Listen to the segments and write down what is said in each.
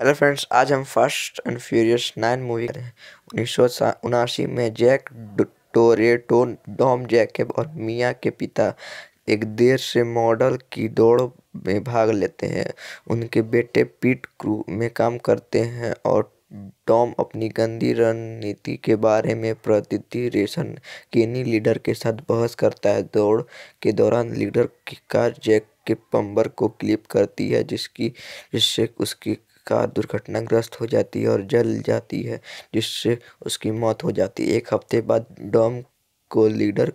hello friends आज हम first and furious nine movie उन्नीस सौ उनासी में जैक टोरेटो डॉम जैकेब और मिया के पिता एक देर से मॉडल की दौड़ में भाग लेते हैं उनके बेटे पीट क्रू में काम करते हैं और टॉम अपनी गंदी रणनीति के बारे में रेशन केनी लीडर के साथ बहस करता है दौड़ के दौरान लीडर की कार जैक के पंबर को क्लिप करती है जिसकी जिससे उसकी कार दुर्घटनाग्रस्त हो जाती है और जल जाती है जिससे उसकी मौत हो जाती है एक हफ्ते बाद डॉम को लीडर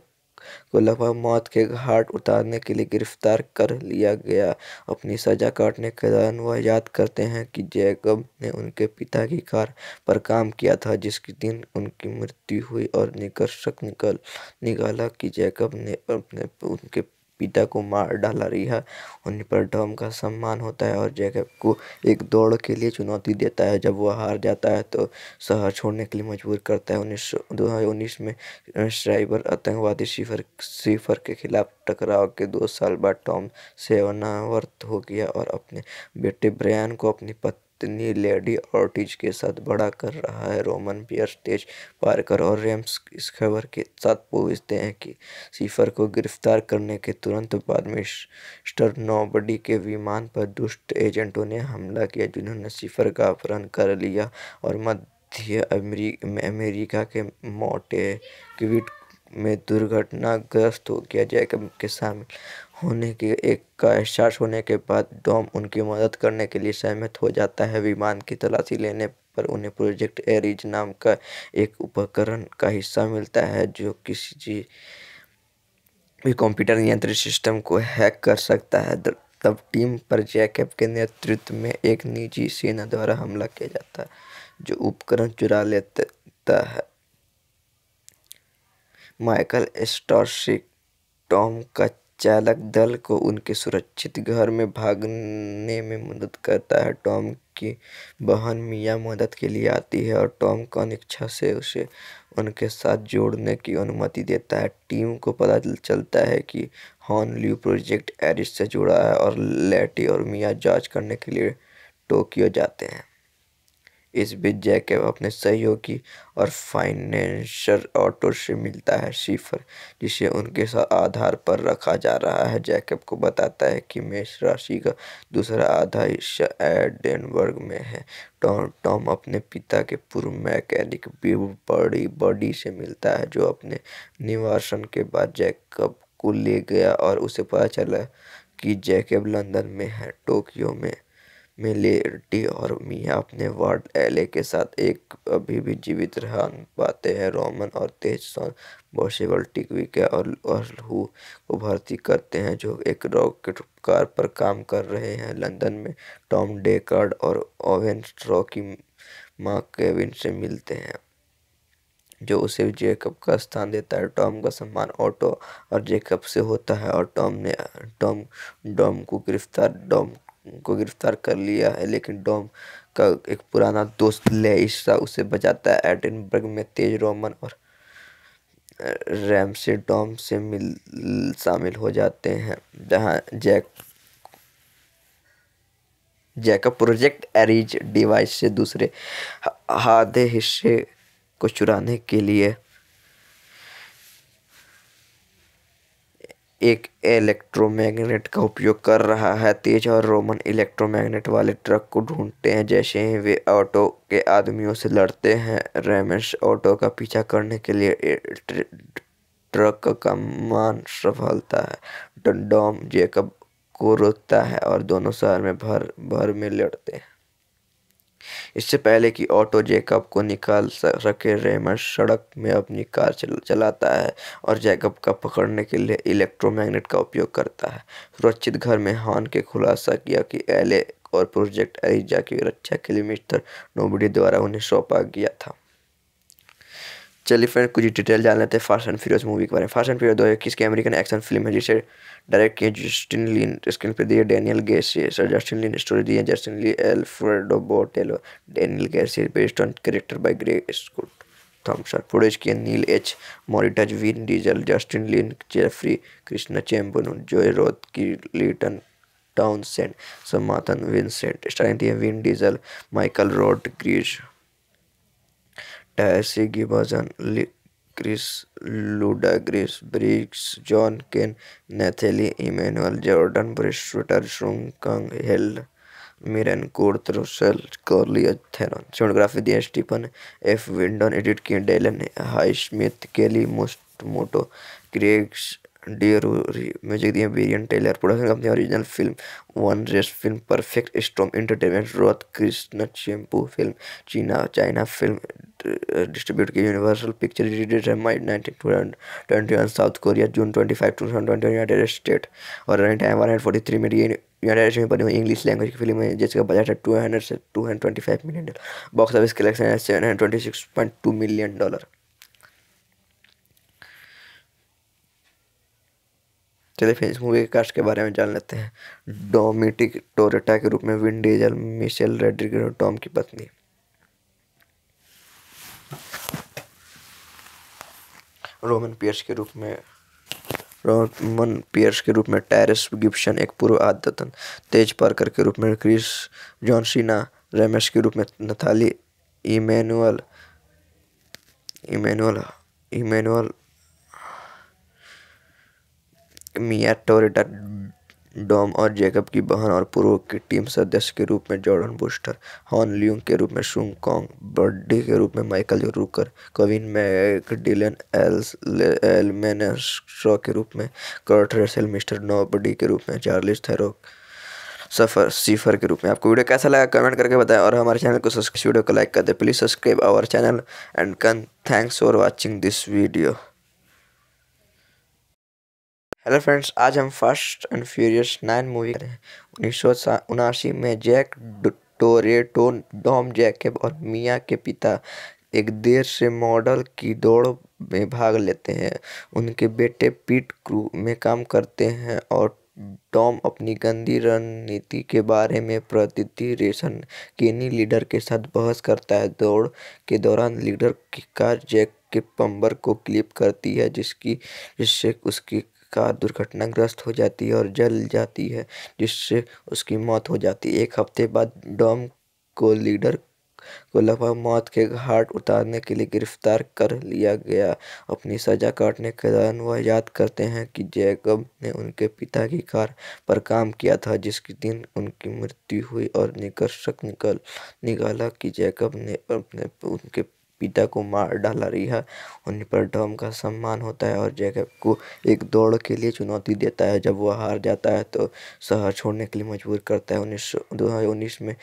को लगभग मौत के घाट उतारने के लिए गिरफ्तार कर लिया गया अपनी सजा काटने के दौरान वह याद करते हैं कि जैकब ने उनके पिता की कार पर काम किया था जिसके दिन उनकी मृत्यु हुई और निकर्षक निकल निकाला कि जैकब ने अपने उनके पिता को मार डाला रिहा उन पर टॉम का सम्मान होता है और जैकब को एक दौड़ के लिए चुनौती देता है जब वह हार जाता है तो शहर छोड़ने के लिए मजबूर करता है उन्नीस दो हज़ार उन्नीस में श्राइबर आतंकवादी शिफर शिफर के खिलाफ टकराव के दो साल बाद टॉम सेवानावर्त हो गया और अपने बेटे ब्रायन को अपनी पत्नी इतनी लेडी ऑर्टिज के साथ बड़ा कर रहा है रोमन पियर तेज पारकर और रेम्स इस खबर के साथ पूछते हैं कि सीफर को गिरफ्तार करने के तुरंत बाद मिस्टर नोबडी के विमान पर दुष्ट एजेंटों ने हमला किया जिन्होंने सीफर का अपहरण कर लिया और मध्य अमेरिका के मोटे क्विट में दुर्घटनाग्रस्त हो गया जैकब के शामिल होने के एक का एहसास होने के बाद डॉम उनकी मदद करने के लिए सहमत हो जाता है विमान की तलाशी लेने पर उन्हें प्रोजेक्ट एरिज नाम का एक उपकरण का हिस्सा मिलता है जो किसी चीज भी कंप्यूटर नियंत्रित सिस्टम को हैक कर सकता है तब टीम पर जैकब के नेतृत्व में एक निजी सेना द्वारा हमला किया जाता है जो उपकरण चुरा लेता है माइकल स्टॉर्सिक टॉम का चालक दल को उनके सुरक्षित घर में भागने में मदद करता है टॉम की बहन मिया मदद के लिए आती है और टॉम को अनिच्छा से उसे उनके साथ जोड़ने की अनुमति देता है टीम को पता चलता है कि हॉन ल्यू प्रोजेक्ट एरिस से जुड़ा है और लेटी और मिया जांच करने के लिए टोक्यो जाते हैं इस बीच जैकब अपने सहयोगी और फाइनेंशियल ऑटो से मिलता है शिफर जिसे उनके आधार पर रखा जा रहा है जैकब को बताता है कि मेष राशि का दूसरा आधा हिस्सा एडेनबर्ग में है टॉम टॉम अपने पिता के पूर्व मैकेनिक बड़ी बॉडी से मिलता है जो अपने निवासन के बाद जैकब को ले गया और उसे पता चला कि जैकब लंदन में है टोक्यो में लेटी और मिया अपने वार्ड एले के साथ एक अभी भी जीवित रह पाते हैं रोमन और तेज सॉन टिकवी के और लहू को भर्ती करते हैं जो एक रॉकेट कार पर काम कर रहे हैं लंदन में टॉम डेकार्ड और ओवेन स्ट्रॉ की माँ केविन से मिलते हैं जो उसे जेकब का स्थान देता है टॉम का सम्मान ऑटो और जेकब से होता है और टॉम ने टॉम डॉम को गिरफ्तार डॉम को गिरफ्तार कर लिया है लेकिन डॉम का एक पुराना दोस्त लेसा उसे बचाता है एडिनबर्ग में तेज रोमन और रैमसे डॉम से मिल शामिल हो जाते हैं जहां Jack Jack project Aries device से दूसरे आधे हिस्से को चुराने के लिए एक इलेक्ट्रोमैग्नेट का उपयोग कर रहा है तेज और रोमन इलेक्ट्रोमैग्नेट वाले ट्रक को ढूंढते हैं जैसे ही वे ऑटो के आदमियों से लड़ते हैं रेमेंस ऑटो का पीछा करने के लिए ट्रक का मान सफलता है डॉम जेकब को रोकता है और दोनों शहर में भर भर में लड़ते हैं इससे पहले कि ऑटो जैकब को निकाल सके रेमर सड़क में अपनी कार चल, चलाता है और जैकब का पकड़ने के लिए इलेक्ट्रोमैग्नेट का उपयोग करता है सुरक्षित घर में हॉन के खुलासा किया कि एले और प्रोजेक्ट एरिजा की रक्षा के लिए मिस्टर नोबडी द्वारा उन्हें सौंपा गया था चलिए फ्रेंड कुछ डिटेल जान लेते हैं फास्ट एंड फ्यूरियस मूवी के बारे में फास्ट एंड फ्यूरियस दो हज़ार इक्कीस की अमेरिकन एक्शन फिल्म है जिसे डायरेक्ट किए जस्टिन लिन स्क्रीन पर दिए Daniel Casey sir Justin Lin story दिए Justin Lee Alfredo Botello Daniel Casey based on character by Gary Scott Thompson produce किए नील H Moritz Vin Diesel Justin Lin Jeffrey Kirschenbaum Joe Roth Clayton Townsend Samantha Vincent starring दिए Vin Diesel Michael Rodriguez Tyrese Gibson Chris Ludacris Bridges John Cena Nathalie Emmanuel Jordana Brewster Sung Kang Helen Mirren Kurt Russell कर्ली cinematography दिए Stephen F Windon edit किए Dylan Highsmith Kelly Matsumoto Greg dear music दिए Brian Tyler production company original film One Race film Perfect Storm Entertainment Roth Kirschenbaum film चीना China film distribute की Universal picture nineteen twenty one South Korea June twenty five two thousand twenty United State और running time one hundred forty three minute United State में बनी हुई English language की film है जिसका budget है two hundred से two hundred twenty five million dollar box office collection है seven hundred twenty six point two million dollar चलिए फिर इस मूवी के कास्ट के बारे में जान लेते हैं डोमिटिक टोरेटा के रूप में विन डीजल मिशेल और टॉम की पत्नी रोमन पियर्स के रूप में रोमन पियर्स के रूप में टेरिस गिप्शन एक पूर्व आदतन तेज पार्कर के रूप में क्रिस जॉनसिना रमेश के रूप में Nathalie Emmanuel Emmanuel Emmanuel Mia Toretto Dom और जैकब की बहन और पूर्व की टीम सदस्य के रूप में जॉर्डन बुस्टर हॉन ल्यूंग के रूप में शुंग कॉन्ग बर्डी के रूप में Michael Rooker Kevin Mac Dylan एल्स एलमेनस्ट्रॉ के रूप में कर्ट रेसल मिस्टर बडी के रूप में चार्लिस थेरो सफर सीफर के रूप में आपको वीडियो कैसा लगा कमेंट करके बताएं और हमारे चैनल को वीडियो को लाइक कर दें please subscribe our channel and कन thanks for watching this video hello friends आज हम first and furious nine movie उन्नीस सौ उनासी में जैक टोरेटो डॉम जैकब और मिया के पिता एक देर से मॉडल की दौड़ में भाग लेते हैं उनके बेटे पीट क्रू में काम करते हैं और टॉम अपनी गंदी रणनीति के बारे में प्रतिति रेशन केनी लीडर के साथ बहस करता है दौड़ के दौरान लीडर की कार जैक के पंबर को क्लिप करती है जिसकी जिससे उसकी कार दुर्घटनाग्रस्त हो जाती है और जल जाती है जिससे उसकी मौत हो जाती है एक हफ्ते बाद डॉम को लीडर को लगभग मौत के घाट उतारने के लिए गिरफ्तार कर लिया गया अपनी सजा काटने के दौरान वह याद करते हैं कि जैकब ने उनके पिता की कार पर काम किया था जिसके दिन उनकी मृत्यु हुई और निकर्षक निकल निकाला कि जैकब ने अपने उनके पिता को मार डाला रिहा उन पर डॉम का सम्मान होता है और जैकब को एक दौड़ के लिए चुनौती देता है जब वह हार जाता है तो शहर छोड़ने के लिए मजबूर करता है उन्नीस दो हज़ार उन्नीस में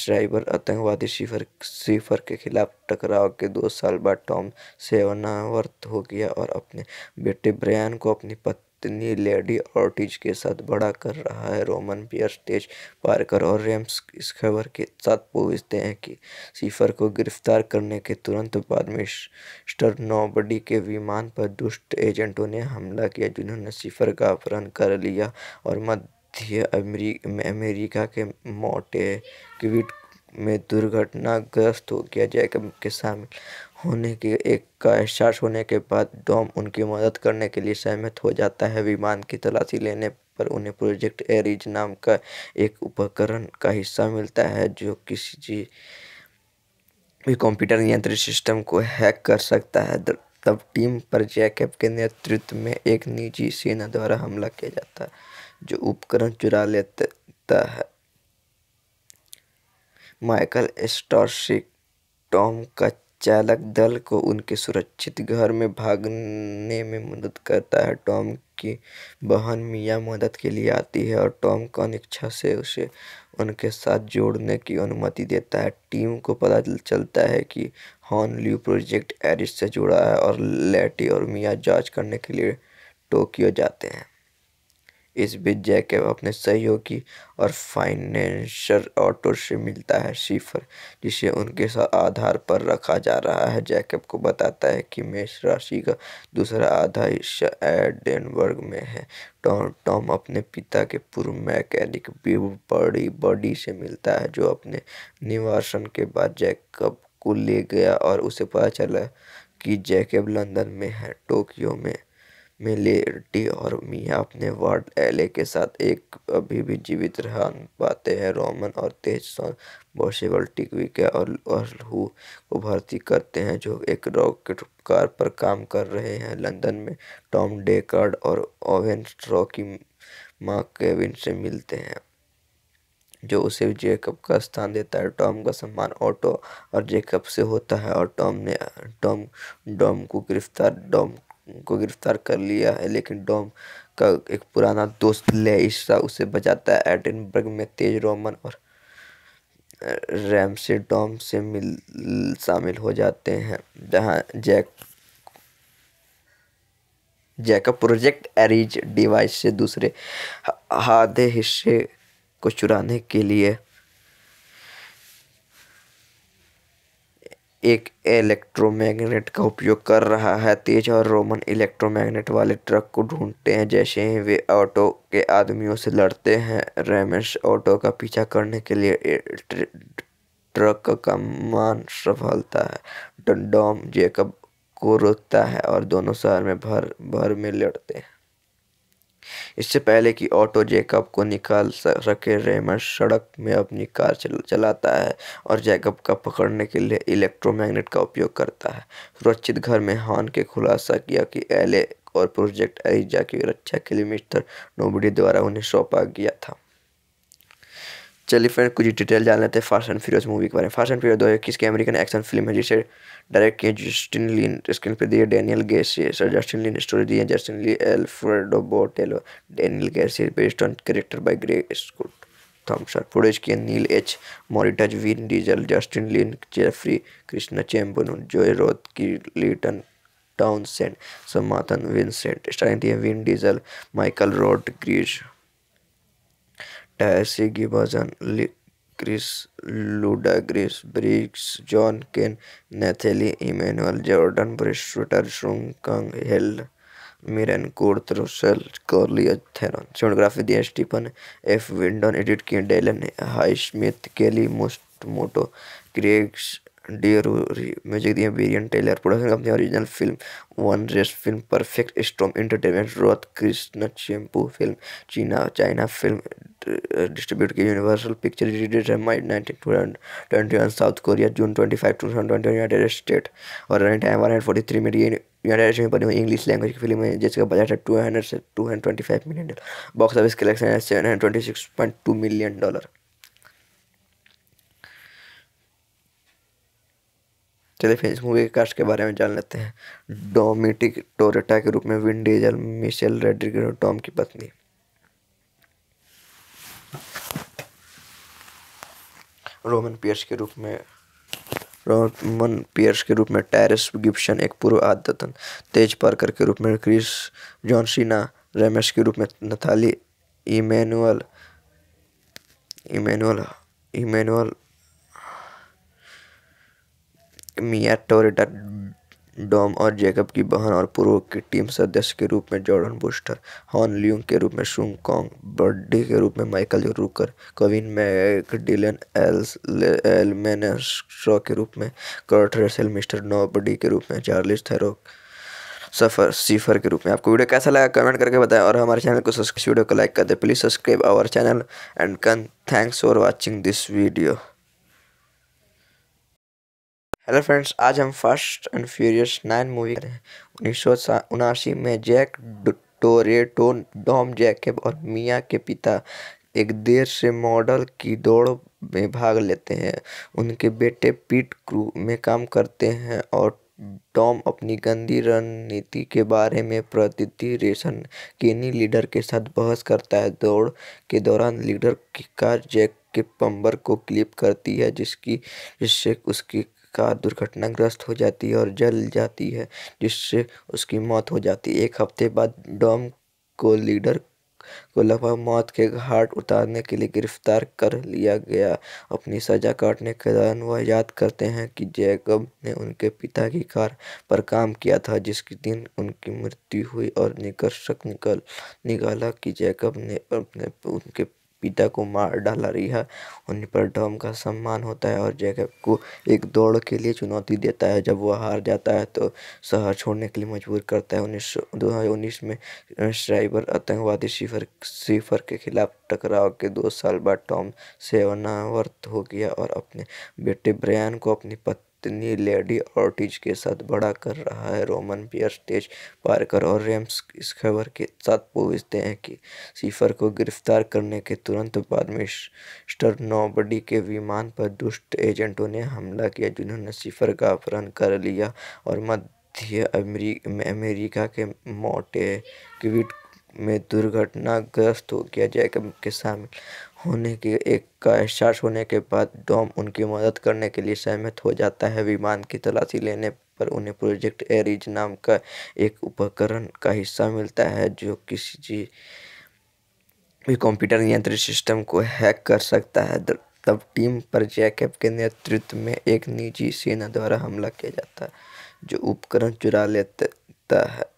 श्राइबर आतंकवादी शिफर शिफर के खिलाफ टकराव के दो साल बाद टॉम सेवनावर्त हो गया और अपने बेटे ब्रयान को अपनी पत्नी इतनी लेडी ऑर्टिज के साथ बड़ा कर रहा है रोमन पियर स्टेज पार्कर और रेम्स इस खबर के साथ पूछते हैं कि सीफर को गिरफ्तार करने के तुरंत बाद मिस्टर नोबडी के विमान पर दुष्ट एजेंटों ने हमला किया जिन्होंने सीफर का अपहरण कर लिया और मध्य अमेरिका के मोटे क्विट में दुर्घटनाग्रस्त हो गया जैकब के शामिल होने के एक का एहसास होने के बाद डॉम उनकी मदद करने के लिए सहमत हो जाता है विमान की तलाशी लेने पर उन्हें प्रोजेक्ट एरिज नाम का एक उपकरण का हिस्सा मिलता है जो किसी भी कंप्यूटर नियंत्रित सिस्टम को हैक कर सकता है तब टीम पर जैकब के नेतृत्व में एक निजी सेना द्वारा हमला किया जाता है जो उपकरण चुरा लेता है माइकल स्टॉर्सिक टॉम का चालक दल को उनके सुरक्षित घर में भागने में मदद करता है टॉम की बहन मिया मदद के लिए आती है और टॉम को अनिच्छा से उसे उनके साथ जोड़ने की अनुमति देता है टीम को पता चलता है कि हॉन ल्यू प्रोजेक्ट एरिस से जुड़ा है और लेटी और मिया जांच करने के लिए टोक्यो जाते हैं इस बीच जैकब अपने सहयोगी और फाइनेंशियल ऑटो से मिलता है शिफर जिसे उनके साथ आधार पर रखा जा रहा है जैकब को बताता है कि मेष राशि का दूसरा आधा हिस्सा एडेनबर्ग में है टॉम टॉम अपने पिता के पूर्व मैकेनिक बड़ी बॉडी से मिलता है जो अपने निवासन के बाद जैकब को ले गया और उसे पता चला कि जैकब लंदन में है टोक्यो में मिलेटी और मिया अपने वार्ड एले के साथ एक अभी भी जीवित रह पाते हैं रोमन और तेज सॉन टिकविका और लहू को भर्ती करते हैं जो एक रॉकेट कार पर काम कर रहे हैं लंदन में टॉम डेकार्ड और ओवेन स्ट्रॉ की माँ केविन से मिलते हैं जो उसे जेकब का स्थान देता है टॉम का सम्मान ऑटो और जेकब से होता है और टॉम ने टॉम डॉम को गिरफ्तार डॉम को गिरफ्तार कर लिया है लेकिन डॉम का एक पुराना दोस्त लेइसा उसे बचाता है एडिनबर्ग में तेज रोमन और रैम से डॉम से मिल शामिल हो जाते हैं जहां Jack Jacob project Aries device से दूसरे आधे हिस्से को चुराने के लिए एक इलेक्ट्रोमैग्नेट का उपयोग कर रहा है तेज और रोमन इलेक्ट्रोमैग्नेट वाले ट्रक को ढूंढते हैं जैसे ही वे ऑटो के आदमियों से लड़ते हैं रेमेश ऑटो का पीछा करने के लिए ट्रक का मान सफलता है डॉम जेकब को रोकता है और दोनों शहर में भर भर में लड़ते हैं इससे पहले कि ऑटो जैकब को निकाल सके रेमर सड़क में अपनी कार चलाता है और जैकब का पकड़ने के लिए इलेक्ट्रोमैग्नेट का उपयोग करता है सुरक्षित घर में हॉन के खुलासा किया कि एले और प्रोजेक्ट एरिजा की रक्षा के लिए मिस्टर नोबडी द्वारा उन्हें सौंपा गया था चलिए फ्रेंड कुछ डिटेल जान लेते हैं फास्ट एंड फ्यूरियस मूवी के बारे में फास्ट एंड फ्यूरियस दो हज़ार इक्कीस की अमेरिकन एक्शन फिल्म है जिसे डायरेक्ट किए जस्टिन लिन स्क्रीन पर दिए Daniel Casey sir Justin Lin story दिए Justin Lee Alfredo Botello Daniel Casey based on character by Gary Scott Thompson produce किए नील H Moritz Vin Diesel Justin Lin Jeffrey Kirschenbaum Joe Roth Clayton Townsend Samantha Vincent starring दिए Vin Diesel Michael Rodriguez ऐसे ऐसी Gibson, Chris, Ludacris, Bridges John Cena, Nathalie Emmanuel Jordana Brewster, Sung Kang, Helen Mirren Kurt, Russell कर्ली, Theron cinematography दिए Stephen F Windon edit किए Dylan Highsmith Kelly Matsumoto Greg D'Auria music दिए Brian Tyler production company original film One Race film Perfect Storm Entertainment Roth Kirschenbaum film चीना China film distribute की Universal picture May twenty one South Korea June twenty five two thousand twenty United State और running time one hundred forty three minute United State में बनी हुई English language की film है जिसका budget है two hundred से two hundred twenty five million dollar box office collection है seven hundred twenty six point two million dollar चलिए फिर इस मूवी के कास्ट के बारे में जान लेते हैं डोमिटिक टोरेटा के रूप में विन डीजल मिशेल और टॉम की पत्नी रोमन पियर्स के रूप में रोमन पियर्स के रूप में टेरिस गिब्सन एक पूर्व आदतन तेज पार्कर के रूप में क्रिस जॉनसिना रेमेश के रूप में Nathalie Emmanuel Emmanuel Emmanuel Mia Toretto Dom और जैकब की बहन और पूर्व की टीम सदस्य के रूप में जॉर्डन बुस्टर हॉन ल्यूंग के रूप में शुंग कॉन्ग बर्डी के रूप में Michael Rooker Kevin Mac Dylan एल्स एलमेन शॉ के रूप में कर्ट रेसल मिस्टर बडी के रूप में चार्लिस थेरो सफर सीफर के रूप में आपको वीडियो कैसा लगा कमेंट करके बताएं और हमारे चैनल को वीडियो को लाइक कर दें please subscribe our channel and कन thanks for watching this video hello friends आज हम first and furious nine movie उन्नीस सौ उनासी में जैक टोरेटो डॉम जैकब और मिया के पिता एक देर से मॉडल की दौड़ में भाग लेते हैं उनके बेटे पीट क्रू में काम करते हैं और टॉम अपनी गंदी रणनीति के बारे में प्रतिति रेशन केनी लीडर के साथ बहस करता है दौड़ के दौरान लीडर की कार जैक के पंबर को क्लिप करती है जिसकी जिससे उसकी कार दुर्घटनाग्रस्त हो जाती है और जल जाती है जिससे उसकी मौत हो जाती है एक हफ्ते बाद डॉम को लीडर को लगभग मौत के घाट उतारने के लिए गिरफ्तार कर लिया गया अपनी सजा काटने के दौरान वह याद करते हैं कि जैकब ने उनके पिता की कार पर काम किया था जिसके दिन उनकी मृत्यु हुई और निकर्षक निकल निकाला कि जैकब ने अपने उनके पिता को मार डाला रिहा उन पर टॉम का सम्मान होता है और जैकब को एक दौड़ के लिए चुनौती देता है जब वह हार जाता है तो शहर छोड़ने के लिए मजबूर करता है उन्नीस दो हज़ार उन्नीस में श्राइबर आतंकवादी शिफर शिफर के खिलाफ टकराव के दो साल बाद टॉम सेवानावर्त हो गया और अपने बेटे ब्रयान को अपनी पत्नी इतनी लेडी ऑर्टिज के साथ बड़ा कर रहा है रोमन पियर स्टेज पारकर और रेम्स इस खबर के साथ पूछते हैं कि सीफर को गिरफ्तार करने के तुरंत बाद मिस्टर नोबडी के विमान पर दुष्ट एजेंटों ने हमला किया जिन्होंने सीफर का अपहरण कर लिया और मध्य अमेरिका के मोटे क्विट में दुर्घटनाग्रस्त हो गया जैकब के शामिल होने के एक का एहसास होने के बाद डॉम उनकी मदद करने के लिए सहमत हो जाता है विमान की तलाशी लेने पर उन्हें प्रोजेक्ट एरिज नाम का एक उपकरण का हिस्सा मिलता है जो किसी भी कंप्यूटर नियंत्रित सिस्टम को हैक कर सकता है तब टीम पर जैकब के नेतृत्व में एक निजी सेना द्वारा हमला किया जाता है जो उपकरण चुरा लेता है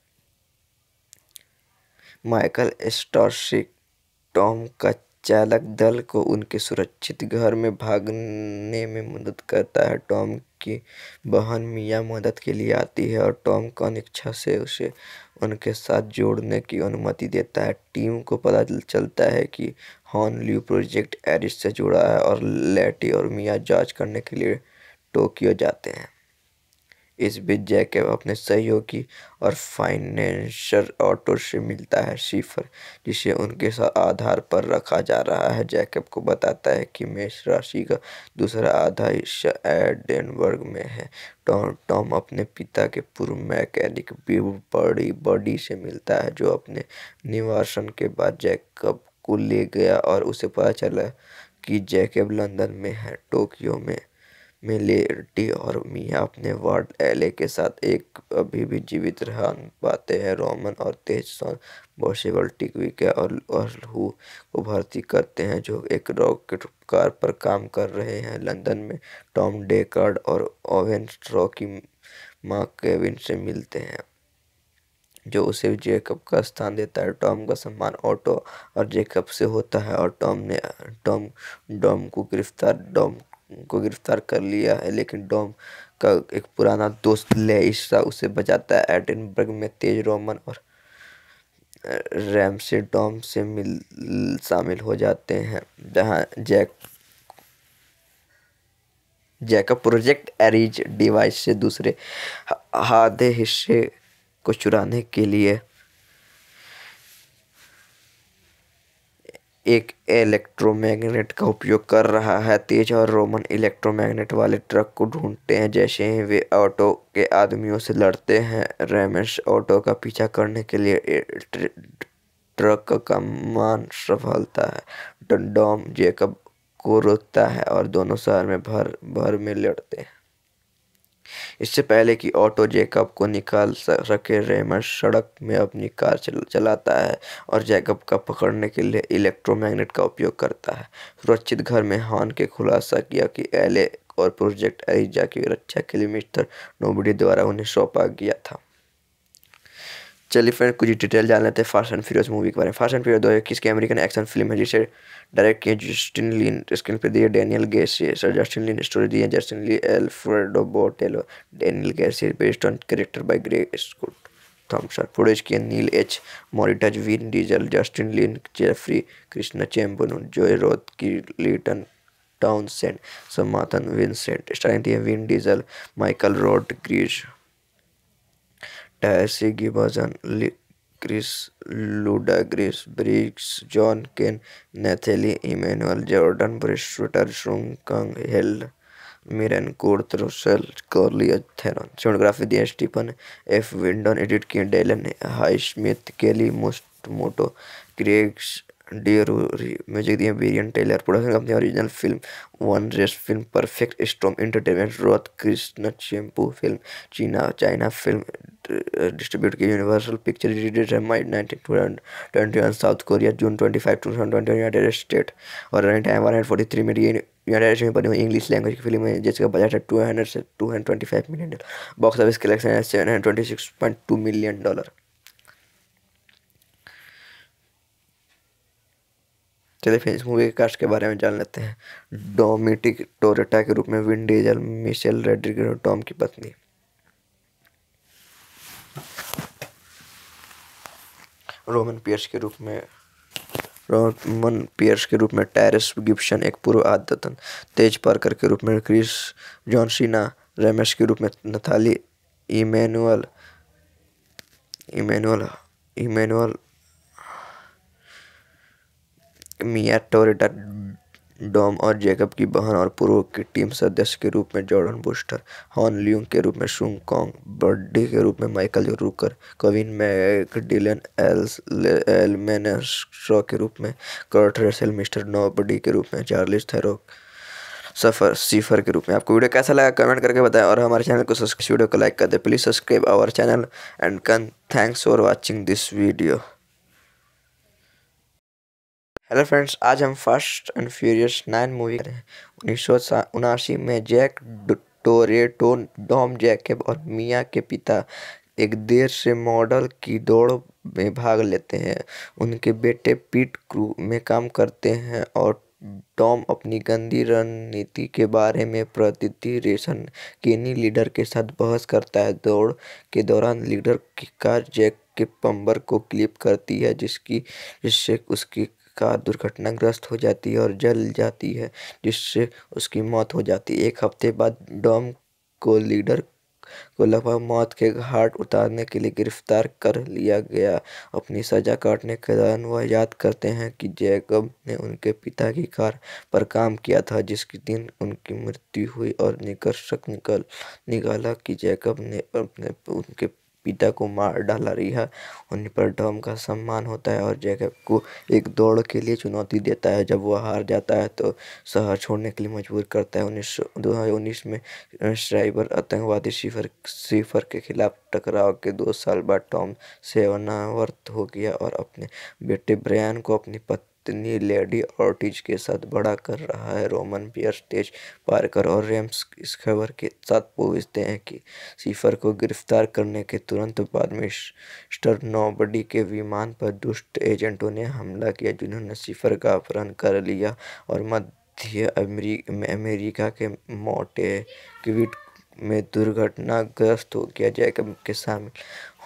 माइकल स्टॉर्सिक टॉम का चालक दल को उनके सुरक्षित घर में भागने में मदद करता है टॉम की बहन मिया मदद के लिए आती है और टॉम को अनिच्छा से उसे उनके साथ जोड़ने की अनुमति देता है टीम को पता चलता है कि हॉन ल्यू प्रोजेक्ट एरिस से जुड़ा है और लेटी और मिया जांच करने के लिए टोक्यो जाते हैं इस बीच जैकब अपने सहयोगी और फाइनेंशियल ऑटो से मिलता है शिफर जिसे उनके साथ आधार पर रखा जा रहा है जैकब को बताता है कि मेष राशि का दूसरा आधा हिस्सा एडेनबर्ग में है टॉम टॉम अपने पिता के पूर्व मैकेनिक बड़ी बॉडी से मिलता है जो अपने निवासन के बाद जैकब को ले गया और उसे पता चला कि जैकब लंदन में है टोक्यो में मिलेटी और मिया अपने वार्ड एले के साथ एक अभी भी जीवित रहा पाते हैं रोमन और तेज सॉन बॉशेबल टिकविका और लहू को भर्ती करते हैं जो एक रॉकेट कार पर काम कर रहे हैं लंदन में टॉम डेकार्ड और ओवेन स्ट्रॉ की माँ केविन से मिलते हैं जो उसे जेकब का स्थान देता है टॉम का सम्मान ऑटो और जेकब से होता है और टॉम ने टॉम डॉम को गिरफ्तार डॉम को गिरफ्तार कर लिया है लेकिन डॉम का एक पुराना दोस्त लेइसा उसे बचाता है एडिनबर्ग में तेज रोमन और रैम से डॉम से मिल शामिल हो जाते हैं जहाँ Jack Jacob project Aries device से दूसरे आधे हिस्से को चुराने के लिए एक इलेक्ट्रोमैग्नेट का उपयोग कर रहा है तेज और रोमन इलेक्ट्रोमैग्नेट वाले ट्रक को ढूंढते हैं जैसे ही वे ऑटो के आदमियों से लड़ते हैं रेमेश ऑटो का पीछा करने के लिए ट्रक का मान सफलता है डॉम जेकब को रोकता है और दोनों शहर में भर भर में लड़ते हैं इससे पहले कि ऑटो जैकब को निकाल सके रेमर सड़क में अपनी कार चल, चलाता है और जैकब का पकड़ने के लिए इलेक्ट्रोमैग्नेट का उपयोग करता है सुरक्षित घर में हॉन के खुलासा किया कि एले और प्रोजेक्ट एरिजा की रक्षा के लिए मिस्टर नोबडी द्वारा उन्हें सौंपा गया था चलिए फ्रेंड कुछ डिटेल जान लेते हैं फास्ट एंड फ्यूरियस मूवी के बारे में फास्ट एंड फ्यूरियस दो हज़ार इक्कीस की अमेरिकन एक्शन फिल्म है जिसे डायरेक्ट किए जस्टिन लिन स्क्रीन पर दिए Daniel Casey sir Justin Lin story दिए Justin Lee Alfredo Botello Daniel Casey based on character by Gary Scott Thompson footage किए नील H Moritz Vin Diesel Justin Lin Jeffrey Kirschenbaum Joe Roth Clayton Saint Samantha Vincent starring दिए Vin Diesel Michael Rodriguez ऐसे की भजन Chris Ludacris Bridges John Cena Nathalie Emmanuel Jordana Brewster Sung Kang Helen Mirren Kurt Russell कर्ली Theron cinematography दिया Stephen F Windon edit किए Dylan Highsmith Kelly Matsumoto Greg D'Auria music दिए Brian Tyler production company original film One Race film Perfect Storm Entertainment Roth Kirschenbaum film चीना China film distribute की Universal picture one South Korea June twenty five two thousand twenty United State और running time one hundred forty three United State में बनी हुई English language की film है जिसका budget है टू हंड्रेड से two hundred twenty five million dollar box office collection है seven hundred twenty six point two million dollar चलिए फिर इस मूवी के कास्ट के बारे में जान लेते हैं डोमिटिक टोरेटा के रूप में Vin Diesel Michelle Rodriguez Tom की पत्नी रोमन पियर्स के रूप में रोमन पियर्स के रूप में टैरिस गिब्सन एक पूर्व आदतन तेज पार्कर के रूप में क्रिस जॉनसिना रमेश के रूप में Nathalie Emmanuel Emmanuel Emmanuel Mia Toretto Dom और जैकब की बहन और पूर्व की टीम सदस्य के रूप में जॉर्डन बुस्टर हॉन ल्यूंग के रूप में शुंग कॉन्ग बर्डी के रूप में Michael Rooker Kevin Mac Dylan एल्स एलमेनस्ट्रॉ के रूप में कर्ट रेसल मिस्टर नोबडी के रूप में चार्लिस थेरो सफर सीफर के रूप में आपको वीडियो कैसा लगा कमेंट करके बताएं और हमारे चैनल को वीडियो को लाइक कर दें please subscribe our channel and कन thanks for watching this video hello friends आज हम first and furious nine movie उन्नीस सौ उनासी में जैक टोरेटो डॉम जैकेब और मिया के पिता एक देर से मॉडल की दौड़ में भाग लेते हैं उनके बेटे पीट क्रू में काम करते हैं और टॉम अपनी गंदी रणनीति के बारे में प्रतिति रेशन केनी लीडर के साथ बहस करता है दौड़ के दौरान लीडर की कार जैक के पंबर को क्लिप करती है जिसकी जिससे उसकी कार दुर्घटनाग्रस्त हो जाती है और जल जाती है जिससे उसकी मौत हो जाती है एक हफ्ते बाद डॉम को लीडर को लगभग मौत के घाट उतारने के लिए गिरफ्तार कर लिया गया अपनी सजा काटने के दौरान वह याद करते हैं कि जैकब ने उनके पिता की कार पर काम किया था जिसके दिन उनकी मृत्यु हुई और निकर्षक निकल निकाला कि जैकब ने अपने उनके पिता को मार डाला है होने पर डॉम का सम्मान होता है और जैकब को एक दौड़ के लिए चुनौती देता है जब वह हार जाता है तो शहर छोड़ने के लिए मजबूर करता है उन्नीस दो हज़ार उन्नीस में श्राइबर आतंकवादी शिफर शिफर के खिलाफ टकराव के दो साल बाद टॉम सेवानावर्त हो गया और अपने बेटे ब्रयान को अपनी पत्नी जितनी लेडी ऑर्टिज के साथ बड़ा कर रहा है रोमन पियर स्टेज पारकर और रेम्स इस खबर के साथ पूछते हैं कि सीफर को गिरफ्तार करने के तुरंत बाद मिस्टर नोबडी के विमान पर दुष्ट एजेंटों ने हमला किया जिन्होंने सीफर का अपहरण कर लिया और मध्य अमेरिका के मोटे क्विट में दुर्घटनाग्रस्त हो गया जैकब के शामिल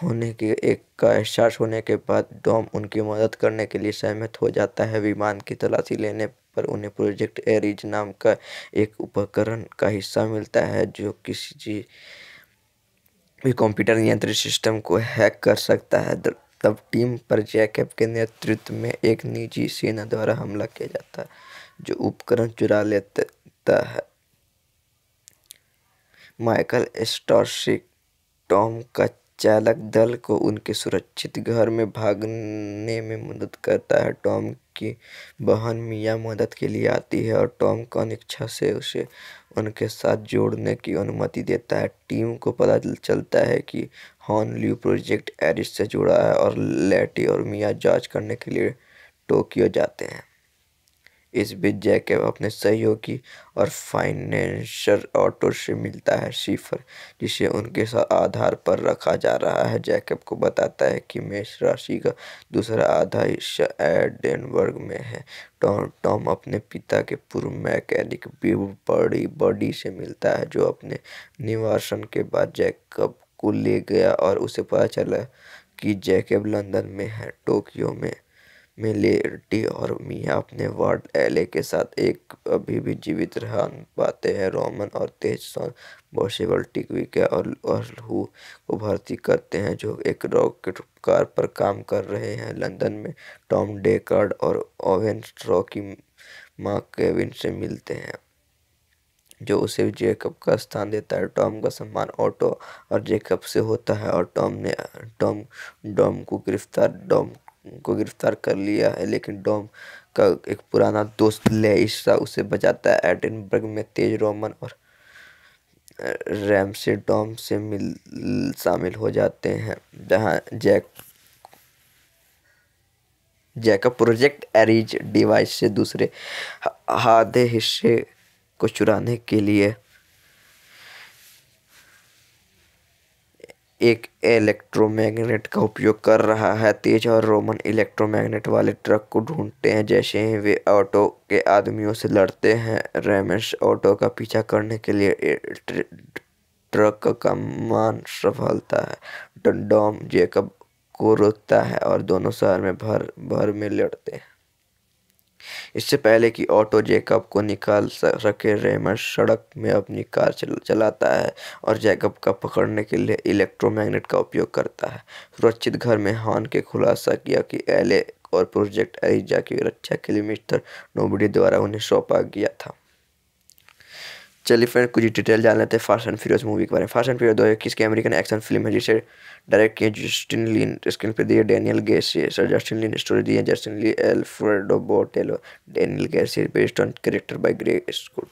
होने के एक का एहसास होने के बाद डॉम उनकी मदद करने के लिए सहमत हो जाता है विमान की तलाशी लेने पर उन्हें प्रोजेक्ट एरिज नाम का एक उपकरण का हिस्सा मिलता है जो किसी चीज भी कंप्यूटर नियंत्रित सिस्टम को हैक कर सकता है तब टीम पर जैकब के नेतृत्व में एक निजी सेना द्वारा हमला किया जाता है जो उपकरण चुरा लेता है माइकल स्टॉर्सिक टॉम का चालक दल को उनके सुरक्षित घर में भागने में मदद करता है टॉम की बहन मिया मदद के लिए आती है और टॉम को अनिच्छा से उसे उनके साथ जोड़ने की अनुमति देता है टीम को पता चलता है कि हॉन ल्यू प्रोजेक्ट एरिस से जुड़ा है और लेटी और मिया जांच करने के लिए टोक्यो जाते हैं इस बीच जैकब अपने सहयोगी और फाइनेंशियल ऑटो से मिलता है शिफर जिसे उनके साथ आधार पर रखा जा रहा है जैकब को बताता है कि मेष राशि का दूसरा आधा हिस्सा एडेनबर्ग में है टॉम टॉम अपने पिता के पूर्व मैकेनिक बड़ी बॉडी से मिलता है जो अपने निवासन के बाद जैकब को ले गया और उसे पता चला कि जैकब लंदन में है टोक्यो में में लेटी और मिया अपने वार्ड एले के साथ एक अभी भी जीवित रह पाते हैं रोमन और तेज सॉन बॉशेबल टिकविका और लहू को भर्ती करते हैं जो एक रॉकेट कार पर काम कर रहे हैं लंदन में टॉम डेकार्ड और ओवेन स्ट्रॉ की माँ केविन से मिलते हैं जो उसे जेकब का स्थान देता है टॉम का सम्मान ऑटो और जेकब से होता है और टॉम ने टॉम डॉम को गिरफ्तार डॉम को गिरफ्तार कर लिया है लेकिन डॉम का एक पुराना दोस्त लेसा उसे बचाता है एडिनबर्ग में तेज रोमन और रैम से डॉम से मिल शामिल हो जाते हैं जहां Jack Jacob project Aries device से दूसरे आधे हिस्से को चुराने के लिए एक इलेक्ट्रोमैग्नेट का उपयोग कर रहा है तेज और रोमन इलेक्ट्रोमैग्नेट वाले ट्रक को ढूंढते हैं जैसे ही वे ऑटो के आदमियों से लड़ते हैं रेमेश ऑटो का पीछा करने के लिए ट्रक का मान संभालता है डॉम जेकब को रोकता है और दोनों शहर में भर भर में लड़ते हैं इससे पहले कि ऑटो जैकब को निकाल सके रेमर सड़क में अपनी कार चलाता है और जैकब का पकड़ने के लिए इलेक्ट्रोमैग्नेट का उपयोग करता है सुरक्षित घर में हॉन के खुलासा किया कि एले और प्रोजेक्ट एरिजा की रक्षा के लिए मिस्टर नोबडी द्वारा उन्हें सौंपा गया था चलिए फ्रेंड कुछ डिटेल जान लेते हैं फास्ट एंड फ्यूरियस मूवी के बारे में फास्ट एंड फ्यूरियस दो हज़ार इक्कीस की अमेरिकन एक्शन फिल्म है जिसे डायरेक्ट किए जस्टिन लिन स्क्रीन पर दिए Daniel Casey sir Justin Lin story दिए Justin Lee Alfredo Botello Daniel Casey based on character by Gary Scott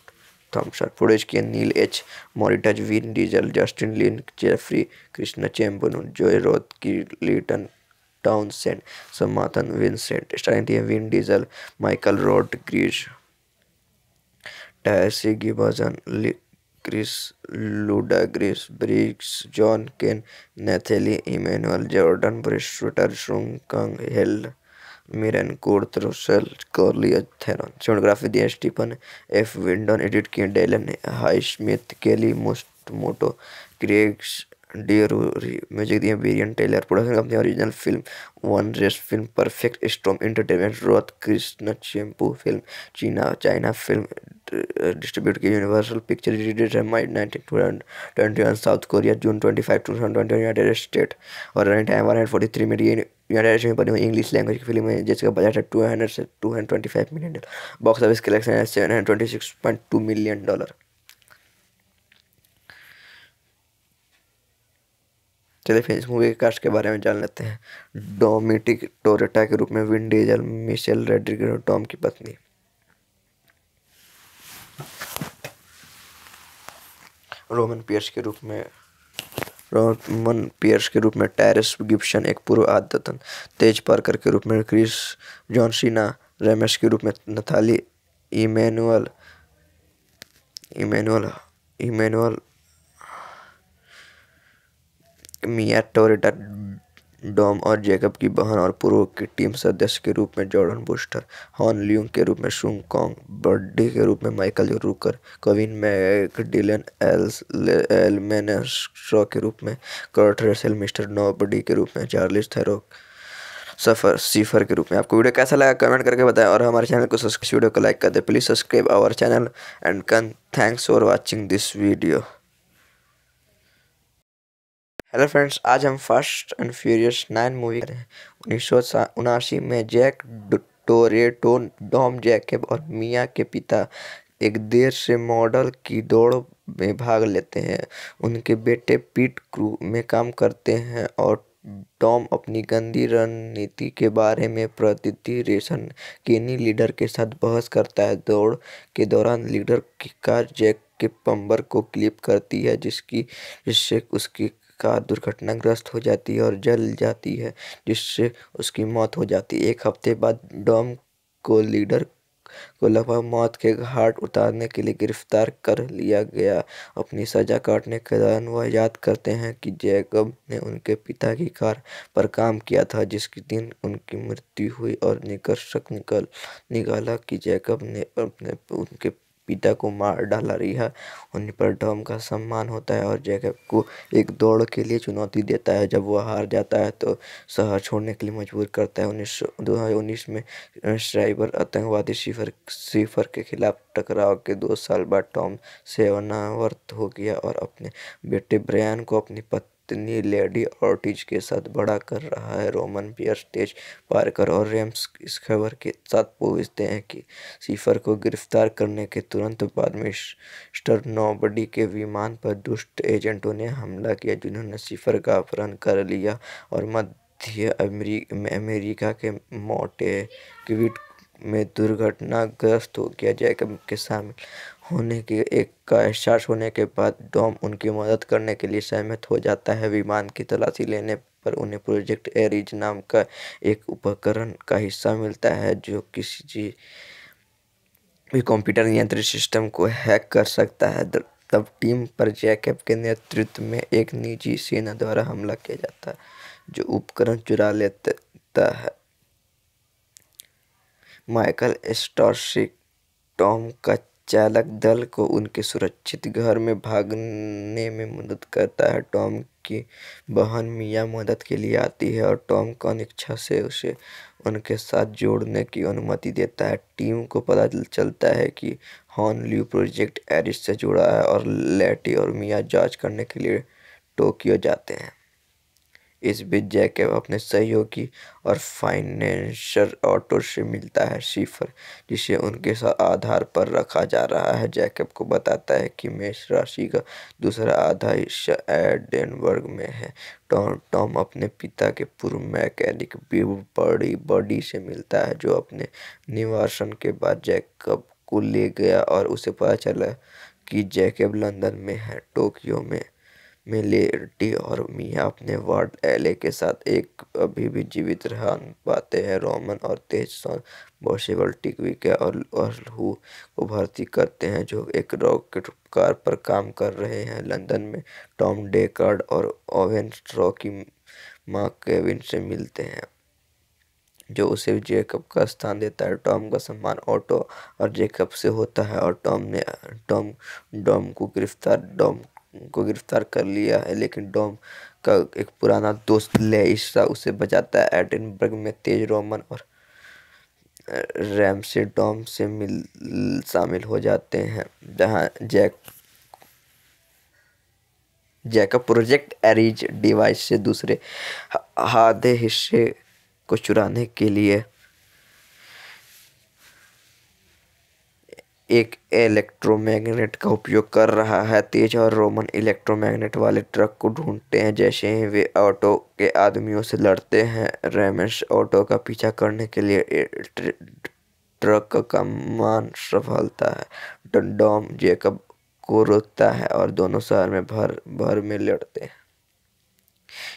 Thompson produce किए नील H Moritz Vin Diesel Justin Lin Jeffrey Kirschenbaum Joe Roth Clayton Saint Samantha Vincent starring दिए Vin Diesel Michelle Rodriguez Tyrese Gibson Lee Chris Ludacris Bridges John Cena Nathalie Emmanuel Jordana Brewster Sung Kang Helen Mirren Kurt Russell कर्ली Theron दिए Stephen F Windon edit किए Dylan Highsmith Kelly Matsumoto Greg D music दिए Brian Tyler production company original film One Race film Perfect Storm Entertainment Roth Kirschenbaum film चीना China film distribute की Universal picture nineteen twenty one South Korea June twenty five United State और running time one hundred United State में बनी हुई English language की film है जिसका budget है टू हंड्रेड से two hundred twenty five million dollar box office collection है seven hundred twenty six point two million dollar चलिए फिर इस मूवी के कास्ट के बारे में जान लेते हैं डोमिटिक टोरेटा के रूप में विन डीजल मिशेल और टॉम की पत्नी रोमन पियर्स के रूप में रोमन पियर्स के रूप में टैरिस गिब्सन एक पूर्व आदतन तेज पार्कर के रूप में क्रिस जॉनसिना रमेश के रूप में Nathalie Emmanuel Emmanuel Emmanuel Mia Toretto Dom और जैकब की बहन और पूर्व की टीम सदस्य के रूप में जॉर्डन बुस्टर हॉन ल्यूंग के रूप में शुंग कॉन्ग बर्डी के रूप में Michael Rooker Kevin Mac Dylan एल्स एलमेन शॉ के रूप में कर्ट रेसल मिस्टर नोबडी के रूप में चार्लिस थेरो सफर सीफर के रूप में आपको वीडियो कैसा लगा कमेंट करके बताएं और हमारे चैनल को वीडियो को लाइक कर दें please subscribe our channel and कन thanks for watching this video hello friends आज हम first and furious nine movie उन्नीस सौ उनासी में जैक टोरेटो डॉम जैकेब और मिया के पिता एक देर से मॉडल की दौड़ में भाग लेते हैं उनके बेटे पीट क्रू में काम करते हैं और टॉम अपनी गंदी रणनीति के बारे में प्रतिति रेशन केनी लीडर के साथ बहस करता है दौड़ के दौरान लीडर की कार जैक के पंबर को क्लिप करती है जिसकी जिससे उसकी कार दुर्घटनाग्रस्त हो जाती है और जल जाती है जिससे उसकी मौत हो जाती है एक हफ्ते बाद डॉम को लीडर को लगभग मौत के घाट उतारने के लिए गिरफ्तार कर लिया गया अपनी सजा काटने के दौरान वह याद करते हैं कि जैकब ने उनके पिता की कार पर काम किया था जिसके दिन उनकी मृत्यु हुई और निकर्षक निकल निकाला कि जैकब ने अपने उनके पिता को मार डाला रिहा होने पर टॉम का सम्मान होता है और जैकब को एक दौड़ के लिए चुनौती देता है जब वह हार जाता है तो शहर छोड़ने के लिए मजबूर करता है उन्नीस दो हज़ार उन्नीस में श्राइबर आतंकवादी शिफर शिफर के खिलाफ टकराव के दो साल बाद टॉम सेवानावर्त हो गया और अपने बेटे ब्रयान को अपनी पत्नी जितनी लेडी ऑर्टिज के साथ बड़ा कर रहा है रोमन पियर स्टेज पार्कर और रेम्स इस खबर के साथ पूछते हैं कि सीफर को गिरफ्तार करने के तुरंत बाद मिस्टर नोबडी के विमान पर दुष्ट एजेंटों ने हमला किया जिन्होंने सीफर का अपहरण कर लिया और मध्य अमेरिका के मोटे क्विट में दुर्घटनाग्रस्त हो गया जैकब के शामिल होने के एक का एहसास होने के बाद डॉम उनकी मदद करने के लिए सहमत हो जाता है विमान की तलाशी लेने पर उन्हें प्रोजेक्ट एरिज नाम का एक उपकरण का हिस्सा मिलता है जो किसी चीज भी कंप्यूटर नियंत्रित सिस्टम को हैक कर सकता है तब टीम पर जैकब के नेतृत्व में एक निजी सेना द्वारा हमला किया जाता है जो उपकरण चुरा लेता है माइकल स्टॉर्सिक टॉम का चालक दल को उनके सुरक्षित घर में भागने में मदद करता है टॉम की बहन मिया मदद के लिए आती है और टॉम को अनिच्छा से उसे उनके साथ जोड़ने की अनुमति देता है टीम को पता चलता है कि हॉन ल्यू प्रोजेक्ट एरिस से जुड़ा है और लेटी और मिया जांच करने के लिए टोक्यो जाते हैं इस बीच जैकब अपने सहयोगी और फाइनेंशियल ऑटो से मिलता है शिफर जिसे उनके साथ आधार पर रखा जा रहा है जैकब को बताता है कि मेष राशि का दूसरा आधा हिस्सा एडेनबर्ग में है टॉम टॉम अपने पिता के पूर्व मैकेनिक बड़ी बॉडी से मिलता है जो अपने निवासन के बाद जैकब को ले गया और उसे पता चला कि जैकब लंदन में है टोक्यो में में लेटी और मिया अपने वार्ड एले के साथ एक अभी भी जीवित रह पाते हैं रोमन और तेज सॉन टिकवी के और लहू को भर्ती करते हैं जो एक रॉकेट कार पर काम कर रहे हैं लंदन में टॉम डेकर्ड और ओवेन स्ट्रॉ की माँ केविन से मिलते हैं जो उसे जेकब का स्थान देता है टॉम का सम्मान ऑटो और जेकब से होता है और टॉम ने टॉम डॉम को गिरफ्तार डॉम को गिरफ्तार कर लिया है लेकिन डॉम का एक पुराना दोस्त लेसा उसे बचाता है एडिनबर्ग में तेज रोमन और रैम से डॉम से मिल शामिल हो जाते हैं जहां Jack Jacob project Aries device से दूसरे आधे हिस्से को चुराने के लिए एक इलेक्ट्रोमैग्नेट का उपयोग कर रहा है तेज और रोमन इलेक्ट्रोमैग्नेट वाले ट्रक को ढूंढते हैं जैसे ही वे ऑटो के आदमियों से लड़ते हैं रेमेंस ऑटो का पीछा करने के लिए ट्रक का मान सफलता है डॉम जेकब को रोकता है और दोनों शहर में भर भर में लड़ते हैं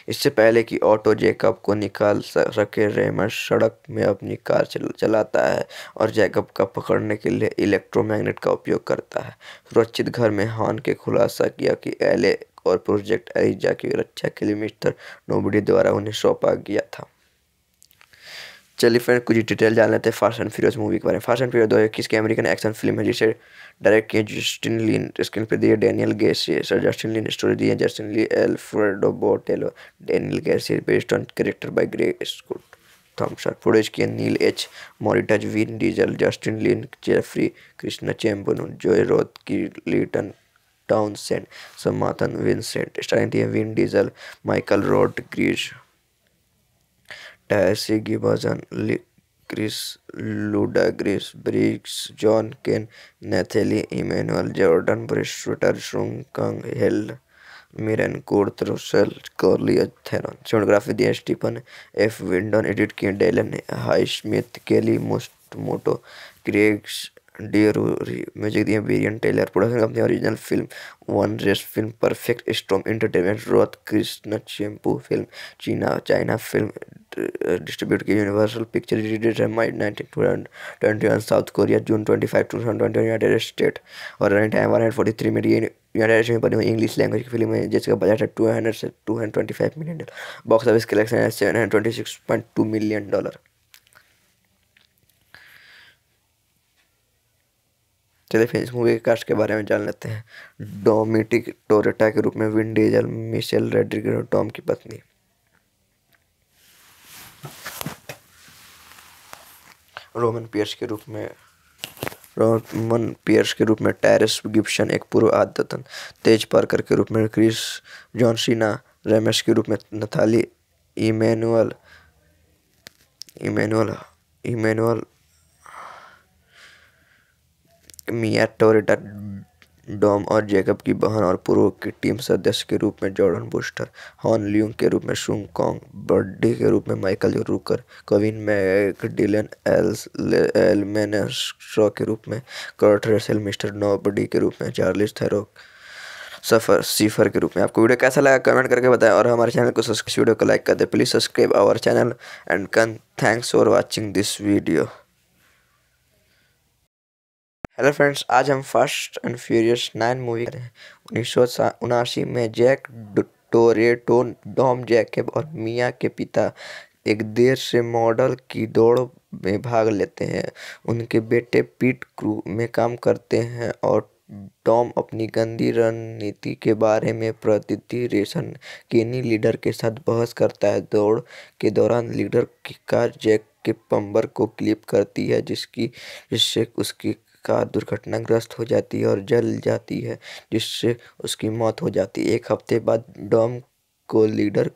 इससे पहले कि ऑटो जैकब को निकाल सके रेमर सड़क में अपनी कार चल, चलाता है और जैकब का पकड़ने के लिए इलेक्ट्रोमैग्नेट का उपयोग करता है सुरक्षित घर में हॉन के खुलासा किया कि एले और प्रोजेक्ट एरिजा की रक्षा के लिए मिस्टर नोबडी द्वारा उन्हें सौंपा गया था चलिए फ्रेंड कुछ डिटेल जान लेते हैं फास्ट एंड फ्यूरियस मूवी के बारे में फास्ट एंड फ्यूरियस दो हज़ार इक्कीस की अमेरिकन एक्शन फिल्म है जिसे डायरेक्ट किए जस्टिन लिन स्क्रीन पर दिए Daniel Casey sir Justin Lin story दिए Justin Lee Alfredo Botello Daniel Casey based on character by Gary Scott Thompson footage किए नील H Moritz Vin Diesel Justin Lin Jeffrey Kirschenbaum Joe Roth Clayton Saint Samantha Vincent starring दिए Vin Diesel Michael Rodriguez Tyrese Gibson Chris Ludacris Bridges John Cena Nathalie Emmanuel Jordana Brewster Sung Kang Helen Mirren Kurt Russell कॉर्लिया Theron cinematography दिया Stephen F Windon edit किए Dylan Highsmith Kelly Matsumoto Greg D music दिए Brian Tyler production company original film One Race film Perfect Storm Entertainment Roth Kirschenbaum film चीना China film distribute की Universal picture release May nineteen twenty one South Korea June twenty five two thousand twenty United State और running time one hundred forty three minute United State में बनी हुई English language की film है जिसका budget है two hundred से two hundred twenty five million dollar box office collection है seven hundred twenty six point two million dollar चलिए फिर इस मूवी के कास्ट के बारे में जान लेते हैं डोमिटिक टोरेटा के रूप में Vin Diesel Michelle Rodriguez Tom की पत्नी रोमन पियर्स के रूप में रोमन पियर्स के रूप में टैरिस गिब्सन एक पूर्व आदतन तेज पार्कर के रूप में क्रिस जॉनसिना रमेश के रूप में Nathalie Emmanuel Emmanuel Emmanuel Mia Toretto Dom और जैकब की बहन और पूर्व की टीम सदस्य के रूप में जॉर्डन बुस्टर हॉन ल्यूंग के रूप में शुंग कॉन्ग बर्डी के रूप में Michael Rooker Kevin Mac Dylan एल्स एलमेन शॉ के रूप में कर्ट रेसल मिस्टर नोबडी के रूप में चार्लिस थेरो सफर सीफर के रूप में आपको वीडियो कैसा लगा कमेंट करके बताएं और हमारे चैनल को सब्सक्राइब वीडियो को लाइक कर दें please subscribe our channel and कन thanks for watching this video hello friends आज हम first and furious nine movie उन्नीस सौ उनासी में जैक टोरेटो डॉम जैकब और मिया के पिता एक देर से मॉडल की दौड़ में भाग लेते हैं उनके बेटे पीट क्रू में काम करते हैं और टॉम अपनी गंदी रणनीति के बारे में प्रतिति रेशन केनी लीडर के साथ बहस करता है दौड़ के दौरान लीडर की कार जैक के पंबर को क्लिप करती है जिसकी जिससे उसकी कार दुर्घटनाग्रस्त हो जाती है और जल जाती है जिससे उसकी मौत हो जाती है एक हफ्ते बाद डॉम को लीडर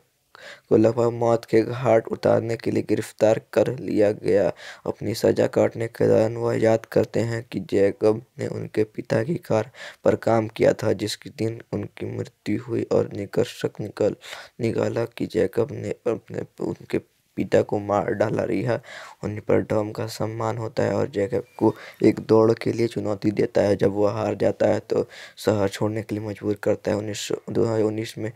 को लगभग मौत के घाट उतारने के लिए गिरफ्तार कर लिया गया अपनी सजा काटने के दौरान वह याद करते हैं कि जैकब ने उनके पिता की कार पर काम किया था जिसके दिन उनकी मृत्यु हुई और निकर्षक निकल निकाला कि जैकब ने अपने उनके पिता को मार डाला रिहा उन पर टॉम का सम्मान होता है और जैकब को एक दौड़ के लिए चुनौती देता है जब वह हार जाता है तो शहर छोड़ने के लिए मजबूर करता है उन्नीस दो हज़ार उन्नीस में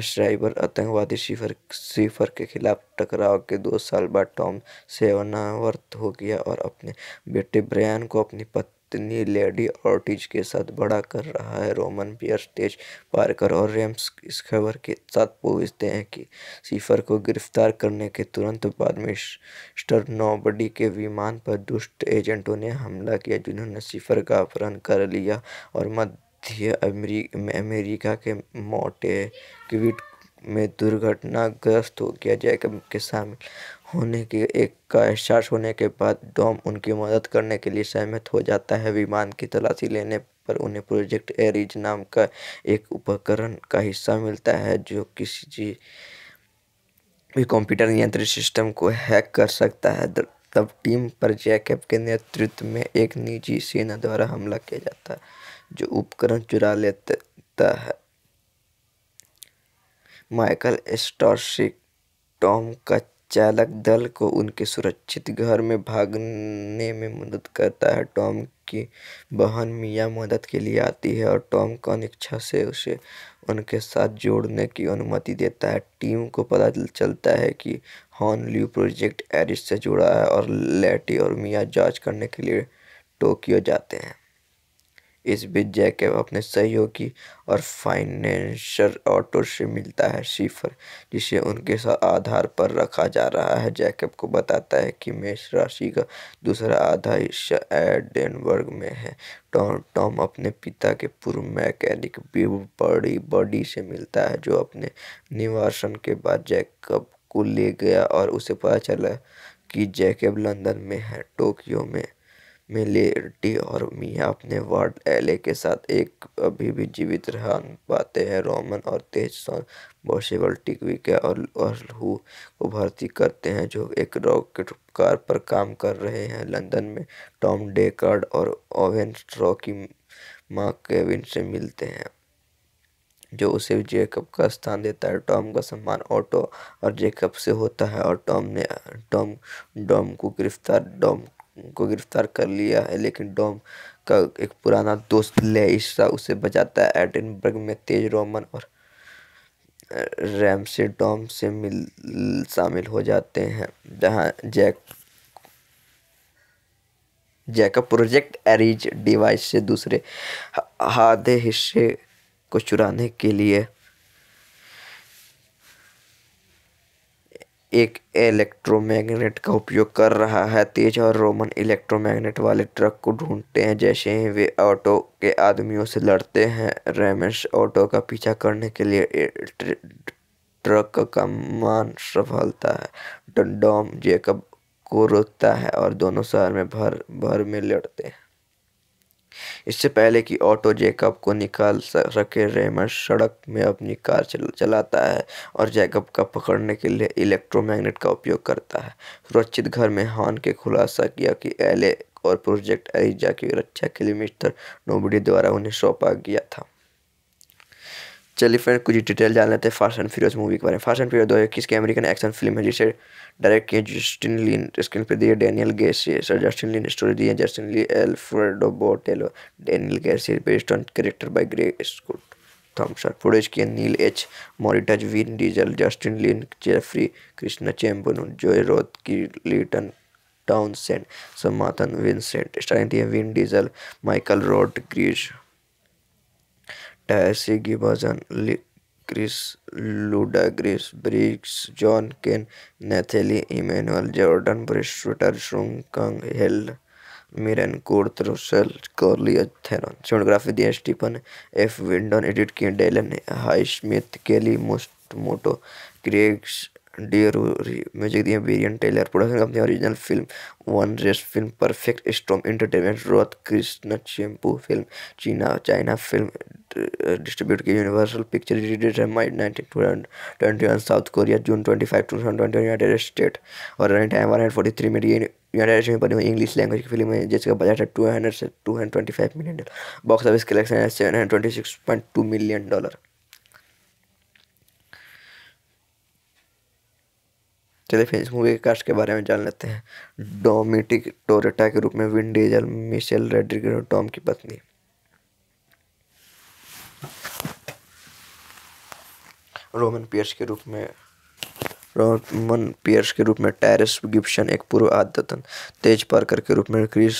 श्राइबर आतंकवादी शिफर शिफर के खिलाफ टकराव के दो साल बाद टॉम सेवनावर्त हो गया और अपने बेटे ब्रयान को अपनी पत्नी इतनी लेडी ऑर्टिज के साथ बड़ा कर रहा है रोमन पियर स्टेज पार्कर और रेम्स इस खबर के साथ पूछते हैं कि सीफर को गिरफ्तार करने के तुरंत बाद मिस्टर नोबडी के विमान पर दुष्ट एजेंटों ने हमला किया जिन्होंने सीफर का अपहरण कर लिया और मध्य अमेरिका के मोटे क्विट में दुर्घटनाग्रस्त हो गया जैकब के शामिल होने के एक का एहसास होने के बाद डॉम उनकी मदद करने के लिए सहमत हो जाता है विमान की तलाशी लेने पर उन्हें प्रोजेक्ट एरिज नाम का एक उपकरण का हिस्सा मिलता है जो किसी चीज भी कंप्यूटर नियंत्रित सिस्टम को हैक कर सकता है तब टीम पर जैकब के नेतृत्व में एक निजी सेना द्वारा हमला किया जाता है जो उपकरण चुरा लेता है माइकल स्टॉर्सिक टॉम का चालक दल को उनके सुरक्षित घर में भागने में मदद करता है टॉम की बहन मिया मदद के लिए आती है और टॉम को अनिच्छा से उसे उनके साथ जोड़ने की अनुमति देता है टीम को पता चलता है कि हॉन ल्यू प्रोजेक्ट एरिस से जुड़ा है और लेटी और मिया जांच करने के लिए टोक्यो जाते हैं इस बीच जैकब अपने सहयोगी और फाइनेंशियल ऑटो से मिलता है शिफर जिसे उनके आधार पर रखा जा रहा है जैकब को बताता है कि मेष राशि का दूसरा आधा हिस्सा एडेनबर्ग में है टॉम टॉम अपने पिता के पूर्व मैकेनिक बड़ी बॉडी से मिलता है जो अपने निवासन के बाद जैकब को ले गया और उसे पता चला कि जैकब लंदन में है टोक्यो में लेटी और मिया अपने वार्ड एले के साथ एक अभी भी जीवित रह पाते हैं रोमन और तेज सॉन बॉशेबल टिकविका और लहू को भर्ती करते हैं जो एक रॉकेट कार पर काम कर रहे हैं लंदन में टॉम डेकार्ड और ओवेन स्ट्रॉ की माँ केविन से मिलते हैं जो उसे जेकब का स्थान देता है टॉम का सम्मान ऑटो और जेकब से होता है और टॉम ने टॉम डॉम को गिरफ्तार डॉम को गिरफ्तार कर लिया है लेकिन डॉम का एक पुराना दोस्त लेसा उसे बचाता है एडनबर्ग में तेज रोमन और रैम से डॉम से मिल शामिल हो जाते हैं जहां Jack Jacob project Aries device से दूसरे आधे हिस्से को चुराने के लिए एक इलेक्ट्रोमैग्नेट का उपयोग कर रहा है तेज और रोमन इलेक्ट्रोमैग्नेट वाले ट्रक को ढूंढते हैं जैसे ही वे ऑटो के आदमियों से लड़ते हैं रमेश ऑटो का पीछा करने के लिए ट्रक का मान सफलता है डॉम जेकब को रोकता है और दोनों शहर में भर भर में लड़ते हैं इससे पहले कि ऑटो जैकब को निकाल सके रेमर सड़क में अपनी कार चल, चलाता है और जैकब का पकड़ने के लिए इलेक्ट्रोमैग्नेट का उपयोग करता है सुरक्षित घर में हॉन के खुलासा किया कि एले और प्रोजेक्ट एरिजा की रक्षा के लिए मिस्टर नोबडी द्वारा उन्हें सौंपा गया था चलिए फ्रेंड कुछ डिटेल जान लेते हैं फास्ट एंड फ्यूरियस मूवी के बारे में फास्ट एंड फ्यूरियस दो हज़ार इक्कीस की अमेरिकन एक्शन फिल्म है जिसे डायरेक्ट किए जस्टिन लिन स्क्रीन पर दिए Daniel Casey sir Justin Lin story दिए Justin Lee Alfredo Botello Daniel Casey based on character by Gary Scott Thompson footage किए नील H Moritz Vin Diesel Justin Lin Jeffrey Kirschenbaum Joe Roth Clayton Saint Samantha Vincent starring थी Vin Diesel Michael Rodriguez Tyrese Gibson Chris Ludacris Bridges John Cena Nathalie Emmanuel Jordana Brewster Sung Kang Helen Mirren Kurt Russell कर्ली Theron cinematography दिया Stephen F Windon edit किए Dylan Highsmith Kelly Matsumoto Greg D'Auria music दिए Brian Tyler production company original film One Race film Perfect Storm Entertainment Roth Kirschenbaum film चीना China film distribute की Universal picture twenty one South Korea June twenty five two thousand twenty United State और time one hundred forty three United State बनी हुई English language की film है जिसका budget है two hundred से two hundred twenty five million dollar box office collection है seven hundred twenty six point two million dollar चलिए फिर इस मूवी के कास्ट के बारे में जान लेते हैं डोमिटिक टोरेटा के रूप में Vin Diesel Michelle Rodriguez Tom की पत्नी रोमन पियर्स के रूप में रोमन पियर्स के रूप में टैरिस गिब्सन एक पूर्व आदतन तेज पार्कर के रूप में क्रिस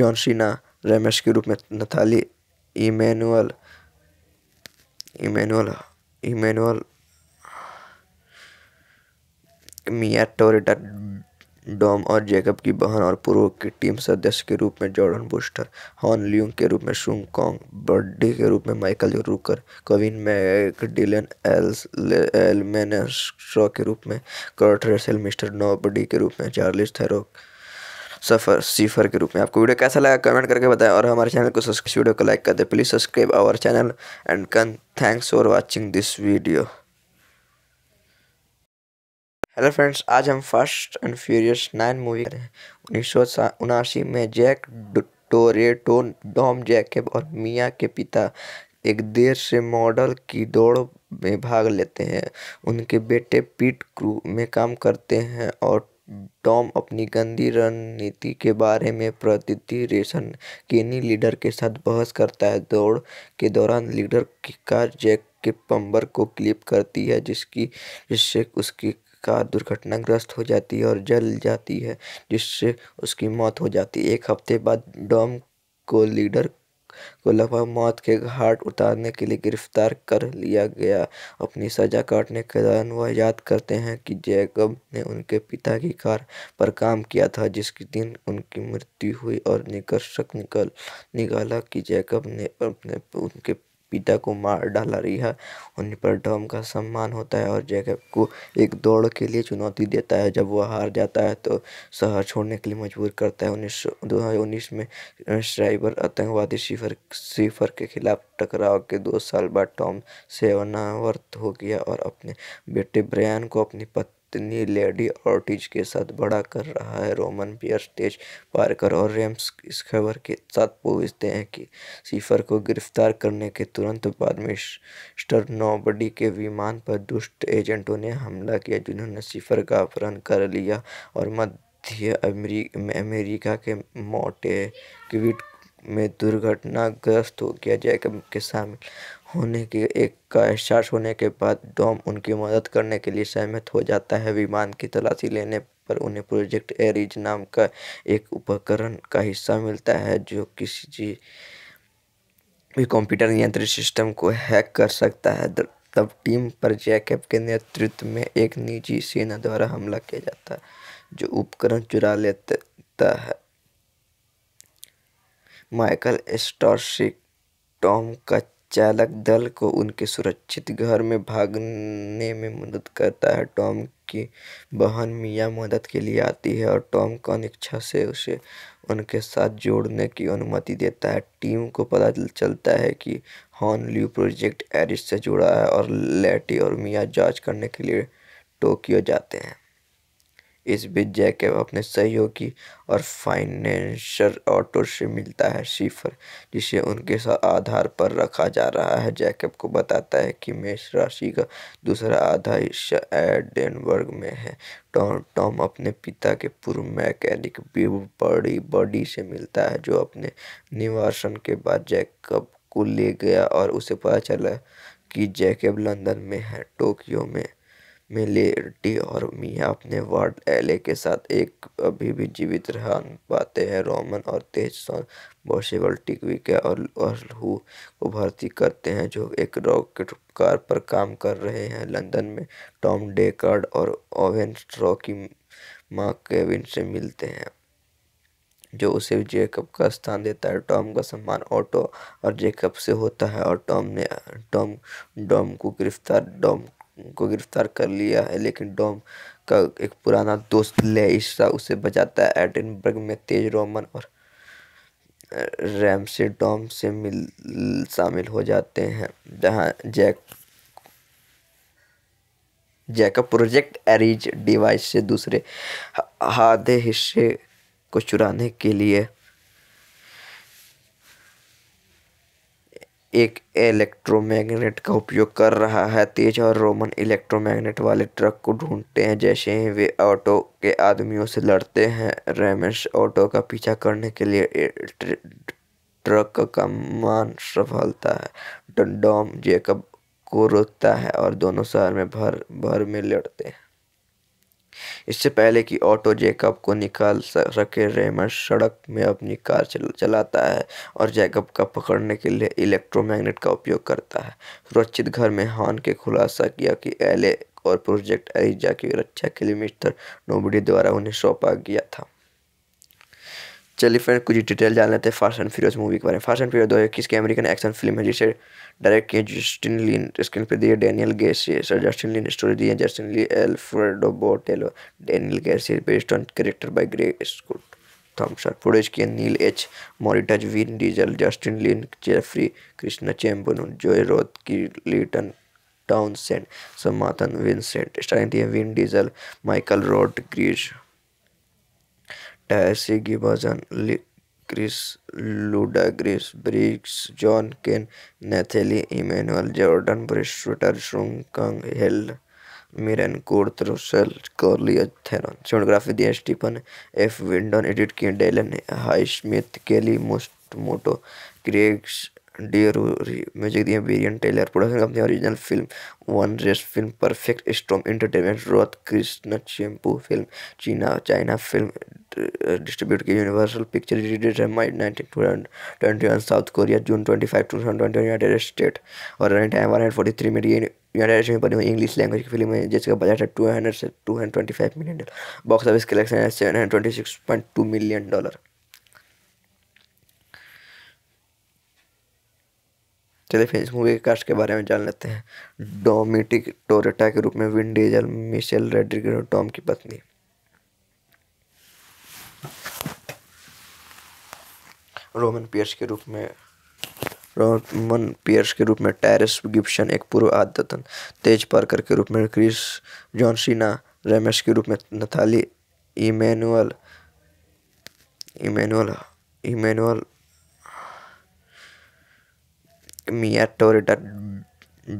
जॉनसिना रेमेश के रूप में Nathalie Emmanuel Emmanuel Emmanuel Mia Toretto Dom और जैकब की बहन और पूर्व की टीम सदस्य के रूप में जॉर्डन बुस्टर हॉन ल्यूंग के रूप में शुंग कॉन्ग बर्डी के रूप में Michael Rooker Kevin Mac Dylan एल्स एलमेन शो के रूप में कर्ट रेसल मिस्टर नोबडी के रूप में चार्लिस थेरो सफर सीफर के रूप में आपको वीडियो कैसा लगा कमेंट करके बताएं और हमारे चैनल को वीडियो को लाइक कर दें please subscribe our channel and कन thanks for watching this video hello friends आज हम first and furious nine movie उन्नीस सौ उनासी में जैक टोरेटो डॉम जैकेब और मिया के पिता एक देर से मॉडल की दौड़ में भाग लेते हैं उनके बेटे पीट क्रू में काम करते हैं और टॉम अपनी गंदी रणनीति के बारे में प्रतिति रेशन केनी लीडर के साथ बहस करता है दौड़ के दौरान लीडर की कार जैक के पंबर को क्लिप करती है जिसकी जिससे उसकी कार दुर्घटनाग्रस्त हो जाती है और जल जाती है जिससे उसकी मौत हो जाती है एक हफ्ते बाद डॉम को लीडर को लगभग मौत के घाट उतारने के लिए गिरफ्तार कर लिया गया अपनी सजा काटने के दौरान वह याद करते हैं कि जैकब ने उनके पिता की कार पर काम किया था जिसके दिन उनकी मृत्यु हुई और निकर्षक निकल निकाला कि जैकब ने अपने उनके पिता को मार डाला रिहा उन पर डॉम का सम्मान होता है और जैकब को एक दौड़ के लिए चुनौती देता है जब वह हार जाता है तो शहर छोड़ने के लिए मजबूर करता है उन्नीस दो हज़ार उन्नीस में श्राइबर आतंकवादी शिफर शिफर के खिलाफ टकराव के दो साल बाद टॉम सेवनावर्त हो गया और अपने बेटे ब्रयान को अपनी पत्नी इतनी लेडी ऑर्टिज के साथ बड़ा कर रहा है रोमन पियर स्टेज पार्कर और रेम्स इस खबर के साथ पूछते हैं कि सीफर को गिरफ्तार करने के तुरंत बाद में स्टर नोबडी के विमान पर दुष्ट एजेंटों ने हमला किया जिन्होंने सीफर का अपहरण कर लिया और मध्य अमेरिका के मोटे क्विट में दुर्घटनाग्रस्त हो गया जैकब के शामिल होने के एक का एहसास होने के बाद डॉम उनकी मदद करने के लिए सहमत हो जाता है विमान की तलाशी लेने पर उन्हें प्रोजेक्ट एरिज नाम का एक उपकरण का हिस्सा मिलता है जो किसी चीज भी कंप्यूटर नियंत्रित सिस्टम को हैक कर सकता है तब टीम पर जैकब के नेतृत्व में एक निजी सेना द्वारा हमला किया जाता है जो उपकरण चुरा लेता है माइकल स्टॉर्सिक टॉम का चालक दल को उनके सुरक्षित घर में भागने में मदद करता है टॉम की बहन मिया मदद के लिए आती है और टॉम को अनिच्छा से उसे उनके साथ जोड़ने की अनुमति देता है टीम को पता चलता है कि हॉन ल्यू प्रोजेक्ट एरिस से जुड़ा है और लेटी और मिया जांच करने के लिए टोक्यो जाते हैं इस बीच जैकब अपने सहयोगी और फाइनेंशियल ऑटो से मिलता है शिफर जिसे उनके साथ आधार पर रखा जा रहा है जैकब को बताता है कि मेष राशि का दूसरा आधा हिस्सा एडेनबर्ग में है टॉम टॉम अपने पिता के पूर्व मैकेनिक बड़ी बॉडी से मिलता है जो अपने निवासन के बाद जैकब को ले गया और उसे पता चला कि जैकब लंदन में है टोक्यो में में लेटी और मिया अपने वार्ड एले के साथ एक अभी भी जीवित रह पाते हैं रोमन और तेज सॉन बॉशेबल टिकविके और लहू को भर्ती करते हैं जो एक रॉकेट कार पर काम कर रहे हैं लंदन में टॉम डेकर्ड और ओवेन स्ट्रॉ की माँ केविन से मिलते हैं जो उसे जेकब का स्थान देता है टॉम का सम्मान ऑटो और जेकब से होता है और टॉम ने टॉम डॉम को गिरफ्तार डॉम को गिरफ्तार कर लिया है लेकिन डॉम का एक पुराना दोस्त लेइसा उसे बचाता है एडिनबर्ग में तेज रोमन और रैम से डॉम से मिल शामिल हो जाते हैं जहां जैक का प्रोजेक्ट एरिज डिवाइस से दूसरे आधे हिस्से को चुराने के लिए एक इलेक्ट्रोमैग्नेट का उपयोग कर रहा है तेज और रोमन इलेक्ट्रोमैग्नेट वाले ट्रक को ढूंढते हैं जैसे ही वे ऑटो के आदमियों से लड़ते हैं रमेश ऑटो का पीछा करने के लिए ट्रक का मान सफलता है डॉम जेकब को रोकता है और दोनों शहर में भर भर में लड़ते हैं इससे पहले कि ऑटो जैकब को निकाल सके रेमर सड़क में अपनी कार चलाता है और जैकब का पकड़ने के लिए इलेक्ट्रोमैग्नेट का उपयोग करता है सुरक्षित घर में हॉन के खुलासा किया कि एले और प्रोजेक्ट एरिजा की रक्षा के लिए मिस्टर नोबडी द्वारा उन्हें सौंपा गया था चलिए फिर कुछ डिटेल जान लेते हैं फास्ट एंड फ्यूरियस मूवी के बारे में फास्ट एंड फ्यूरियस दो हज़ार इक्कीस की अमेरिकन एक्शन फिल्म है जिसे डायरेक्ट किए जस्टिन लिन स्क्रीन पर दिए Daniel Casey sir Justin Lin story दिए Justin Lee Alfredo Botello Daniel Casey based on character by Gary Scott Thompson footage किए नील H Moritz Vin Diesel Justin Lin Jeffrey Kirschenbaum Joe Roth Clayton Saint Samantha Vincent starring दिए Vin Diesel Michael Rodriguez Tyrese Gibson Chris Ludacris Bridges John Cena Nathalie Emmanuel Jordana Brewster Sung Kang Helen Mirren Kurt Russell कॉर्लिया Theron cinematography दिए Stephen F Windon edit किए Dylan Highsmith Kelly Matsumoto Greg dear music दिए Brian Tyler production company original film One Race film Perfect Storm Entertainment Roth Kirschenbaum film चीना China film distribute की Universal picture May two twenty one South Korea June twenty five two thousand twenty United State और time one hundred United State में बनी English language की film है जिसका budget है two hundred से two hundred twenty five million dollar box office collection है seven hundred twenty six point two million dollar चलिए फिर इस मूवी के कास्ट के बारे में जान लेते हैं डोमिटिक टोरेटा के रूप में विन डीजल मिशेल और टॉम की पत्नी रोमन पियर्स के रूप में रोमन पियर्स के रूप में टैरिस गिब्सन एक पूर्व आदतन तेज पार्कर के रूप में क्रिस जॉनसिना रेमेश के रूप में Nathalie Emmanuel Emmanuel Emmanuel Mia Toretto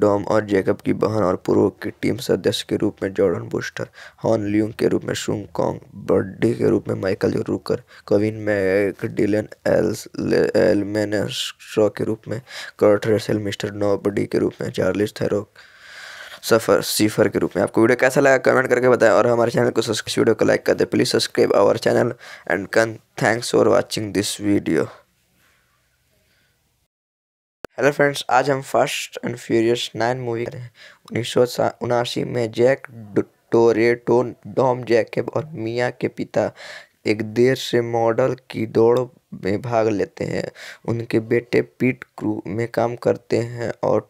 Dom और जैकब की बहन और पूर्व की टीम सदस्य के रूप में जॉर्डन बुस्टर हॉन ल्यूंग के रूप में शुंग कॉन्ग बर्डी के रूप में Michael Rooker Kevin Mac Dylan एल्स एलमेनस्ट्रॉ के रूप में कर्ट रेसल मिस्टर नोबडी के रूप में चार्लिस थेरो सफर सीफर के रूप में आपको वीडियो कैसा लगा कमेंट करके बताएं और हमारे चैनल को वीडियो को लाइक कर दें please subscribe our channel and कन thanks for watching this video hello friends आज हम first and furious nine movie उन्नीस सौ उनासी में जैक टोरेटो डॉम जैकेब और मिया के पिता एक देर से मॉडल की दौड़ में भाग लेते हैं उनके बेटे पीट क्रू में काम करते हैं और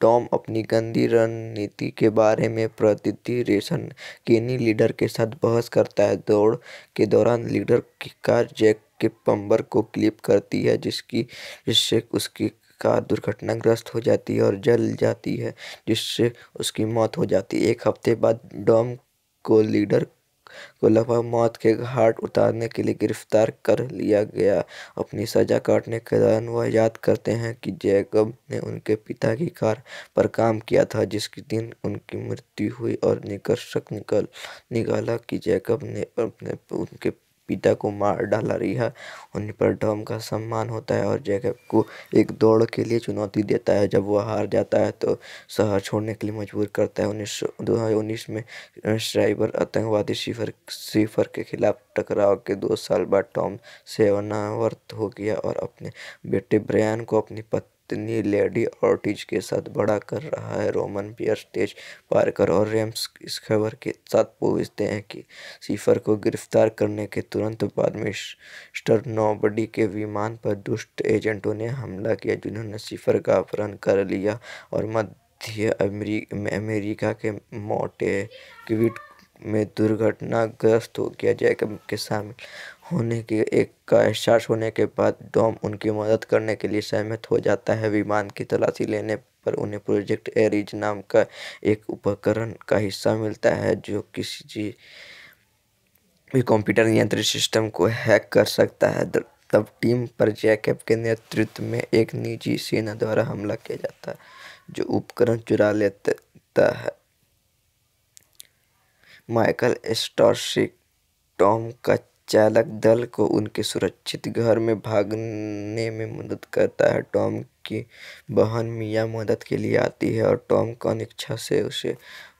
टॉम अपनी गंदी रणनीति के बारे में प्रतिति रेशन केनी लीडर के साथ बहस करता है दौड़ के दौरान लीडर की कार जैक के पंबर को क्लिप करती है जिसकी जिससे उसकी कार दुर्घटनाग्रस्त हो जाती है और जल जाती है जिससे उसकी मौत हो जाती है एक हफ्ते बाद डॉम को लीडर को लगभग मौत के घाट उतारने के लिए गिरफ्तार कर लिया गया अपनी सजा काटने के दौरान वह याद करते हैं कि जैकब ने उनके पिता की कार पर काम किया था जिसके दिन उनकी मृत्यु हुई और निकर्षक निकल निकाला कि जैकब ने अपने उनके पिता को मार डाला रिहा उन पर डॉम का सम्मान होता है और जैकब को एक दौड़ के लिए चुनौती देता है जब वह हार जाता है तो शहर छोड़ने के लिए मजबूर करता है उन्नीस दो हज़ार उन्नीस में श्राइबर आतंकवादी शिफर शिफर के खिलाफ टकराव के दो साल बाद टॉम सेवनावर्त हो गया और अपने बेटे ब्रयान को अपनी पत्नी इतनी लेडी ऑर्टिज के साथ बड़ा कर रहा है रोमन पियर स्टेज पारकर और रेम्स इस खबर के साथ पूछते हैं कि सीफर को गिरफ्तार करने के तुरंत बाद में स्टर नोबडी के विमान पर दुष्ट एजेंटों ने हमला किया जिन्होंने सीफर का अपहरण कर लिया और मध्य अमेरिका के मोटे क्विट में दुर्घटनाग्रस्त हो गया जैकब के शामिल होने के एक का एहसास होने के बाद डॉम उनकी मदद करने के लिए सहमत हो जाता है विमान की तलाशी लेने पर उन्हें प्रोजेक्ट एरिज नाम का एक उपकरण का हिस्सा मिलता है जो किसी चीज भी कंप्यूटर नियंत्रित सिस्टम को हैक कर सकता है तब टीम पर जैकब के नेतृत्व में एक निजी सेना द्वारा हमला किया जाता है जो उपकरण चुरा लेता है माइकल स्टॉर्सिक टॉम का चालक दल को उनके सुरक्षित घर में भागने में मदद करता है टॉम की बहन मिया मदद के लिए आती है और टॉम को अनिच्छा से उसे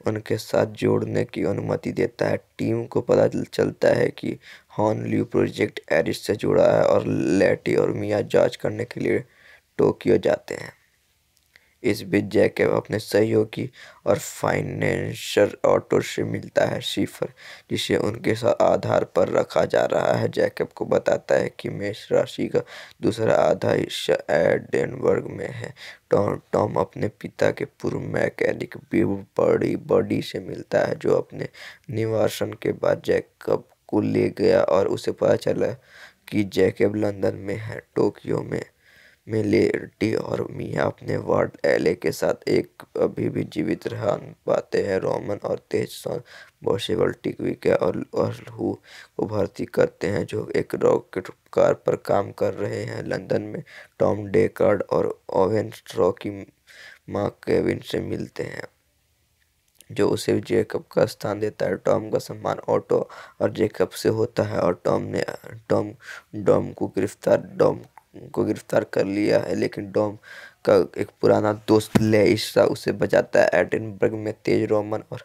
उनके साथ जोड़ने की अनुमति देता है टीम को पता चलता है कि हॉन ल्यू प्रोजेक्ट एरिस से जुड़ा है और लेटी और मिया जांच करने के लिए टोक्यो जाते हैं इस बीच जैकब अपने सहयोगी और फाइनेंशियल ऑटो से मिलता है शिफर जिसे उनके साथ आधार पर रखा जा रहा है जैकब को बताता है कि मेष राशि का दूसरा आधा हिस्सा एडेनबर्ग में है टॉम टॉम अपने पिता के पूर्व मैकेनिक बड़ी बॉडी से मिलता है जो अपने निवासन के बाद जैकब को ले गया और उसे पता चला कि जैकब लंदन में है टोक्यो में मिलेटी और मिया अपने वार्ड एले के साथ एक अभी भी जीवित रह पाते हैं रोमन और तेज सॉन टिकविक और लहू को भर्ती करते हैं जो एक रॉकेट कार पर काम कर रहे हैं लंदन में टॉम डेकार्ड और ओवेन स्ट्रॉ की माँ केविन से मिलते हैं जो उसे जेकब का स्थान देता है टॉम का सम्मान ऑटो और जेकब से होता है और टॉम ने टॉम डॉम को गिरफ्तार डॉम को गिरफ्तार कर लिया है लेकिन डॉम का एक पुराना दोस्त लेइसा उसे बचाता है एडिनबर्ग में तेज रोमन और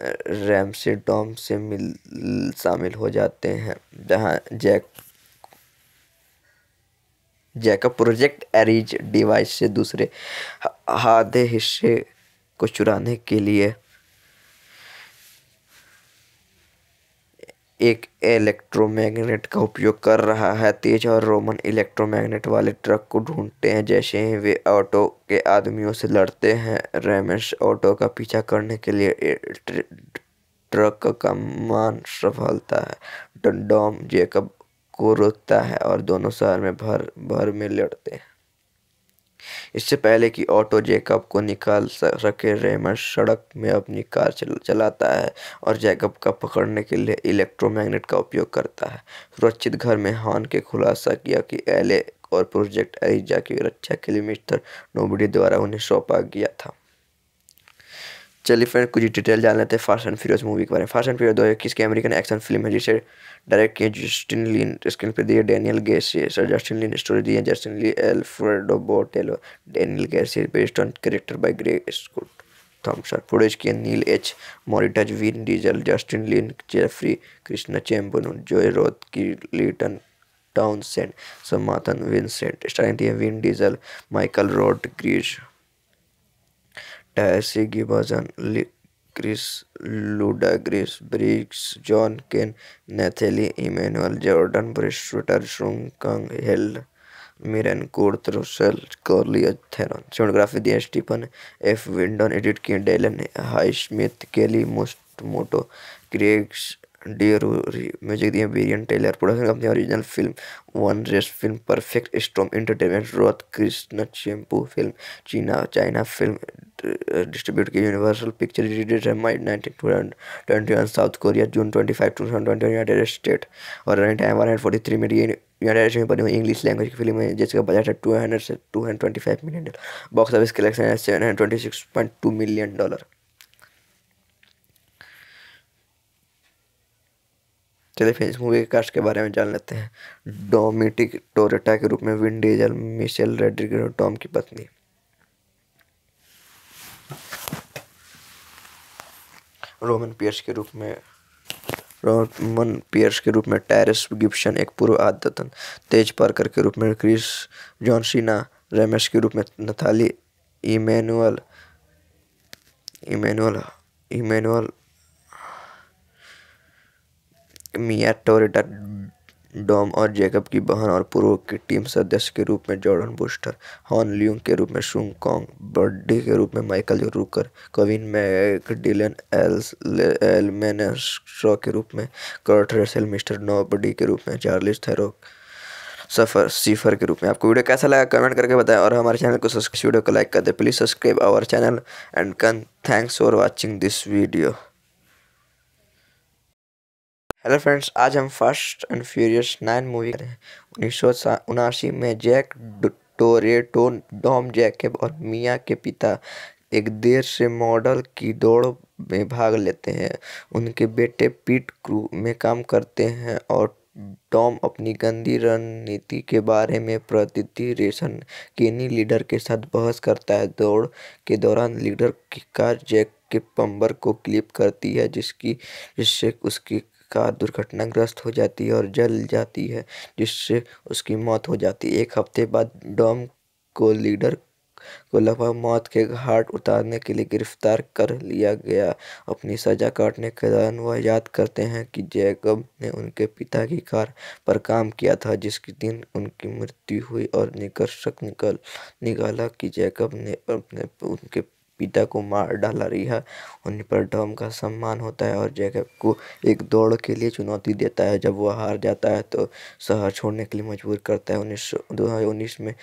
रैम से डॉम से मिल शामिल हो जाते हैं जहाँ Jack Jacob project Aries device से दूसरे आधे हिस्से को चुराने के लिए एक इलेक्ट्रोमैग्नेट का उपयोग कर रहा है तेज और रोमन इलेक्ट्रोमैग्नेट वाले ट्रक को ढूंढते हैं जैसे ही वे ऑटो के आदमियों से लड़ते हैं रमेश ऑटो का पीछा करने के लिए ट्रक का मान सफलता है डॉम जेकब को रोकता है और दोनों शहर में भर भर में लड़ते हैं इससे पहले कि ऑटो जैकब को निकाल सके रेमर सड़क में अपनी कार चल, चलाता है और जैकब का पकड़ने के लिए इलेक्ट्रोमैग्नेट का उपयोग करता है सुरक्षित घर में हॉन के खुलासा किया कि एले और प्रोजेक्ट एरिजा की रक्षा के लिए मिस्टर नोबडी द्वारा उन्हें सौंपा गया था चलिए फ्रेंड कुछ डिटेल जान लेते हैं फास्ट एंड फ्यूरियस मूवी के बारे में फास्ट एंड फ्यूरियस दो हज़ार इक्कीस की अमेरिकन एक्शन फिल्म है जिसे डायरेक्ट किए जस्टिन लिन स्क्रीन पर दिए Daniel Casey sir Justin Lin story दिए Justin Lee Alfredo Botello Daniel Casey based on character by Gary Scott Thompson footage किए नील H Moritz Vin Diesel Justin Lin Jeffrey Kirschenbaum Joe Roth Clayton Townsend Samantha Vincent starring दिए Vin Diesel Michael Rodriguez Tyrese Chris Chris Ludacris Bridges John Cena Nathalie Emmanuel Jordana Brewster Sung Kang Helen Mirren Kurt Russell कॉर्लिया Theron cinematography दिए Stephen F Windon edit किए Dylan Highsmith Kelly मोटो Greg dear music दिए Brian Tyler production company original film One Race film Perfect Storm Entertainment Roth Kirschenbaum film चीना China film distribute की Universal picture twenty one South Korea June twenty five two thousand twenty United State और time one hundred forty three minute United State में बनी हुई English language की film है जिसका budget है टू हंड्रेड से two hundred twenty five million dollar box office collection है seven hundred twenty six point two million dollar चलिए फिर इस मूवी के कास्ट के बारे में जान लेते हैं डोमिटिक टोरेटा के रूप में Vin Diesel Michelle Rodriguez Tom की पत्नी रोमन पियर्स के रूप में रोमन पियर्स के रूप में टैरिस गिप्शन एक पूर्व आदतन तेज पार्कर के रूप में क्रिस जॉनसिना रेमेश के रूप में Nathalie Emmanuel Emmanuel Emmanuel Mia Toretto Dom और जैकब की बहन और पूर्व की टीम सदस्य के रूप में जॉर्डन बुस्टर हॉन ल्यूंग के रूप में शुंग कॉन्ग बर्डी के रूप में माइकल रूकर कविन डिलन एल्स एलमेनस्ट्रॉ के रूप में कर्ट रेसल मिस्टर बडी के रूप में चार्लिस थेरो सफर सीफर के रूप में आपको वीडियो कैसा लगा कमेंट करके बताएं और हमारे चैनल को वीडियो को लाइक कर दें please subscribe our channel and कन thanks for watching this video hello friends आज हम first and furious nine movie उन्नीस सौ उनासी में जैक टोरेटो डॉम जैकेब और मिया के पिता एक देर से मॉडल की दौड़ में भाग लेते हैं उनके बेटे पीट क्रू में काम करते हैं और टॉम अपनी गंदी रणनीति के बारे में प्रतिति रेशन केनी लीडर के साथ बहस करता है दौड़ के दौरान लीडर की कार जैक के पंबर को क्लिप करती है जिसकी जिससे उसकी कार दुर्घटनाग्रस्त हो जाती है और जल जाती है जिससे उसकी मौत हो जाती है एक हफ्ते बाद डॉम को लीडर को लगभग मौत के घाट उतारने के लिए गिरफ्तार कर लिया गया अपनी सजा काटने के दौरान वह याद करते हैं कि जैकब ने उनके पिता की कार पर काम किया था जिसके दिन उनकी मृत्यु हुई और निकर्षक निकल निकाला कि जैकब ने अपने उनके पिता को मार डाला है उन पर टॉम का सम्मान होता है और जैकब को एक दौड़ के लिए चुनौती देता है जब वह हार जाता है तो शहर छोड़ने के लिए मजबूर करता है उन्नीस दो हज़ार उन्नीस में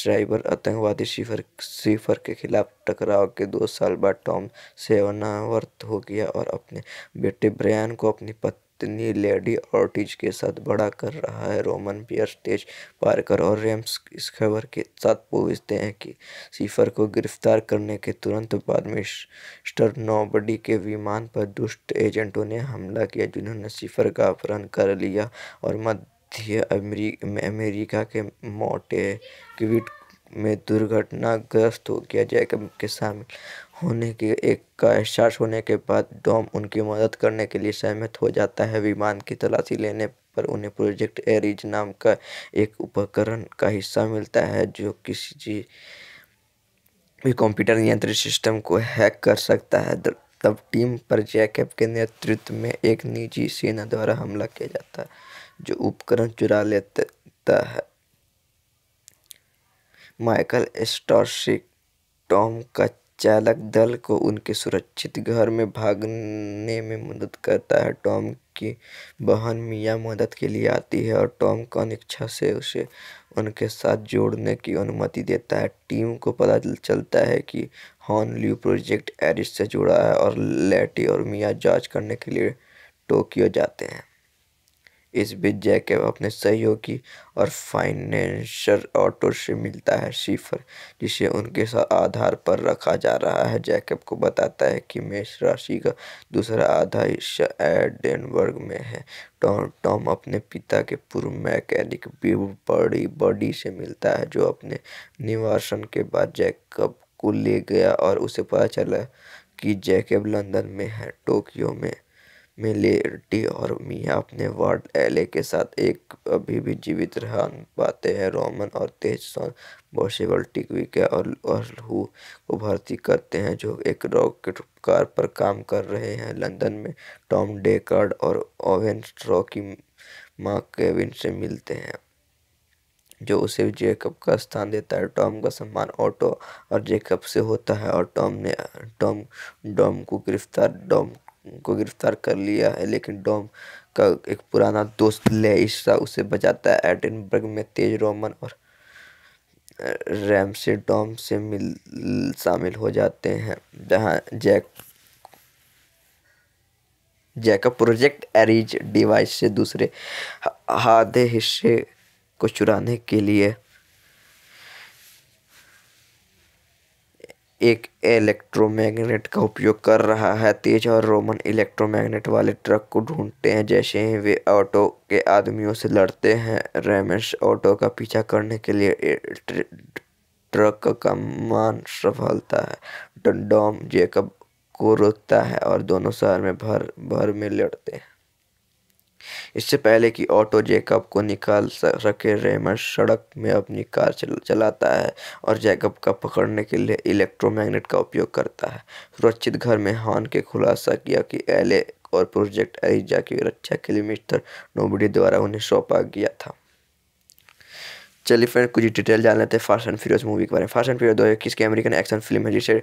श्राइबर आतंकवादी शिफर शिफर के खिलाफ टकराव के दो साल बाद टॉम सेवानावर्त हो गया और अपने बेटे ब्रायन को अपनी पत्नी इतनी लेडी ऑर्टिज के साथ बड़ा कर रहा है रोमन पियर तेज पारकर और रेम्स इस खबर के साथ पूछते हैं कि सीफर को गिरफ्तार करने के तुरंत बाद में स्टर नोबडी के विमान पर दुष्ट एजेंटों ने हमला किया जिन्होंने सीफर का अपहरण कर लिया और मध्य अमेरिका के मोटे क्विट में दुर्घटनाग्रस्त हो गया जैकब के शामिल होने के एक का एहसास होने के बाद डॉम उनकी मदद करने के लिए सहमत हो जाता है विमान की तलाशी लेने पर उन्हें प्रोजेक्ट एरिज नाम का एक उपकरण का हिस्सा मिलता है जो किसी चीज भी कंप्यूटर नियंत्रित सिस्टम को हैक कर सकता है तब टीम पर जैकब के नेतृत्व में एक निजी सेना द्वारा हमला किया जाता है जो उपकरण चुरा लेता है माइकल स्टॉर्सिक टॉम का चालक दल को उनके सुरक्षित घर में भागने में मदद करता है टॉम की बहन मिया मदद के लिए आती है और टॉम को अनिच्छा से उसे उनके साथ जोड़ने की अनुमति देता है टीम को पता चलता है कि हॉन ल्यू प्रोजेक्ट एरिस से जुड़ा है और लेटी और मिया जांच करने के लिए टोक्यो जाते हैं इस बीच जैकब अपने सहयोगी और फाइनेंशियल ऑटो से मिलता है शिफर जिसे उनके आधार पर रखा जा रहा है जैकब को बताता है कि मेष राशि का दूसरा आधा हिस्सा एडेनबर्ग में है टॉम टॉम अपने पिता के पूर्व मैकेनिक बड़ी बॉडी से मिलता है जो अपने निवासन के बाद जैकब को ले गया और उसे पता चला कि जैकब लंदन में है टोक्यो में मिलेटी और मिया अपने वार्ड एले के साथ एक अभी भी जीवित रह पाते हैं रोमन और तेज सॉन बॉसेबल और लहू को भर्ती करते हैं जो एक रॉकेट कार पर काम कर रहे हैं लंदन में टॉम डेकार्ड और ओवेन स्ट्रॉ की माँ केविन से मिलते हैं जो उसे जेकब का स्थान देता है टॉम का सम्मान ऑटो और जेकब से होता है और टॉम ने टॉम डॉम को गिरफ्तार डॉम को गिरफ्तार कर लिया है लेकिन डॉम का एक पुराना दोस्त लेसा उसे बचाता है एडिनबर्ग में तेज रोमन और रैमसे डॉम से मिल शामिल हो जाते हैं जहाँ Jack Jacob project Aries device से दूसरे आधे हिस्से को चुराने के लिए एक इलेक्ट्रोमैग्नेट का उपयोग कर रहा है तेज और रोमन इलेक्ट्रोमैग्नेट वाले ट्रक को ढूंढते हैं जैसे ही वे ऑटो के आदमियों से लड़ते हैं रमेश ऑटो का पीछा करने के लिए ट्रक का मान सफलता है डॉम जेकब को रोकता है और दोनों शहर में भर भर में लड़ते हैं इससे पहले कि ऑटो जैकब को निकाल सके रेमर सड़क में अपनी कार चल, चलाता है और जैकब का पकड़ने के लिए इलेक्ट्रोमैग्नेट का उपयोग करता है सुरक्षित घर में हॉन के खुलासा किया कि एले और प्रोजेक्ट एरिजा की रक्षा के लिए मिस्टर नोबडी द्वारा उन्हें सौंपा गया था चलिए फ्रेंड कुछ डिटेल जान लेते हैं फास्ट एंड फ्यूरियस मूवी के बारे में फास्ट एंड फ्यूरियस दो हज़ार इक्कीस की अमेरिकन एक्शन फिल्म है जिसे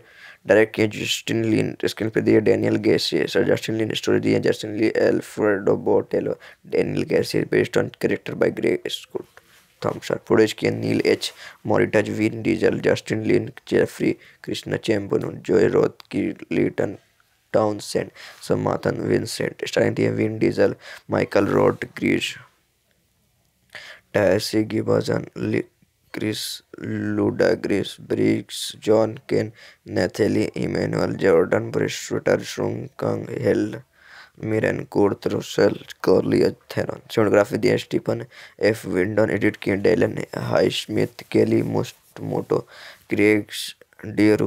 डायरेक्ट किए जस्टिन लिन स्क्रीन पर दिए Daniel Casey sir Justin Lin story दिए Justin Lee Alfredo Botello Daniel Casey based on character by Gary Scott Thompson footage किए नील H Moritz Vin Diesel Justin Lin Jeffrey Kirschenbaum Joe Roth Clayton Saint Samantha Vincent starring दिए Vin Diesel Michael Rodriguez Tyrese Gibson Chris Ludacris Bridges John Cena Nathalie Emmanuel Jordana Brewster Sung Kang Helen Mirren Kurt Russell कॉर्लिया Theron cinematography दिए Stephen F Windon edit किए Dylan Highsmith Kelly मोटो Greg dear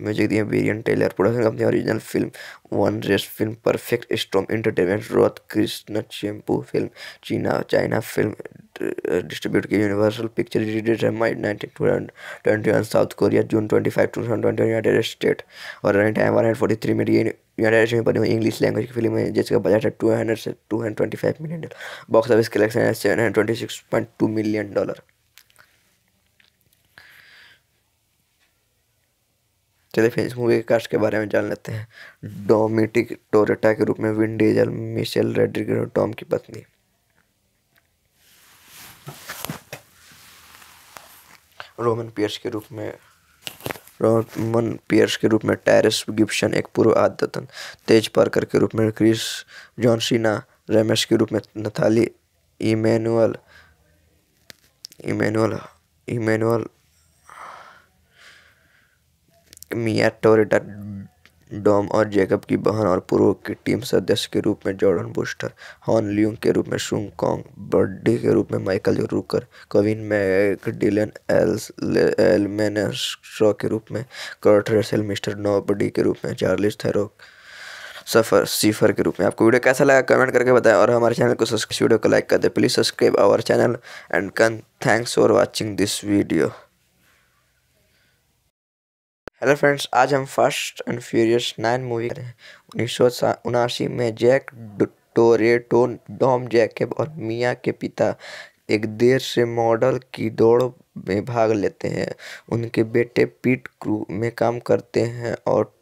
music दिए Brian Tyler production company original film One Race film Perfect Storm Entertainment Roth Kirschenbaum film चीना China film distribute की Universal picture twenty one South Korea June twenty five two thousand twenty United State और United में बनी हुई English language की film है जिसका budget है टू हंड्रेड से two hundred twenty five million dollar box office collection है seven hundred twenty six point two million dollar चलिए फिर इस मूवी के कास्ट के बारे में जान लेते हैं डोमिटिक टोरेटा के रूप में Vin Diesel Michelle Rodriguez Tom की पत्नी रोमन पियर्स के रूप में रोमन पियर्स के रूप में टैरिस गिप्शन एक पूर्व आदतन तेज पार्कर के रूप में क्रिस जॉनसिना रमेश के रूप में Nathalie Emmanuel Emmanuel Emmanuel Mia Toretto Dom और जैकब की बहन और पूर्व की टीम सदस्य के रूप में जॉर्डन बुस्टर हॉन ल्यूंग के रूप में शुंग कॉन्ग बर्डी के रूप में माइकल रूकर कविन डिलन एल्स एलमेन शॉ के रूप में कर्ट रेसल मिस्टर बडी के रूप में चार्लिस थेरो सफर सीफर के रूप में आपको वीडियो कैसा लगा कमेंट करके बताएं और हमारे चैनल को वीडियो को लाइक कर दें please subscribe our channel and कन thanks for watching this video hello friends आज हम first and furious nine movie उन्नीस सौ उनासी में जैक टोरेटो डॉम जैकेब और मिया के पिता एक देर से मॉडल की दौड़ में भाग लेते हैं उनके बेटे पीट क्रू में काम करते हैं और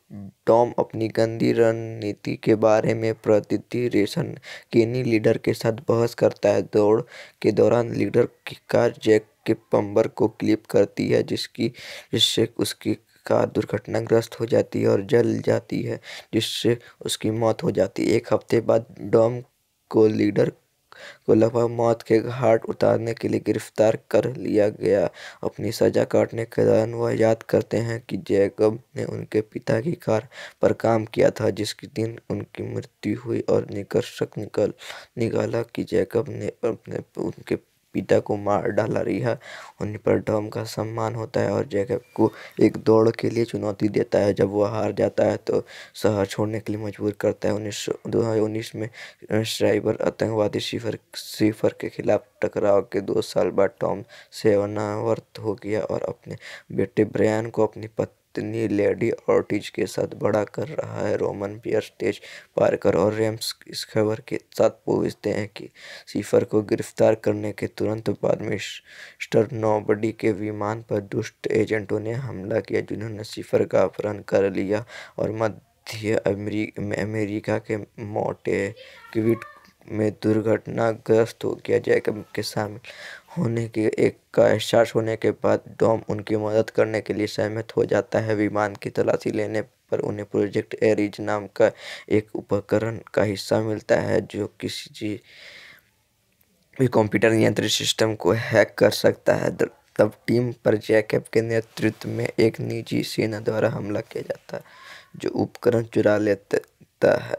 टॉम अपनी गंदी रणनीति के बारे में प्रतिति रेशन केनी लीडर के साथ बहस करता है दौड़ के दौरान लीडर की कार जैक के पंबर को क्लिप करती है जिसकी जिससे उसकी कार दुर्घटनाग्रस्त हो जाती है और जल जाती है जिससे उसकी मौत हो जाती है एक हफ्ते बाद डॉम को लीडर को लगभग मौत के घाट उतारने के लिए गिरफ्तार कर लिया गया अपनी सजा काटने के दौरान वह याद करते हैं कि जैकब ने उनके पिता की कार पर काम किया था जिसके दिन उनकी मृत्यु हुई और निकर्षक निकल निकाला कि जैकब ने अपने उनके पिता को मार डाला रिहा उन पर डॉम का सम्मान होता है और जैकब को एक दौड़ के लिए चुनौती देता है जब वह हार जाता है तो शहर छोड़ने के लिए मजबूर करता है उन्नीस दो हज़ार उन्नीस में साइबर आतंकवादी शिफर शिफर के खिलाफ टकराव के दो साल बाद टॉम सेवानावर्त हो गया और अपने बेटे ब्रयान को अपनी पत्नी एंथनी लेडी ऑर्टिज के साथ बड़ा कर रहा है रोमन पियर तेज पारकर और रेम्स इस खबर के साथ पूछते हैं कि सीफर को गिरफ्तार करने के तुरंत बाद मिस्टर नोबडी के विमान पर दुष्ट एजेंटों ने हमला किया जिन्होंने सीफर का अपहरण कर लिया और मध्य अमेरिका के मोटे क्विट में दुर्घटनाग्रस्त हो गया जैकब के शामिल होने के एक का एहसास होने के बाद डॉम उनकी मदद करने के लिए सहमत हो जाता है विमान की तलाशी लेने पर उन्हें प्रोजेक्ट एरिज नाम का एक उपकरण का हिस्सा मिलता है जो किसी चीज भी कंप्यूटर नियंत्रित सिस्टम को हैक कर सकता है तब टीम पर जैकब के नेतृत्व में एक निजी सेना द्वारा हमला किया जाता है जो उपकरण चुरा लेता है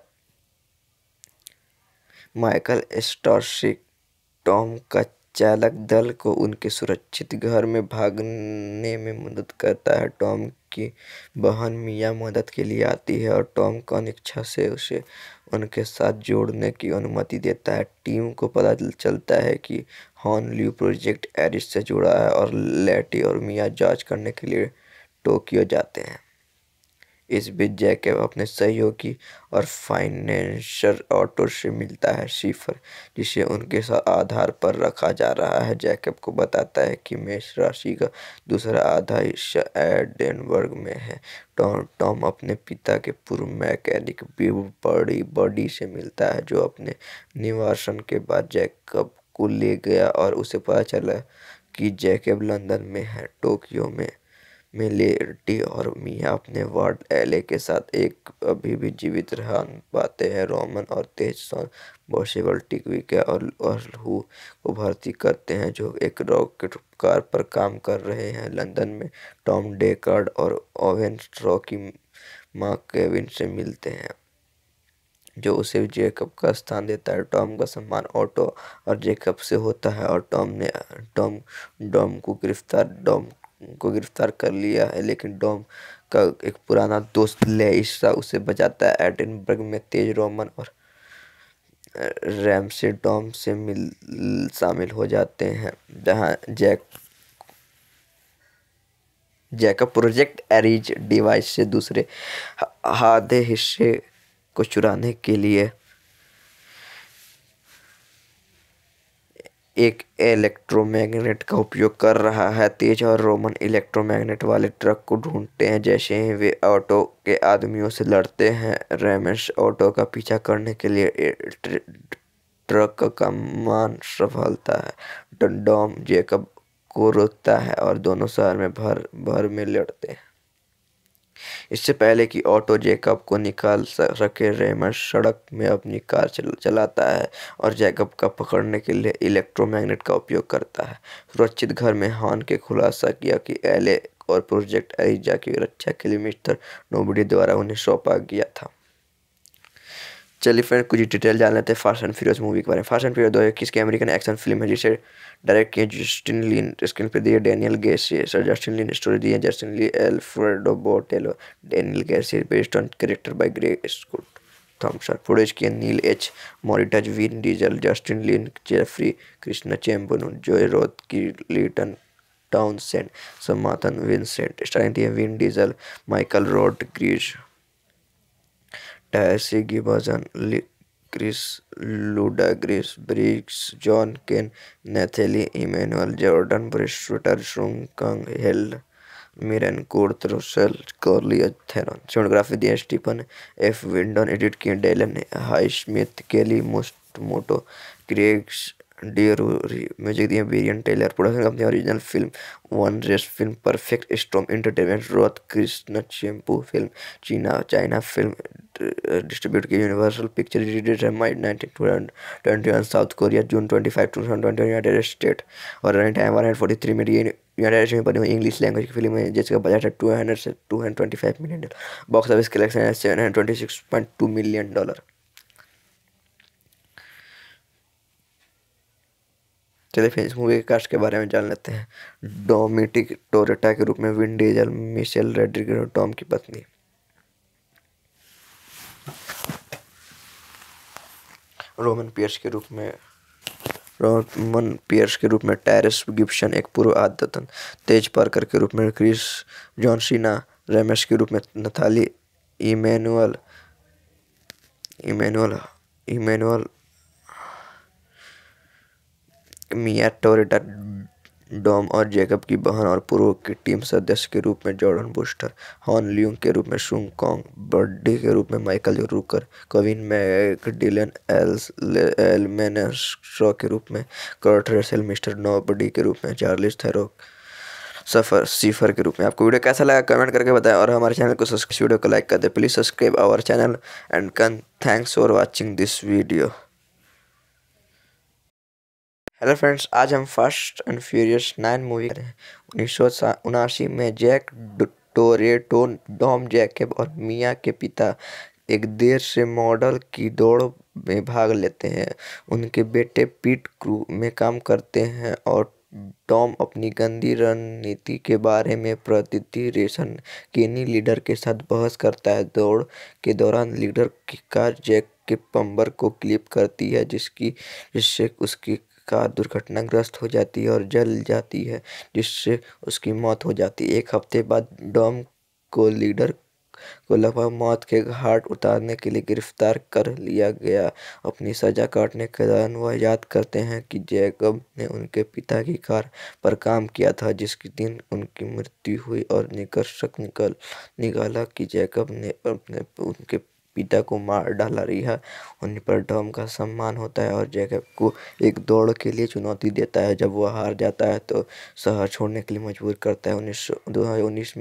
माइकल स्टॉर्सिक टॉम का चालक दल को उनके सुरक्षित घर में भागने में मदद करता है टॉम की बहन मिया मदद के लिए आती है और टॉम को अनिच्छा से उसे उनके साथ जोड़ने की अनुमति देता है टीम को पता चलता है कि हॉन ल्यू प्रोजेक्ट एरिस से जुड़ा है और लेटी और मिया जांच करने के लिए टोक्यो जाते हैं इस बीच जैकब अपने सहयोगी और फाइनेंशियल ऑटो से मिलता है शिफर जिसे उनके आधार पर रखा जा रहा है जैकब को बताता है कि मेष राशि का दूसरा आधा हिस्सा एडेनबर्ग में है टॉम टॉम अपने पिता के पूर्व मैकेनिक बड़ी बॉडी से मिलता है जो अपने निवासन के बाद जैकब को ले गया और उसे पता चला कि जैकब लंदन में है टोक्यो में मिलेटी और मिया अपने वार्ड एले के साथ एक अभी भी जीवित रह पाते हैं रोमन और तेज सॉन बॉशेबल और लहू को भर्ती करते हैं जो एक रॉकेट कार पर काम कर रहे हैं लंदन में टॉम डेकर्ड और ओवेन स्ट्रॉ की माँ केविन से मिलते हैं जो उसे जेकब का स्थान देता है टॉम का सम्मान ऑटो और जेकब से होता है और टॉम ने टॉम डॉम को गिरफ्तार डॉम को गिरफ्तार कर लिया है लेकिन डॉम का एक पुराना दोस्त लेइसा उसे बचाता है एडिनबर्ग में तेज रोमन और रैमसे डॉम से मिल शामिल हो जाते हैं जहाँ Jack Jacob project Aries device से दूसरे आधे हिस्से को चुराने के लिए एक इलेक्ट्रोमैग्नेट का उपयोग कर रहा है तेज और रोमन इलेक्ट्रोमैग्नेट वाले ट्रक को ढूंढते हैं जैसे ही वे ऑटो के आदमियों से लड़ते हैं रमेश ऑटो का पीछा करने के लिए ट्रक का मान सफलता है डॉम जेकब को रोकता है और दोनों शहर में भर भर में लड़ते हैं इससे पहले कि ऑटो जैकब को निकाल सके रेमर सड़क में अपनी कार चल, चलाता है और जैकब का पकड़ने के लिए इलेक्ट्रोमैग्नेट का उपयोग करता है सुरक्षित घर में हॉन के खुलासा किया कि एले और प्रोजेक्ट एरिजा की रक्षा के लिए मिस्टर नोबडी द्वारा उन्हें सौंपा गया था चलिए फ्रेंड कुछ डिटेल जान लेते हैं फास्ट एंड फ्यूरियस मूवी के बारे में फास्ट एंड फ्यूरियस दो इक्कीस की अमेरिकन एक्शन फिल्म है जिसे डायरेक्ट किए जस्टिन लिन स्क्रीन पर दिए Daniel Casey sir Justin Lin story दिए Justin Lee Alfredo Botello Daniel Casey based on character by Gary Scott Thompson footage किए नील H Moritz Vin Diesel Justin Lin Jeffrey Kirschenbaum Joe Roth Clayton Townsend Samantha sent starring दिए Vin Diesel Michael Rodriguez Tyrese Gibson Chris Ludacris Bridges John Cena Nathalie Emmanuel Jordana Brewster Sung Kang Helen Mirren Kurt Russell Charlize Theron cinematography दिया Stephen F Windon edit किए Dylan Highsmith Kelly मोटो Greg dear music दिए Brian Tyler production company original film One Race film Perfect Storm Entertainment Roth Kirschenbaum film चीना China film distribute की Universal picture release है May nineteen two twenty one South Korea June twenty five two thousand twenty United State और running time one hundred forty three minute United State में बनी हुई English language की film है जिसका budget है two hundred से two hundred twenty five million dollar box office collection है seven hundred twenty six point two million dollar चलिए फिर इस मूवी के कास्ट के बारे में जान लेते हैं डोमिटिक टोरेटा के रूप में Vin Diesel Michelle Rodriguez Tom की पत्नी रोमन पियर्स के रूप में रोमन पियर्स के रूप में टेरिस गिप्शन एक पूर्व आदतन तेज पार्कर के रूप में क्रिस जॉनसिना रमेश के रूप में Nathalie Emmanuel Emmanuel Emmanuel Mia Toretto Dom और जैकब की बहन और पूर्व की टीम सदस्य के रूप में जॉर्डन बुस्टर हॉन ल्यूंग के रूप में शुंग कॉन्ग बर्डे के रूप में Michael Rooker Kevin Mac Dylan एल्स एलमेनस्ट्रॉ के रूप में कर्ट रेसल मिस्टर बडी के रूप में चार्लिस थेरो सफर सीफर के रूप में आपको वीडियो कैसा लगा कमेंट करके बताएं और हमारे चैनल को सब्सक्राइब वीडियो को लाइक कर दें please subscribe our channel and कन thanks for watching this video hello friends आज हम first and furious nine movie उन्नीस सौ उनासी में जैक टोरेटो डॉम जैकब और मिया के पिता एक देर से मॉडल की दौड़ में भाग लेते हैं उनके बेटे पीट क्रू में काम करते हैं और टॉम अपनी गंदी रणनीति के बारे में प्रतिति रेशन केनी लीडर के साथ बहस करता है दौड़ के दौरान लीडर की कार जैक के पंबर को क्लिप करती है जिसकी जिससे उसकी कार दुर्घटनाग्रस्त हो जाती है और जल जाती है जिससे उसकी मौत हो जाती है एक हफ्ते बाद डॉम को लीडर को लगभग मौत के घाट उतारने के लिए गिरफ्तार कर लिया गया अपनी सजा काटने के दौरान वह याद करते हैं कि जैकब ने उनके पिता की कार पर काम किया था जिसके दिन उनकी मृत्यु हुई और निकर्षक निकल निकाला कि जैकब ने अपने उनके पिता को मार डाला रिहा उन पर टॉम का सम्मान होता है और जैकब को एक दौड़ के लिए चुनौती देता है जब वह हार जाता है तो शहर छोड़ने के लिए मजबूर करता है उन्नीस दो हज़ार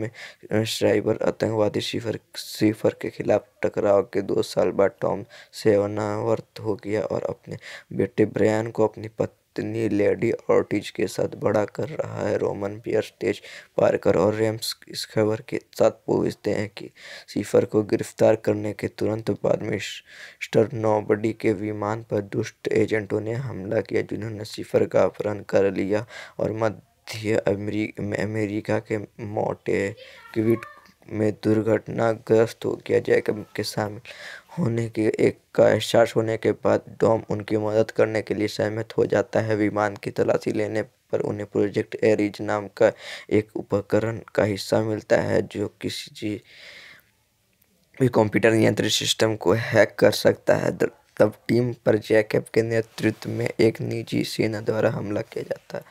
में श्राइबर आतंकवादी शिफर शिफर के खिलाफ टकराव के दो साल बाद टॉम सेवानावर्त हो गया और अपने बेटे ब्रयान को अपनी पत्नी एंथनी लेडी ऑर्टिज के साथ बड़ा कर रहा है रोमन पियर स्टेज पार्कर और रेम्स इस खबर के साथ पूछते हैं कि सीफर को गिरफ्तार करने के तुरंत बाद मिस्टर नोबडी के विमान पर दुष्ट एजेंटों ने हमला किया जिन्होंने सीफर का अपहरण कर लिया और मध्य अमेरिका के मोटे क्विट में दुर्घटनाग्रस्त हो गया जैकब के शामिल होने के एक का एहसास होने के बाद डॉम उनकी मदद करने के लिए सहमत हो जाता है विमान की तलाशी लेने पर उन्हें प्रोजेक्ट एरिज नाम का एक उपकरण का हिस्सा मिलता है जो किसी जी भी कंप्यूटर नियंत्रित सिस्टम को हैक कर सकता है तब टीम पर जैकब के नेतृत्व में एक निजी सेना द्वारा हमला किया जाता है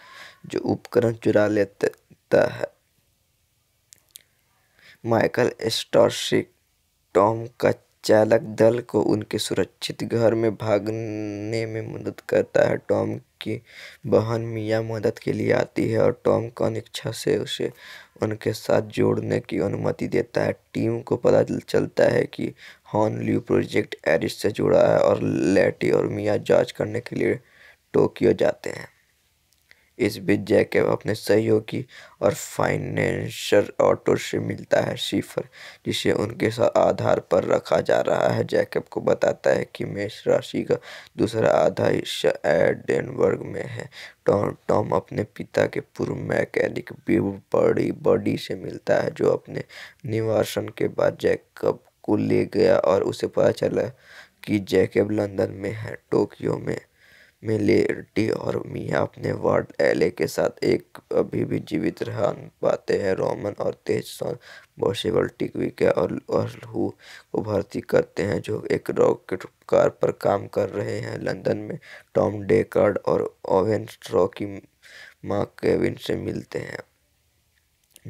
जो उपकरण चुरा लेता है माइकल स्टॉर्सिक टॉम का चालक दल को उनके सुरक्षित घर में भागने में मदद करता है टॉम की बहन मिया मदद के लिए आती है और टॉम को अनिच्छा से उसे उनके साथ जोड़ने की अनुमति देता है टीम को पता चलता है कि हॉन ल्यू प्रोजेक्ट एरिस से जुड़ा है और लेटी और मिया जांच करने के लिए टोक्यो जाते हैं इस बीच जैकब अपने सहयोगी और फाइनेंशियल ऑटो से मिलता है शिफर जिसे उनके आधार पर रखा जा रहा है जैकब को बताता है कि मेष राशि का दूसरा आधा हिस्सा एडेनबर्ग में है टॉम टॉम अपने पिता के पूर्व मैकेनिक बड़ी बॉडी से मिलता है जो अपने निवासन के बाद जैकब को ले गया और उसे पता चला कि जैकब लंदन में है टोक्यो में में लेटी और मिया अपने वार्ड एले के साथ एक अभी भी जीवित रह पाते हैं रोमन और तेज सॉन बॉसेबल टिकविका और लहू को भर्ती करते हैं जो एक रॉकेट कार पर काम कर रहे हैं लंदन में टॉम डेकार्ड और ओवेन स्ट्रॉ की माँ केविन से मिलते हैं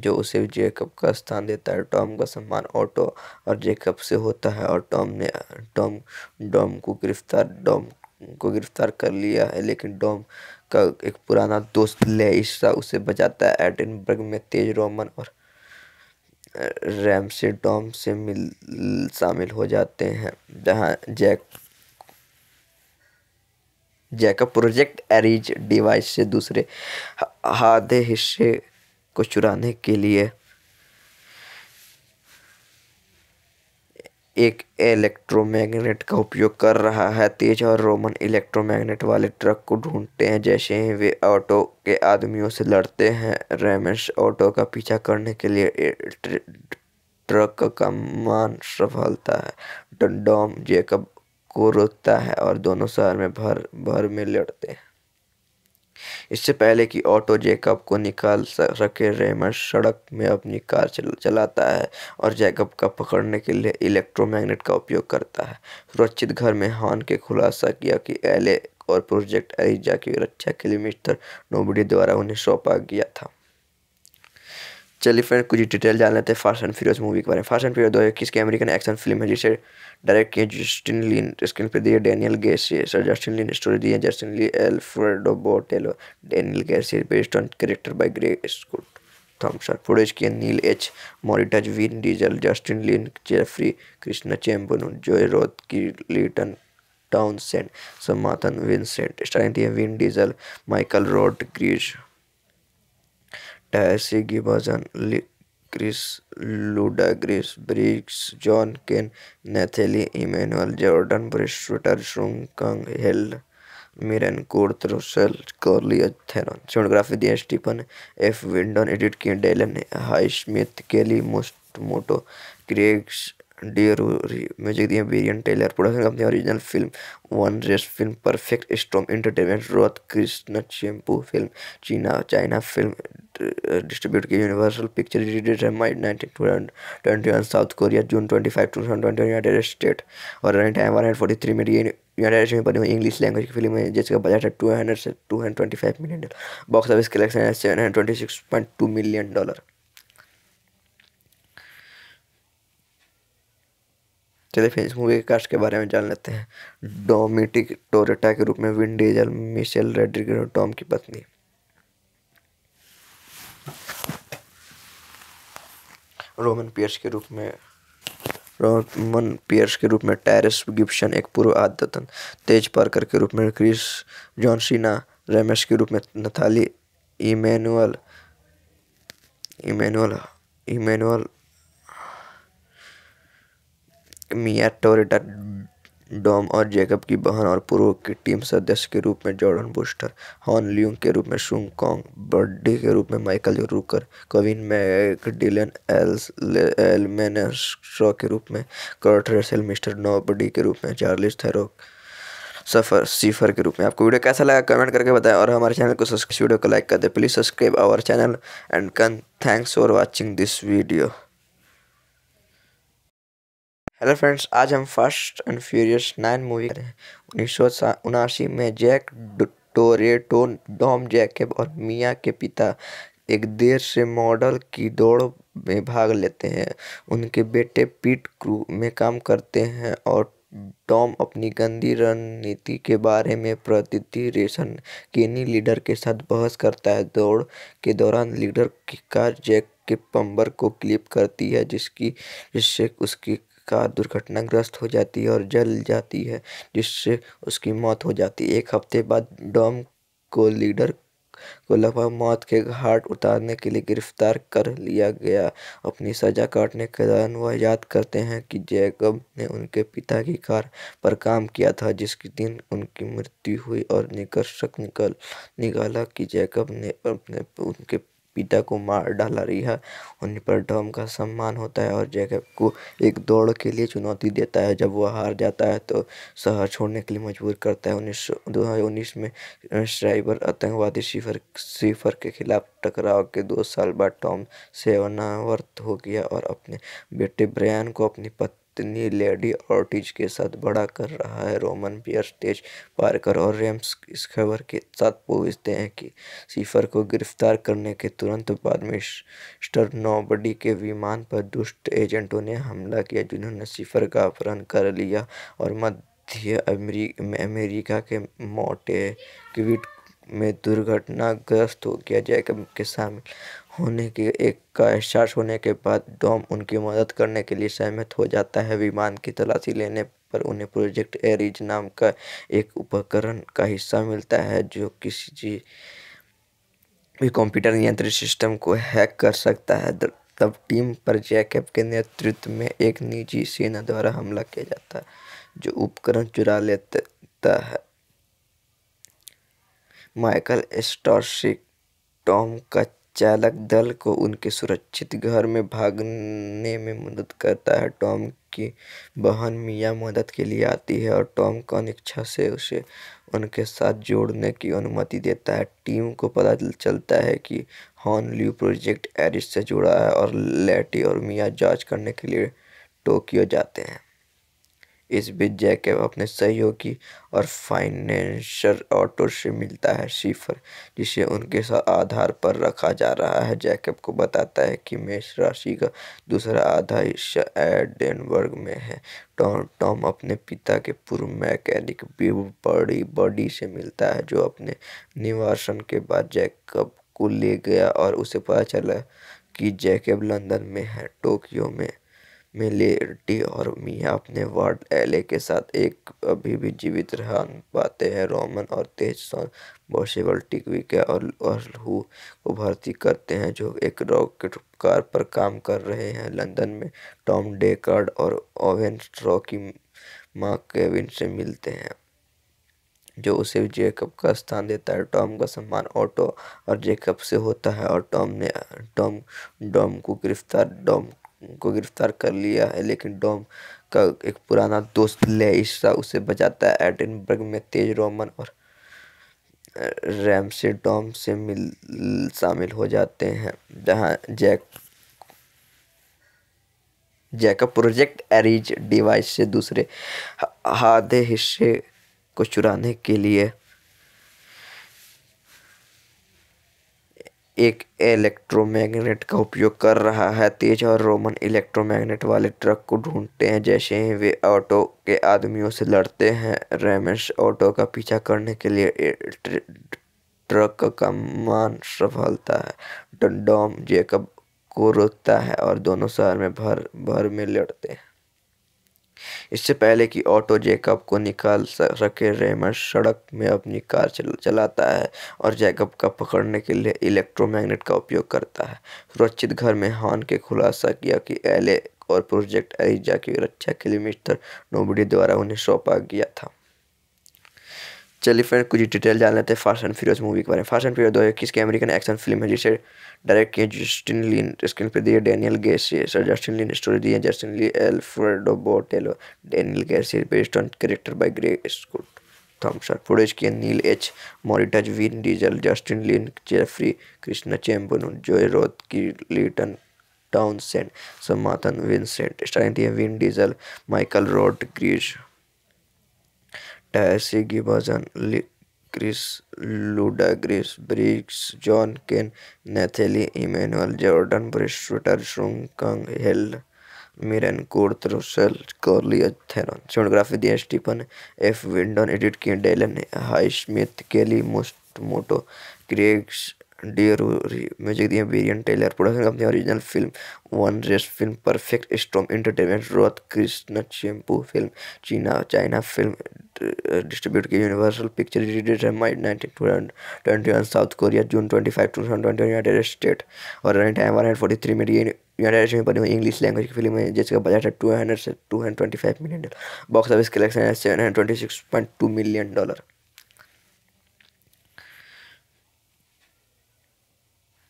जो उसे जेकब का स्थान देता है टॉम का सम्मान ऑटो और जेकब से होता है और टॉम ने टॉम डॉम को गिरफ्तार डॉम को गिरफ्तार कर लिया है लेकिन डॉम का एक पुराना दोस्त लेइसा उसे बचाता है एडिनबर्ग में तेज रोमन और रैम से डॉम से मिल शामिल हो जाते हैं जहाँ Jack Jacob project Aries device से दूसरे आधे हिस्से को चुराने के लिए एक इलेक्ट्रोमैग्नेट का उपयोग कर रहा है तेज और रोमन इलेक्ट्रोमैग्नेट वाले ट्रक को ढूंढते हैं जैसे ही वे ऑटो के आदमियों से लड़ते हैं रेमेंस ऑटो का पीछा करने के लिए ट्रक का मान सफलता है डॉम जेकब को रोकता है और दोनों शहर में भर भर में लड़ते हैं इससे पहले कि ऑटो जैकब को निकाल सके रेमर सड़क में अपनी कार चल, चलाता है और जैकब का पकड़ने के लिए इलेक्ट्रोमैग्नेट का उपयोग करता है सुरक्षित घर में हॉन के खुलासा किया कि एले और प्रोजेक्ट एरिजा की रक्षा के लिए मिस्टर नोबडी द्वारा उन्हें सौंपा गया था चलिए फ्रेंड कुछ डिटेल जान लेते हैं फास्ट एंड फ्यूरियस मूवी के बारे में फास्ट एंड फ्यूरियस दो हज़ार इक्कीस की अमेरिकन एक्शन फिल्म है जिसे डायरेक्ट किए जस्टिन लिन स्क्रीन पर दिए Daniel Casey sir Justin Lin story दिए Justin Lee Alfredo Botello Daniel Casey based on character by Gary Scott Thompson footage किए नील H Moritz Vin Diesel Justin Lin Jeffrey Kirschenbaum Joe Roth Clayton Townsend Samantha sent starring दिए Vin Diesel Michael Rodriguez Tyrese Gibson Chris Ludacris Bridges John Cena Nathalie Emmanuel Jordana Brewster Sung Kang Helen Mirren Kurt Russell कर्ली Theron cinematography दिया Stephen F Windon edit किए Dylan Highsmith Kelly Matsumoto Greg dear music दिए Brian Tyler production company original film One Race film Perfect Storm Entertainment Roth Kirschenbaum film चीना China film distribute की Universal picture release है May nineteen twenty one South Korea June twenty five two thousand twenty United State और running time one hundred forty three minute United State में बनी हुई English language की film है जिसका budget है टू हंड्रेड से two hundred twenty five million dollar box office collection है seven hundred twenty six point two million dollar चलिए फिर इस मूवी के कास्ट के बारे में जान लेते हैं डोमिटिक टोरेटा के रूप में विन डीजल मिशेल रेड्रिगर और टॉम की पत्नी रोमन पियर्स के रूप में रोमन पियर्स के रूप में टेरिस गिप्शन एक पूर्व आदतन तेज पार्कर के रूप में क्रिस जॉनसिना रमेश के रूप में Nathalie Emmanuel Emmanuel Emmanuel Mia Toretto Dom और जैकब की बहन और पूर्व की टीम सदस्य के रूप में जॉर्डन बुस्टर हॉन ल्यूंग के रूप में शुंग कॉन्ग बर्डी के रूप में Michael Rooker Kevin Mac Dylan एल्स एलमेन शॉ के रूप में कर्ट रेसल मिस्टर बडी के रूप में चार्लिस थेरो सफर सीफर के रूप में आपको वीडियो कैसा लगा कमेंट करके बताएं और हमारे चैनल को सब्सक्राइब वीडियो को लाइक कर दें please subscribe our channel and कन thanks for watching this video hello friends आज हम first and furious nine movie उन्नीस सौ उनासी में जैक टोरेटो डॉम जैकेब और मिया के पिता एक देर से मॉडल की दौड़ में भाग लेते हैं उनके बेटे पीट क्रू में काम करते हैं और टॉम अपनी गंदी रणनीति के बारे में रेशन केनी लीडर के साथ बहस करता है दौड़ के दौरान लीडर की कार जैक के पंबर को क्लिप करती है जिसकी जिससे उसकी कार दुर्घटनाग्रस्त हो जाती है और जल जाती है जिससे उसकी मौत हो जाती है एक हफ्ते बाद डॉम को लीडर को लगभग मौत के घाट उतारने के लिए गिरफ्तार कर लिया गया अपनी सजा काटने के दौरान वह याद करते हैं कि जैकब ने उनके पिता की कार पर काम किया था जिसके दिन उनकी मृत्यु हुई और निकर्षक निकल निकाला कि जैकब ने अपने उनके पिता को मार डाला रिहा उन पर टॉम का सम्मान होता है और जैकब को एक दौड़ के लिए चुनौती देता है जब वह हार जाता है तो शहर छोड़ने के लिए मजबूर करता है उन्नीस दो हज़ार उन्नीस में श्राइबर आतंकवादी शिफर शिफर के खिलाफ टकराव के दो साल बाद टॉम सेवानावर्त हो गया और अपने बेटे ब्रयान को अपनी पत्नी इतनी लेडी ऑर्टिज के साथ बड़ा कर रहा है रोमन पियर तेज पारकर और रेम्स इस खबर के साथ पूछते हैं कि सीफर को गिरफ्तार करने के तुरंत बाद मिस्टर नोबडी के विमान पर दुष्ट एजेंटों ने हमला किया जिन्होंने सीफर का अपहरण कर लिया और मध्य अमेरिका के मोटे क्विट में दुर्घटनाग्रस्त हो गया जैकब के शामिल होने के एक का एहसास होने के बाद डॉम उनकी मदद करने के लिए सहमत हो जाता है विमान की तलाशी लेने पर उन्हें प्रोजेक्ट एरिज नाम का एक उपकरण का हिस्सा मिलता है जो किसी चीज भी कंप्यूटर नियंत्रित सिस्टम को हैक कर सकता है तब टीम पर जैकब के नेतृत्व में एक निजी सेना द्वारा हमला किया जाता है जो उपकरण चुरा लेता है माइकल स्टॉर्सिक टॉम का चालक दल को उनके सुरक्षित घर में भागने में मदद करता है टॉम की बहन मिया मदद के लिए आती है और टॉम को अनिच्छा से उसे उनके साथ जोड़ने की अनुमति देता है टीम को पता चलता है कि ल्यू प्रोजेक्ट एरिस से जुड़ा है और लेटी और मिया जांच करने के लिए टोक्यो जाते हैं इस बीच जैकब अपने सहयोगी और फाइनेंशियल ऑटो से मिलता है शिफर जिसे उनके आधार पर रखा जा रहा है जैकब को बताता है कि मेष राशि का दूसरा आधा हिस्सा एडेनबर्ग में है टॉम टॉम अपने पिता के पूर्व मैकेनिक बड़ी बॉडी से मिलता है जो अपने निवासन के बाद जैकब को ले गया और उसे पता चला कि जैकब लंदन में है टोक्यो में मिलेटी और मिया अपने वार्ड एले के साथ एक अभी भी जीवित रह पाते हैं रोमन और तेज सॉन टिकविका और लहू को भर्ती करते हैं जो एक रॉकेट कार पर काम कर रहे हैं लंदन में टॉम डेकार्ड और ओवेन स्ट्रॉ की माँ केविन से मिलते हैं जो उसे जेकब का स्थान देता है टॉम का सम्मान ऑटो और जेकब से होता है और टॉम ने टॉम डॉम को गिरफ्तार डॉम को गिरफ्तार कर लिया है लेकिन डॉम का एक पुराना दोस्त लेसा उसे बचाता है एडिनबर्ग में तेज रोमन और रैमसे डॉम से मिल शामिल हो जाते हैं जहां Jack Jack project Aries device से दूसरे आधे हिस्से को चुराने के लिए एक इलेक्ट्रोमैग्नेट का उपयोग कर रहा है तेज और रोमन इलेक्ट्रोमैग्नेट वाले ट्रक को ढूंढते हैं जैसे ही वे ऑटो के आदमियों से लड़ते हैं रेमेश ऑटो का पीछा करने के लिए ट्रक का मान सफलता है डॉम जेकब को रोकता है और दोनों शहर में भर भर में लड़ते हैं इससे पहले कि ऑटो जैकब को निकाल सके रेमर सड़क में अपनी कार चल, चलाता है और जैकब का पकड़ने के लिए इलेक्ट्रोमैग्नेट का उपयोग करता है सुरक्षित घर में हॉन के खुलासा किया कि एले और प्रोजेक्ट एरिजा की रक्षा के लिए मिस्टर नोबडी द्वारा उन्हें सौंपा गया था चलिए फ्रेंड कुछ डिटेल जान लेते हैं फास्ट एंड फ्यूरियस मूवी के बारे में फास्ट एंड फ्यूरियस दो हज़ार इक्कीस की अमेरिकन एक्शन फिल्म है जिसे डायरेक्ट किए जस्टिन लिन स्क्रीन पर दिए Daniel Casey sir Justin Lin story दिए Justin Lee Alfredo Botello Daniel Casey based on character by Gary Scott Thompson footage किए नील H Moritz Vin Diesel Justin Lin Jeffrey Kirschenbaum Joe Roth Clayton Townsend Samantha Vincent starring दिए Vin Diesel Michael Rodriguez Tyrese Gibson Chris Ludacris Bridges John Cena Nathalie Emmanuel Jordana Brewster Sung Kang Helen Mirren Kurt Russell कर्ली Theron cinematography दिए Stephen F Windon edit किए Dylan Highsmith Kelly Matsumoto Greg D'Auria music दिए Brian Tyler production company original film One Race film Perfect Storm Entertainment Roth Kirschenbaum film चीना China film distribute की Universal picture release है May nineteen twenty one South Korea June twenty five two thousand twenty United State और running time one hundred forty three minute ये United State में बनी हुई English language की film है जिसका बजट है टू हंड्रेड से two hundred twenty five million dollar box office collection है seven hundred twenty six point two million dollar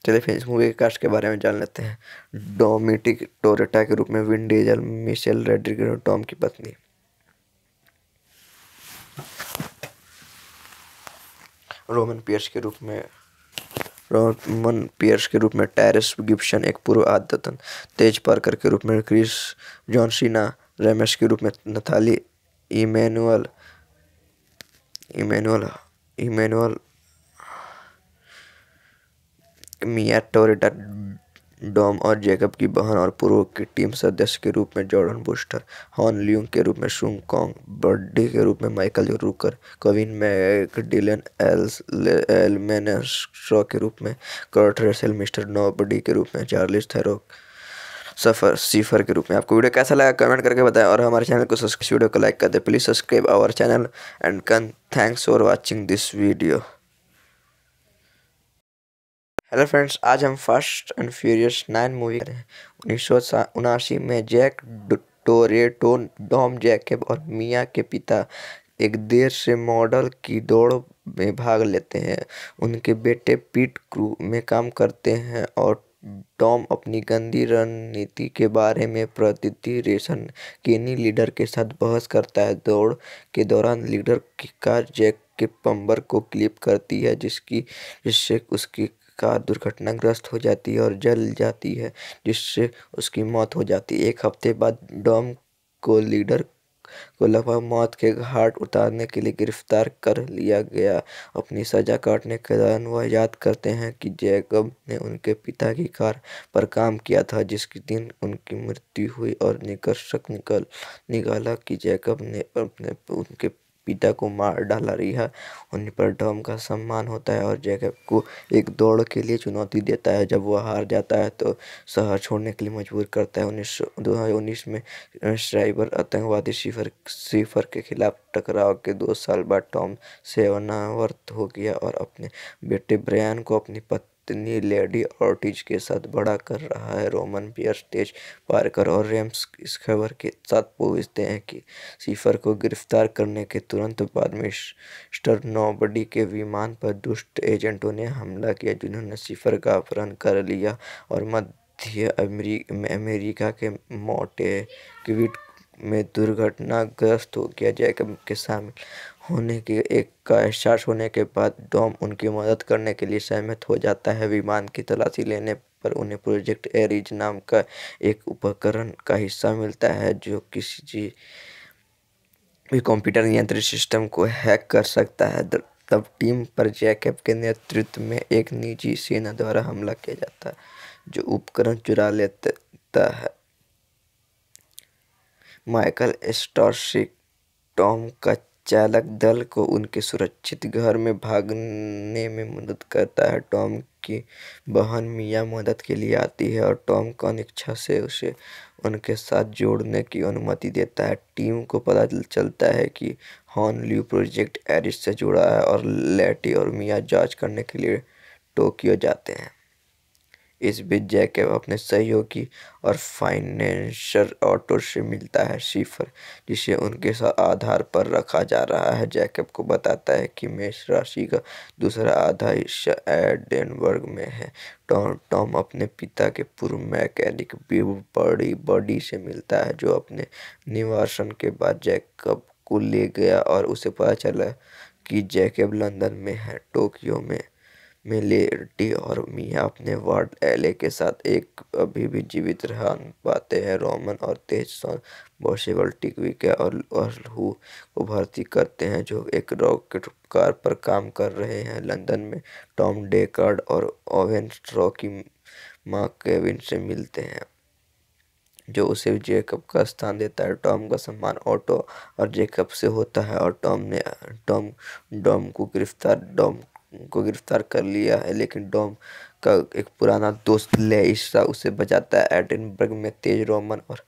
चलिए फिर इस मूवी के कास्ट के बारे में जान लेते हैं डोमिटिक टोरेटा के रूप में विन डीजल मिशेल और टॉम की पत्नी रोमन पियर्स के रूप में रोमन पियर्स के रूप में टेरिस गिप्शन एक पूर्व आदतन तेज पार्कर के रूप में क्रिस जॉनसिना रमेश के रूप में Nathalie Emmanuel Emmanuel Emmanuel Mia Toretto Dom और जैकब की बहन और पूर्व की टीम सदस्य के रूप में जॉर्डन बुस्टर हॉन ल्यूंग के रूप में शुंग कॉन्ग बर्डी के रूप में Michael Rooker Kevin Mac Dylan एल्स एलमेनस्ट्रॉ के रूप में कर्ट रेसल मिस्टर नोबडी के रूप में चार्लिस थेरो सफर सीफर के रूप में आपको वीडियो कैसा लगा कमेंट करके बताएं और हमारे चैनल को सब्सक्राइब वीडियो को लाइक कर दें please subscribe our channel and कन thanks for watching this video hello friends आज हम first and furious nine movie उन्नीस सौ उनासी में जैक टोरेटो डॉम जैकब और मिया के पिता एक देर से मॉडल की दौड़ में भाग लेते हैं उनके बेटे पीट क्रू में काम करते हैं और टॉम अपनी गंदी रणनीति के बारे में रेशन केनी लीडर के साथ बहस करता है दौड़ के दौरान लीडर की कार जैक के पंबर को क्लिप करती है जिसकी जिससे उसकी कार दुर्घटनाग्रस्त हो जाती है और जल जाती है जिससे उसकी मौत हो जाती है एक हफ्ते बाद डॉम को लीडर को लगभग मौत के घाट उतारने के लिए गिरफ्तार कर लिया गया अपनी सजा काटने के दौरान वह याद करते हैं कि जैकब ने उनके पिता की कार पर काम किया था जिसके दिन उनकी मृत्यु हुई और निकर्षक निकल निकाला कि जैकब ने अपने उनके पिता को मार डाला रिहा उन पर टॉम का सम्मान होता है और जैकब को एक दौड़ के लिए चुनौती देता है जब वह हार जाता है तो शहर छोड़ने के लिए मजबूर करता है उन्नीस दो हज़ार उन्नीस में श्राइबर आतंकवादी शिफर शिफर के खिलाफ टकराव के दो साल बाद टॉम सेवानावर्त हो गया और अपने बेटे ब्रायन को अपनी पत्नी इतनी लेडी ऑर्टिज के साथ बड़ा कर रहा है रोमन पियर तेज पारकर और रेम्स इस खबर के साथ पूछते हैं कि सीफर को गिरफ्तार करने के तुरंत बाद मिस्टर नोबडी के विमान पर दुष्ट एजेंटों ने हमला किया जिन्होंने सीफर का अपहरण कर लिया और मध्य अमेरिका के मोटे क्विट में दुर्घटनाग्रस्त हो गया जैकब के शामिल होने के एक का एहसास होने के बाद डॉम उनकी मदद करने के लिए सहमत हो जाता है विमान की तलाशी लेने पर उन्हें प्रोजेक्ट एरिज नाम का एक उपकरण का हिस्सा मिलता है जो किसी भी कंप्यूटर नियंत्रित सिस्टम को हैक कर सकता है तब टीम पर जैकब के नेतृत्व में एक निजी सेना द्वारा हमला किया जाता है जो उपकरण चुरा लेता है माइकल स्टॉर्सिक टॉम का चालक दल को उनके सुरक्षित घर में भागने में मदद करता है टॉम की बहन मिया मदद के लिए आती है और टॉम को अनिच्छा से उसे उनके साथ जोड़ने की अनुमति देता है टीम को पता चलता है कि हॉन ल्यू प्रोजेक्ट एरिस से जुड़ा है और लेटी और मिया जांच करने के लिए टोक्यो जाते हैं इस बीच जैकब अपने सहयोगी और फाइनेंशियल ऑटो से मिलता है शिफर जिसे उनके आधार पर रखा जा रहा है जैकब को बताता है कि मेष राशि का दूसरा आधा हिस्सा एडेनबर्ग में है टॉम टॉम अपने पिता के पूर्व मैकेनिक बड़ी बॉडी से मिलता है जो अपने निवासन के बाद जैकब को ले गया और उसे पता चला कि जैकब लंदन में है टोक्यो में मिलेटी और मिया अपने वार्ड एले के साथ एक अभी भी जीवित रह पाते हैं रोमन और तेज सॉन बॉशेबल टिकविका और लहू को भर्ती करते हैं जो एक रॉकेट कार पर काम कर रहे हैं लंदन में टॉम डेकार्ड और ओवेन स्ट्रॉ की माँ केविन से मिलते हैं जो उसे जेकब का स्थान देता है टॉम का सम्मान ऑटो और जेकब से होता है और टॉम ने टॉम डॉम को गिरफ्तार डॉम को गिरफ्तार कर लिया है लेकिन डॉम का एक पुराना दोस्त लेइसा उसे बचाता है एडिनबर्ग में तेज रोमन और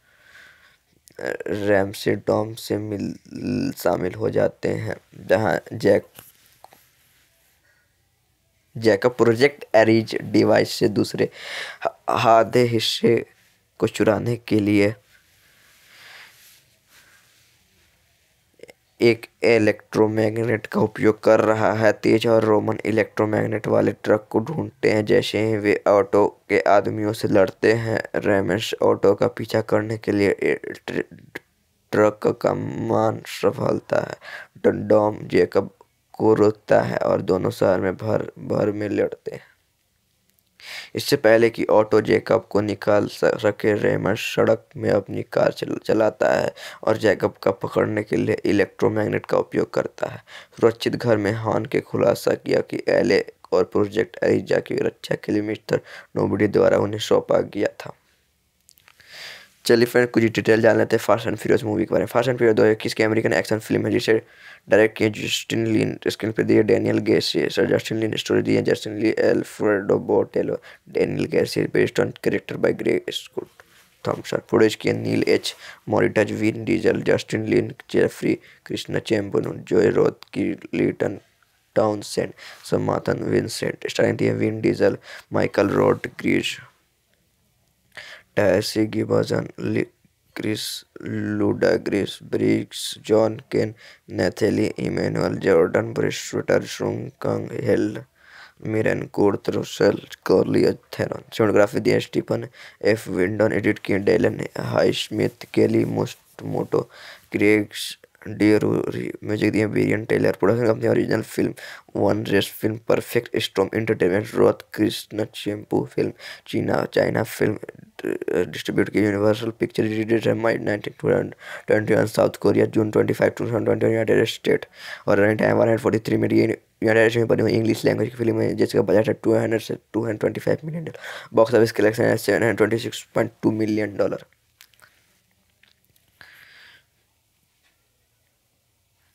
रैमसे डॉम से मिल शामिल हो जाते हैं जहां Jack Jack project Aries device से दूसरे आधे हिस्से को चुराने के लिए एक इलेक्ट्रोमैग्नेट का उपयोग कर रहा है तेज और रोमन इलेक्ट्रोमैग्नेट वाले ट्रक को ढूंढते हैं जैसे ही वे ऑटो के आदमियों से लड़ते हैं रेमेंस ऑटो का पीछा करने के लिए ट्रक का मान सफलता है डॉम जेकब को रोकता है और दोनों शहर में भर भर में लड़ते हैं इससे पहले कि ऑटो जैकब को निकाल सके रेमर सड़क में अपनी कार चल, चलाता है और जैकब का पकड़ने के लिए इलेक्ट्रोमैग्नेट का उपयोग करता है सुरक्षित घर में हॉन के खुलासा किया कि एले और प्रोजेक्ट एरिजा की रक्षा के लिए मिस्टर नोबडी द्वारा उन्हें सौंपा गया था चलिए फ्रेंड कुछ डिटेल जान लेते हैं फास्ट एंड फ्यूरियस मूवी के बारे में फास्ट एंड फ्यूरियस दो हज़ार इक्कीस की अमेरिकन एक्शन फिल्म है जिसे डायरेक्ट किए जस्टिन लिन स्क्रीन पर दिए Daniel Casey sir Justin Lin story दिए Justin Lee Alfredo Botello Daniel Casey based on character by Gary Scott Thompson produce किए नील H Moritz Vin Diesel Justin Lin Jeffrey Kirschenbaum Joe Roth Clayton Townsend Samantha Vincent starring दिए Vin Diesel Michael Rodriguez Tyrese Gibson Chris Ludacris Bridges John Cena Nathalie Emmanuel Jordana Brewster Sung Kang Helen Mirren Kurt Russell कर्ली Theron दिए Stephen F Windon edit किए Dylan Highsmith Kelly Matsumoto Greg dear music दिए Brian Tyler production company original film One Race film Perfect Storm Entertainment Roth Kirschenbaum film चीना China film distribute की Universal picture nineteen twenty one South Korea June twenty five two thousand twenty United State और running time one hundred forty three minute United में बनी हुई English language की film है जिसका budget है टू हंड्रेड से two hundred twenty five million dollar box office collection है seven hundred twenty six point two million dollar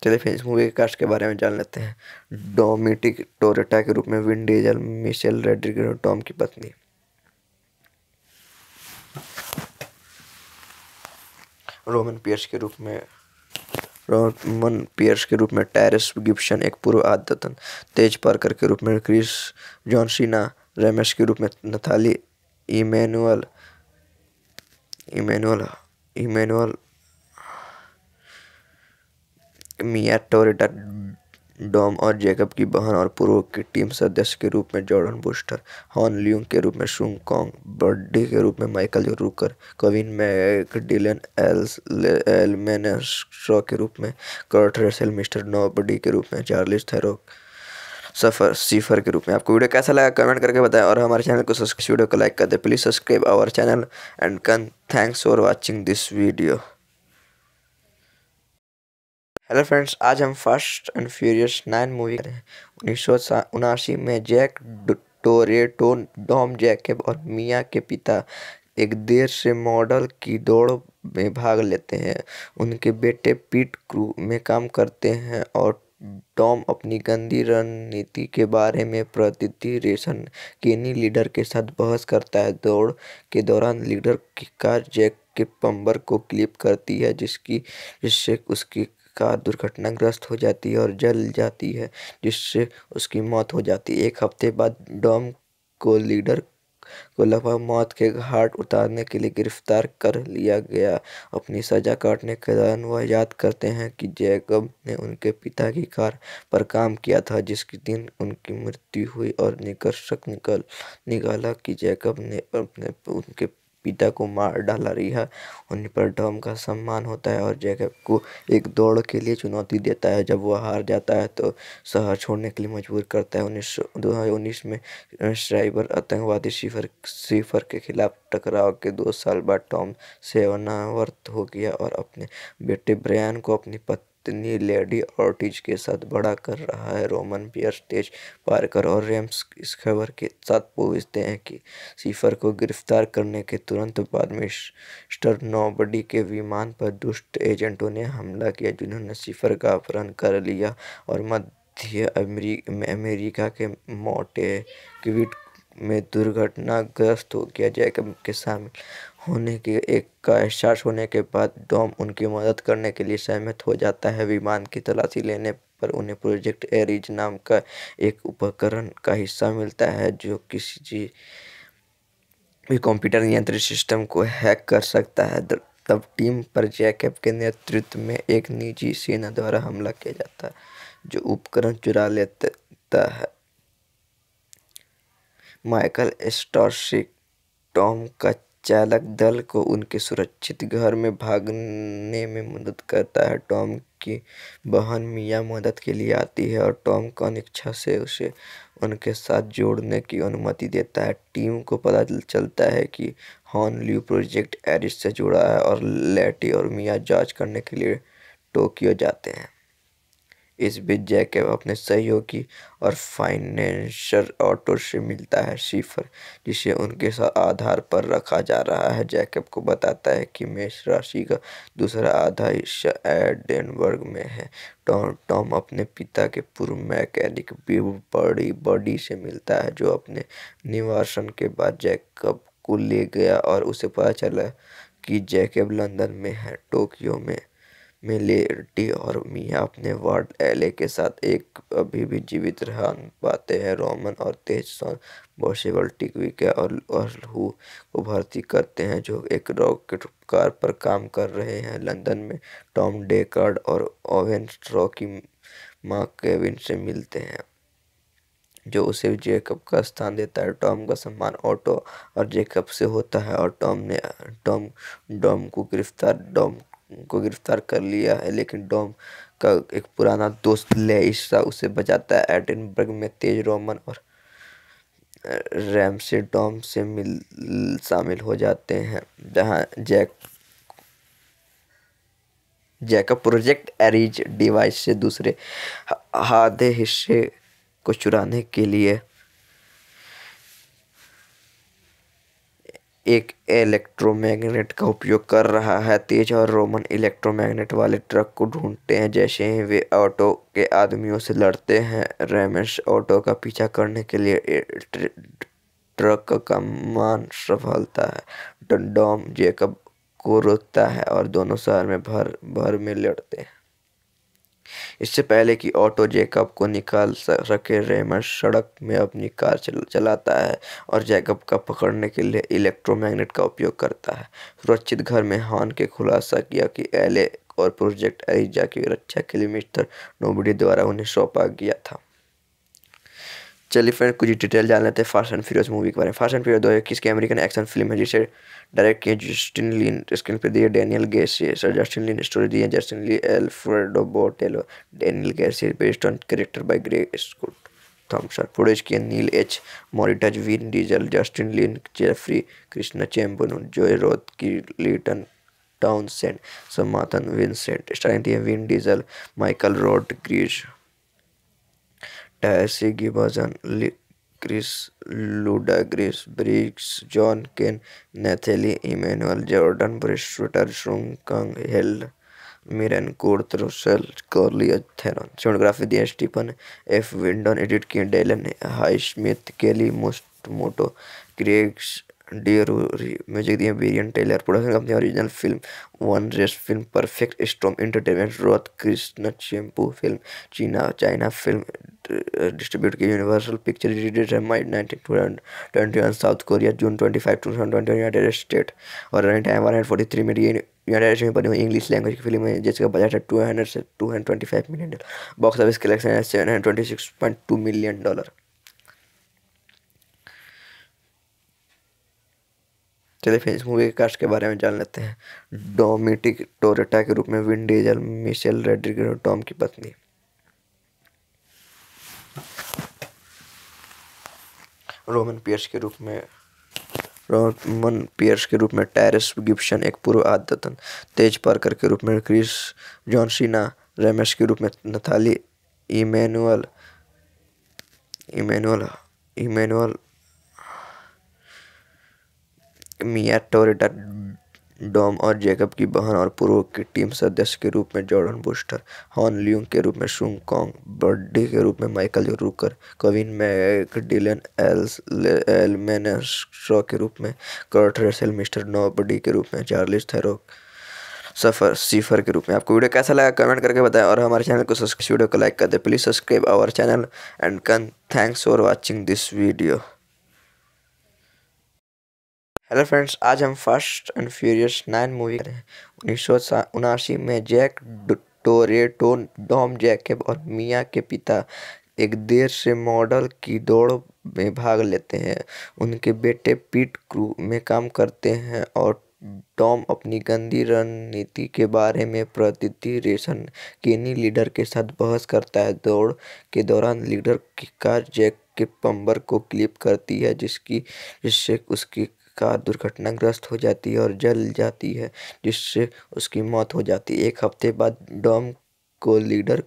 चलिए फिर इस मूवी के कास्ट के बारे में जान लेते हैं डोमिटिक टोरेटा के रूप में विन डीजल मिशेल और टॉम की पत्नी रोमन पियर्स के रूप में रोमन पियर्स के रूप में टेरिस गिप्शन एक पूर्व आदतन तेज पार्कर के रूप में क्रिस जॉनसिना रमेश के रूप में Nathalie Emmanuel Emmanuel Emmanuel Mia Toretto Dom और जैकब की बहन और पूर्व की टीम सदस्य के रूप में जॉर्डन बुस्टर हॉन ल्यूंग के रूप में शुंग कॉन्ग बर्डी के रूप में Michael Rooker Kevin Mac Dylan एल्स एलमेन शॉ के रूप में कर्ट रेसल मिस्टर बडी के रूप में चार्लिस थेरो सफर सीफर के रूप में आपको वीडियो कैसा लगा कमेंट करके बताएं और हमारे चैनल को वीडियो को लाइक कर दें please subscribe our channel and कन thanks for watching this video hello friends आज हम first and furious nine movie उन्नीस सौ उनासी में जैक टोरेटो डॉम जैकब और मिया के पिता एक देर से मॉडल की दौड़ में भाग लेते हैं उनके बेटे पीट क्रू में काम करते हैं और टॉम अपनी गंदी रणनीति के बारे में प्रतिति रेशन केनी लीडर के साथ बहस करता है दौड़ के दौरान लीडर की कार जैक के पंबर को क्लिप करती है जिसकी जिससे उसकी कार दुर्घटनाग्रस्त हो जाती है और जल जाती है जिससे उसकी मौत हो जाती है एक हफ्ते बाद डॉम को लीडर को लगभग मौत के घाट उतारने के लिए गिरफ्तार कर लिया गया अपनी सजा काटने के दौरान वह याद करते हैं कि जैकब ने उनके पिता की कार पर काम किया था जिसके दिन उनकी मृत्यु हुई और निकर्षक निकल निकाला कि जैकब ने अपने उनके पिता को मार डाला रिहा उन पर डॉम का सम्मान होता है और जैकब को एक दौड़ के लिए चुनौती देता है जब वह हार जाता है तो शहर छोड़ने के लिए मजबूर करता है उन्नीस दो हज़ार उन्नीस में श्राइबर आतंकवादी शिफर शिफर के खिलाफ टकराव के दो साल बाद टॉम सेवनावर्त हो गया और अपने बेटे ब्रयान को अपनी पत्नी इतनी लेडी ऑर्टिज के साथ बड़ा कर रहा है रोमन पियर स्टेज पार्कर और रेम्स इस खबर के साथ पूछते हैं कि सीफर को गिरफ्तार करने के तुरंत बाद मिस्टर नोबडी के विमान पर दुष्ट एजेंटों ने हमला किया जिन्होंने सीफर का अपहरण कर लिया और मध्य अमेरिका के मोटे क्विट में दुर्घटनाग्रस्त हो गया जैकब के शामिल होने के एक का एहसास होने के बाद डॉम उनकी मदद करने के लिए सहमत हो जाता है विमान की तलाशी लेने पर उन्हें प्रोजेक्ट एरिज नाम का एक उपकरण का हिस्सा मिलता है जो किसी भी कंप्यूटर नियंत्रित सिस्टम को हैक कर सकता है तब टीम पर जैकब के नेतृत्व में एक निजी सेना द्वारा हमला किया जाता है जो उपकरण चुरा लेता है माइकल स्टॉर्सिक टॉम का चालक दल को उनके सुरक्षित घर में भागने में मदद करता है टॉम की बहन मिया मदद के लिए आती है और टॉम को अनिच्छा से उसे उनके साथ जोड़ने की अनुमति देता है टीम को पता चलता है कि हॉन ल्यू प्रोजेक्ट एरिस से जुड़ा है और लेटी और मिया जांच करने के लिए टोक्यो जाते हैं इस बीच जैकब अपने सहयोगी और फाइनेंशियल ऑटो से मिलता है शिफर जिसे उनके साथ आधार पर रखा जा रहा है जैकब को बताता है कि मेष राशि का दूसरा आधा हिस्सा एडेनबर्ग में है टॉम टॉम अपने पिता के पूर्व मैकेनिक बड़ी बॉडी से मिलता है जो अपने निवासन के बाद जैकब को ले गया और उसे पता चला कि जैकब लंदन में है टोक्यो में मिलेटी और मिया अपने वार्ड एले के साथ एक अभी भी जीवित रह पाते हैं रोमन और तेज सॉन टिकविका और लहू को भर्ती करते हैं जो एक रॉकेट कार पर काम कर रहे हैं लंदन में टॉम डेकार्ड और ओवेन स्ट्रॉ की माँ केविन से मिलते हैं जो उसे जेकब का स्थान देता है टॉम का सम्मान ऑटो और जेकब से होता है और टॉम ने टॉम डॉम को गिरफ्तार डॉम को गिरफ्तार कर लिया है लेकिन डॉम का एक पुराना दोस्त लेसा उसे बचाता है एडिनबर्ग में तेज रोमन और रैम से डॉम से मिल शामिल हो जाते हैं जहां Jack Jacob project Aries device से दूसरे आधे हिस्से को चुराने के लिए एक इलेक्ट्रोमैग्नेट का उपयोग कर रहा है तेज और रोमन इलेक्ट्रोमैग्नेट वाले ट्रक को ढूंढते हैं जैसे ही वे ऑटो के आदमियों से लड़ते हैं रेमेश ऑटो का पीछा करने के लिए ट्रक का कमान सफलता है डॉम जेकब को रोकता है और दोनों शहर में भर भर में लड़ते हैं इससे पहले कि ऑटो जैकब को निकाल सके रेमर सड़क में अपनी कार चलाता है और जैकब का पकड़ने के लिए इलेक्ट्रोमैग्नेट का उपयोग करता है सुरक्षित घर में हॉन के खुलासा किया कि एले और प्रोजेक्ट एरिजा की रक्षा के लिए मिस्टर नोबडी द्वारा उन्हें सौंपा गया था चलिए फ्रेंड कुछ डिटेल जान लेते हैं फास्ट एंड फ्यूरियस मूवी के बारे में फास्ट एंड फ्यूरियस दो हज़ार इक्कीस की अमेरिकन एक्शन फिल्म है जिसे डायरेक्ट किए जस्टिन लिन स्क्रीन पर दिए Daniel Casey sir Justin Lin story दिए Justin Lee Alfredo Botello Daniel Casey based on character by Gary Scott Thompson produce किए नील H Moritz Vin Diesel Justin Lin Jeffrey Kirschenbaum Joe Roth Clayton Townsend Samantha Vincent starring दिए Vin Diesel Michael Rodriguez ऐसे ऐसी Gibson, Chris, Ludacris, Bridges John Cena, Nathalie Emmanuel Jordana Brewster, Sung Kang, Helen Mirren Kurt, Russell कर्ली, Theron cinematography दिया Stephen F Windon edit किए Dylan Highsmith Kelly Matsumoto Greg D'Auria music दिए Brian Tyler production company original film One Race film Perfect Storm Entertainment Roth Kirschenbaum film चीना China film distribute की Universal picture May twenty one South Korea June twenty five two thousand twenty United State और running time one hundred forty three minute United State में बनी हुई English language की film है जिसका budget है two hundred से two hundred twenty five million dollar box office collection है seven hundred twenty six point two million dollar चलिए फिर इस मूवी के कास्ट के बारे में जान लेते हैं डोमिटिक टोरेटा के रूप में Vin Diesel Michelle Rodriguez Tom की पत्नी रोमन पियर्स के रूप में रोमन पियर्स के रूप में टेरिस गिब्सन एक पूर्व आदतन तेज पार्कर के रूप में क्रिस जॉनसिना रेमेश के रूप में Nathalie Emmanuel Emmanuel Emmanuel Mia Toretto Dom और जैकब की बहन और पूर्व की टीम सदस्य के रूप में जॉर्डन बुस्टर हॉन ल्यूंग के रूप में शुंग कॉन्ग बर्डी के रूप में Michael Rooker Kevin Mac Dylan एल्स एलमेन शॉ के रूप में कर्ट रेसल मिस्टर नोबडी के रूप में चार्लिस थेरो सफर सीफर के रूप में आपको वीडियो कैसा लगा कमेंट करके बताएं और हमारे चैनल को वीडियो को लाइक कर दें please subscribe our channel and कन thanks for watching this video hello friends आज हम first and furious nine movie करें उन्नीस सौ उनासी में जैक टोरेटो डॉम जैकब और मिया के पिता एक देर से मॉडल की दौड़ में भाग लेते हैं उनके बेटे पीट क्रू में काम करते हैं और टॉम अपनी गंदी रणनीति के बारे में प्रतिति रेशन केनी लीडर के साथ बहस करता है दौड़ के दौरान लीडर की कार जैक के पंबर को क्लिप करती है जिसकी जिससे उसकी कार दुर्घटनाग्रस्त हो जाती है और जल जाती है जिससे उसकी मौत हो जाती है एक हफ्ते बाद डॉम को लीडर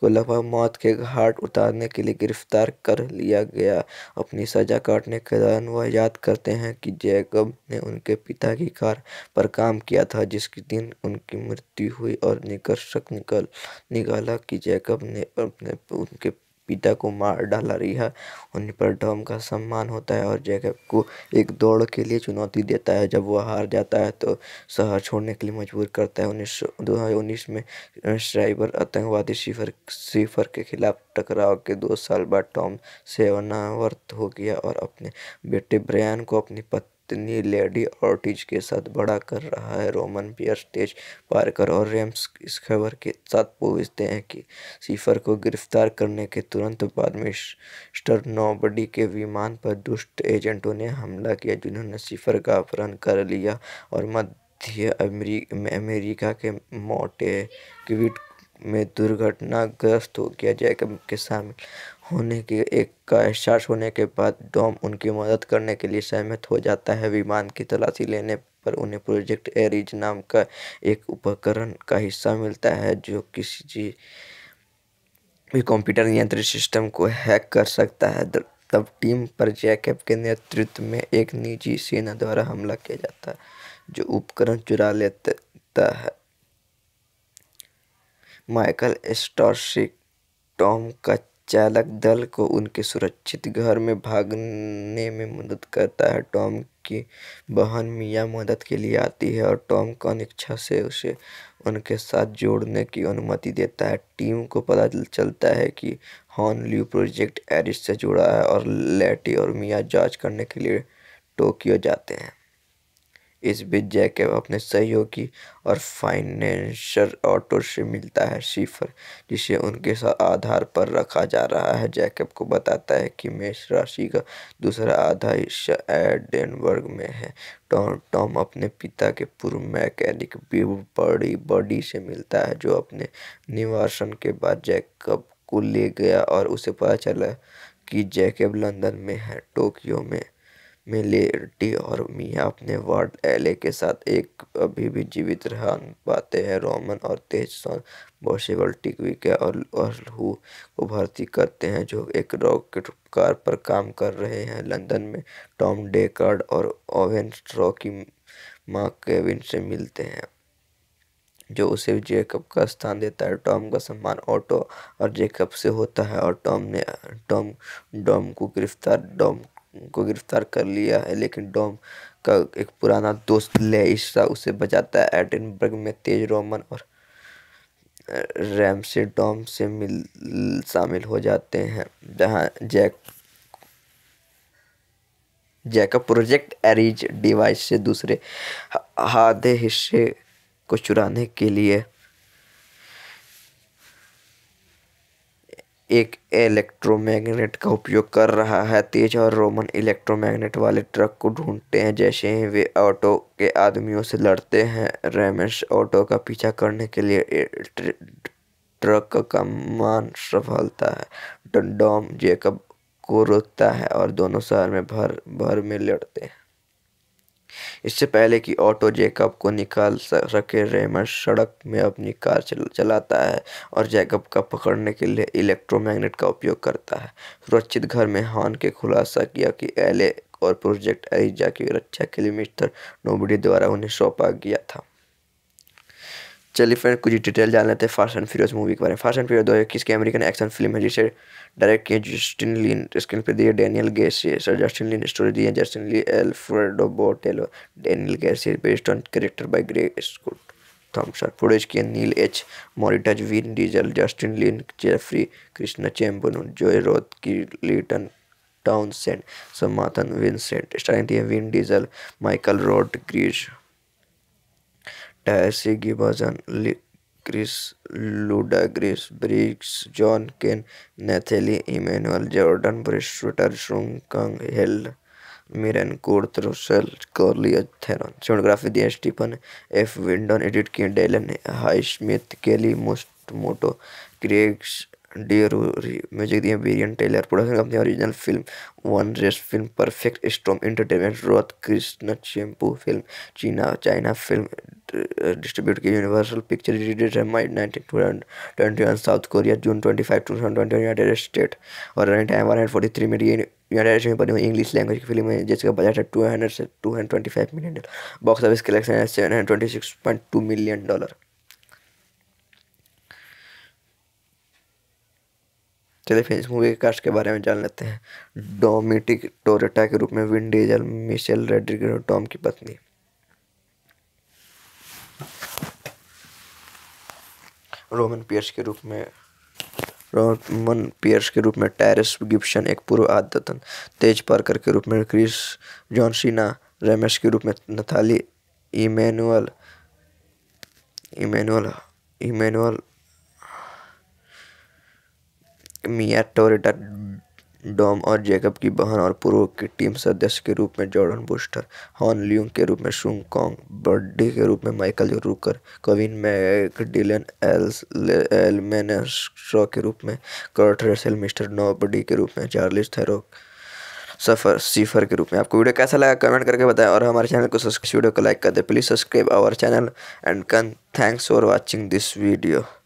को लगभग मौत के घाट उतारने के लिए गिरफ्तार कर लिया गया अपनी सजा काटने के दौरान वह याद करते हैं कि जैकब ने उनके पिता की कार पर काम किया था जिसके दिन उनकी मृत्यु हुई और निकर्षक निकल निकाला कि जैकब ने अपने उनके पिता को मार डाला रिहा उन पर टॉम का सम्मान होता है और जैकब को एक दौड़ के लिए चुनौती देता है जब वह हार जाता है तो शहर छोड़ने के लिए मजबूर करता है उन्नीस दो हज़ार उन्नीस में श्राइबर आतंकवादी शिफर शिफर के खिलाफ टकराव के दो साल बाद टॉम सेवानावर्त हो गया और अपने बेटे ब्रयान को अपनी पत्नी इतनी लेडी ऑर्टिज के साथ बड़ा कर रहा है रोमन पियर स्टेज पारकर और रेम्स इस खबर के साथ पूछते हैं कि सीफर को गिरफ्तार करने के तुरंत बाद मिस्टर नोबडी के विमान पर दुष्ट एजेंटों ने हमला किया जिन्होंने सीफर का अपहरण कर लिया और मध्य अमेरिका के मोटे क्विट में दुर्घटनाग्रस्त हो गया जैकब के शामिल होने के एक का एहसास होने के बाद डॉम उनकी मदद करने के लिए सहमत हो जाता है विमान की तलाशी लेने पर उन्हें प्रोजेक्ट एरिज नाम का एक उपकरण का हिस्सा मिलता है जो किसी भी कंप्यूटर नियंत्रित सिस्टम को हैक कर सकता है तब टीम पर जैकब के नेतृत्व में एक निजी सेना द्वारा हमला किया जाता है जो उपकरण चुरा लेता है माइकल स्टॉर्सिक टॉम का चालक दल को उनके सुरक्षित घर में भागने में मदद करता है टॉम की बहन मिया मदद के लिए आती है और टॉम को अनिच्छा से उसे उनके साथ जोड़ने की अनुमति देता है टीम को पता चलता है कि हॉन ल्यू प्रोजेक्ट एरिस से जुड़ा है और लेटी और मिया जांच करने के लिए टोक्यो जाते हैं इस बीच जैकब अपने सहयोगी और फाइनेंशियल ऑटो से मिलता है शिफर जिसे उनके साथ आधार पर रखा जा रहा है जैकब को बताता है कि मेष राशि का दूसरा आधा हिस्सा एडेनबर्ग में है टॉम टॉम अपने पिता के पूर्व मैकेनिक बड़ी बॉडी से मिलता है जो अपने निवासन के बाद जैकब को ले गया और उसे पता चला कि जैकब लंदन में है टोक्यो में मिलेटी और मिया अपने वार्ड एले के साथ एक अभी भी जीवित रहा पाते हैं रोमन और तेज सॉन बॉशेबल टिकविका और लहू को भर्ती करते हैं जो एक रॉकेट कार पर काम कर रहे हैं लंदन में टॉम डेकार्ड और ओवेन स्ट्रॉ की माँ केविन से मिलते हैं जो उसे जेकब का स्थान देता है टॉम का सम्मान ऑटो और जेकब से होता है और टॉम ने टॉम डॉम को गिरफ्तार डॉम को गिरफ्तार कर लिया है लेकिन डॉम का एक पुराना दोस्त लेइसा उसे बचाता है एडिनबर्ग में तेज रोमन और रैम से डॉम से मिल शामिल हो जाते हैं जहाँ Jack Jacob project Aries device से दूसरे आधे हिस्से को चुराने के लिए एक इलेक्ट्रोमैग्नेट का उपयोग कर रहा है तेज और रोमन इलेक्ट्रोमैग्नेट वाले ट्रक को ढूंढते हैं जैसे ही वे ऑटो के आदमियों से लड़ते हैं रेमेश ऑटो का पीछा करने के लिए ट्रक का मान संभालता है डॉम जेकब को रोकता है और दोनों शहर में भर भर में लड़ते हैं इससे पहले कि ऑटो जैकब को निकाल सके रेमर सड़क में अपनी कार चल, चलाता है और जैकब का पकड़ने के लिए इलेक्ट्रोमैग्नेट का उपयोग करता है सुरक्षित घर में हॉन के खुलासा किया कि एले और प्रोजेक्ट एरिजा की रक्षा के लिए मिस्टर नोबडी द्वारा उन्हें सौंपा गया था चलिए फ्रेंड कुछ डिटेल जान लेते हैं फास्ट एंड फ्यूरियस मूवी के बारे में फास्ट एंड फ्यूरियस दो हज़ार इक्कीस की अमेरिकन एक्शन फिल्म है जिसे डायरेक्ट किए जस्टिन लिन स्क्रीन पर दिए Daniel Casey sir Justin Lin story दिए Justin Lee Alfredo Botello Daniel Casey based on character by Gary Scott Thompson footage किए नील H Moritz Vin Diesel Justin Lin Jeffrey Kirschenbaum Joe Roth Clayton Townsend Samantha Vincent starring दिए Vin Diesel Michael Rodriguez ऐसे की भजन Chris Ludacris Bridges John Cena Nathalie Emmanuel Jordana Brewster Sung Kang Helen Mirren Kurt Russell कर्ली Theron cinematography दिया Stephen F Windon edit किए Dylan Highsmith Kelly Matsumoto Greg D'Auria music दिए Brian Tyler production company original film One Race film Perfect Storm Entertainment Roth Kirschenbaum film चीना China film distribute की Universal picture one South Korea June twenty five two twenty United State और running time one hundred forty three में United State में बनी हुई English language की film है जिसका बजट है टू हंड्रेड से two hundred twenty five million dollar box office collection है seven hundred twenty six point two million dollar चलिए फिर इस मूवी के कास्ट के बारे में जान लेते हैं डोमिटिक टोरेटा के रूप में विन डीजल मिशेल और टॉम की पत्नी रोमन पियर्स के रूप में रोमन पियर्स के रूप में टेरिस गिब्सन एक पूर्व आदतन तेज पार्कर के रूप में क्रिस जॉनसिना रमेश के रूप में Nathalie Emmanuel Emmanuel Emmanuel Mia Toretto Dom और जैकब की बहन और पूर्व की टीम सदस्य के रूप में जॉर्डन बुस्टर हॉन ल्यूंग के रूप में शुंग कॉन्ग बर्डी के रूप में Michael Rooker Kevin Mac Dylan एल्स एलमेन शॉ के रूप में कर्ट रेसल मिस्टर नोबडी के रूप में चार्लिस थेरो सफर सीफर के रूप में आपको वीडियो कैसा लगा कमेंट करके बताएं और हमारे चैनल को वीडियो को लाइक कर दें please subscribe our channel and कन thanks for watching this video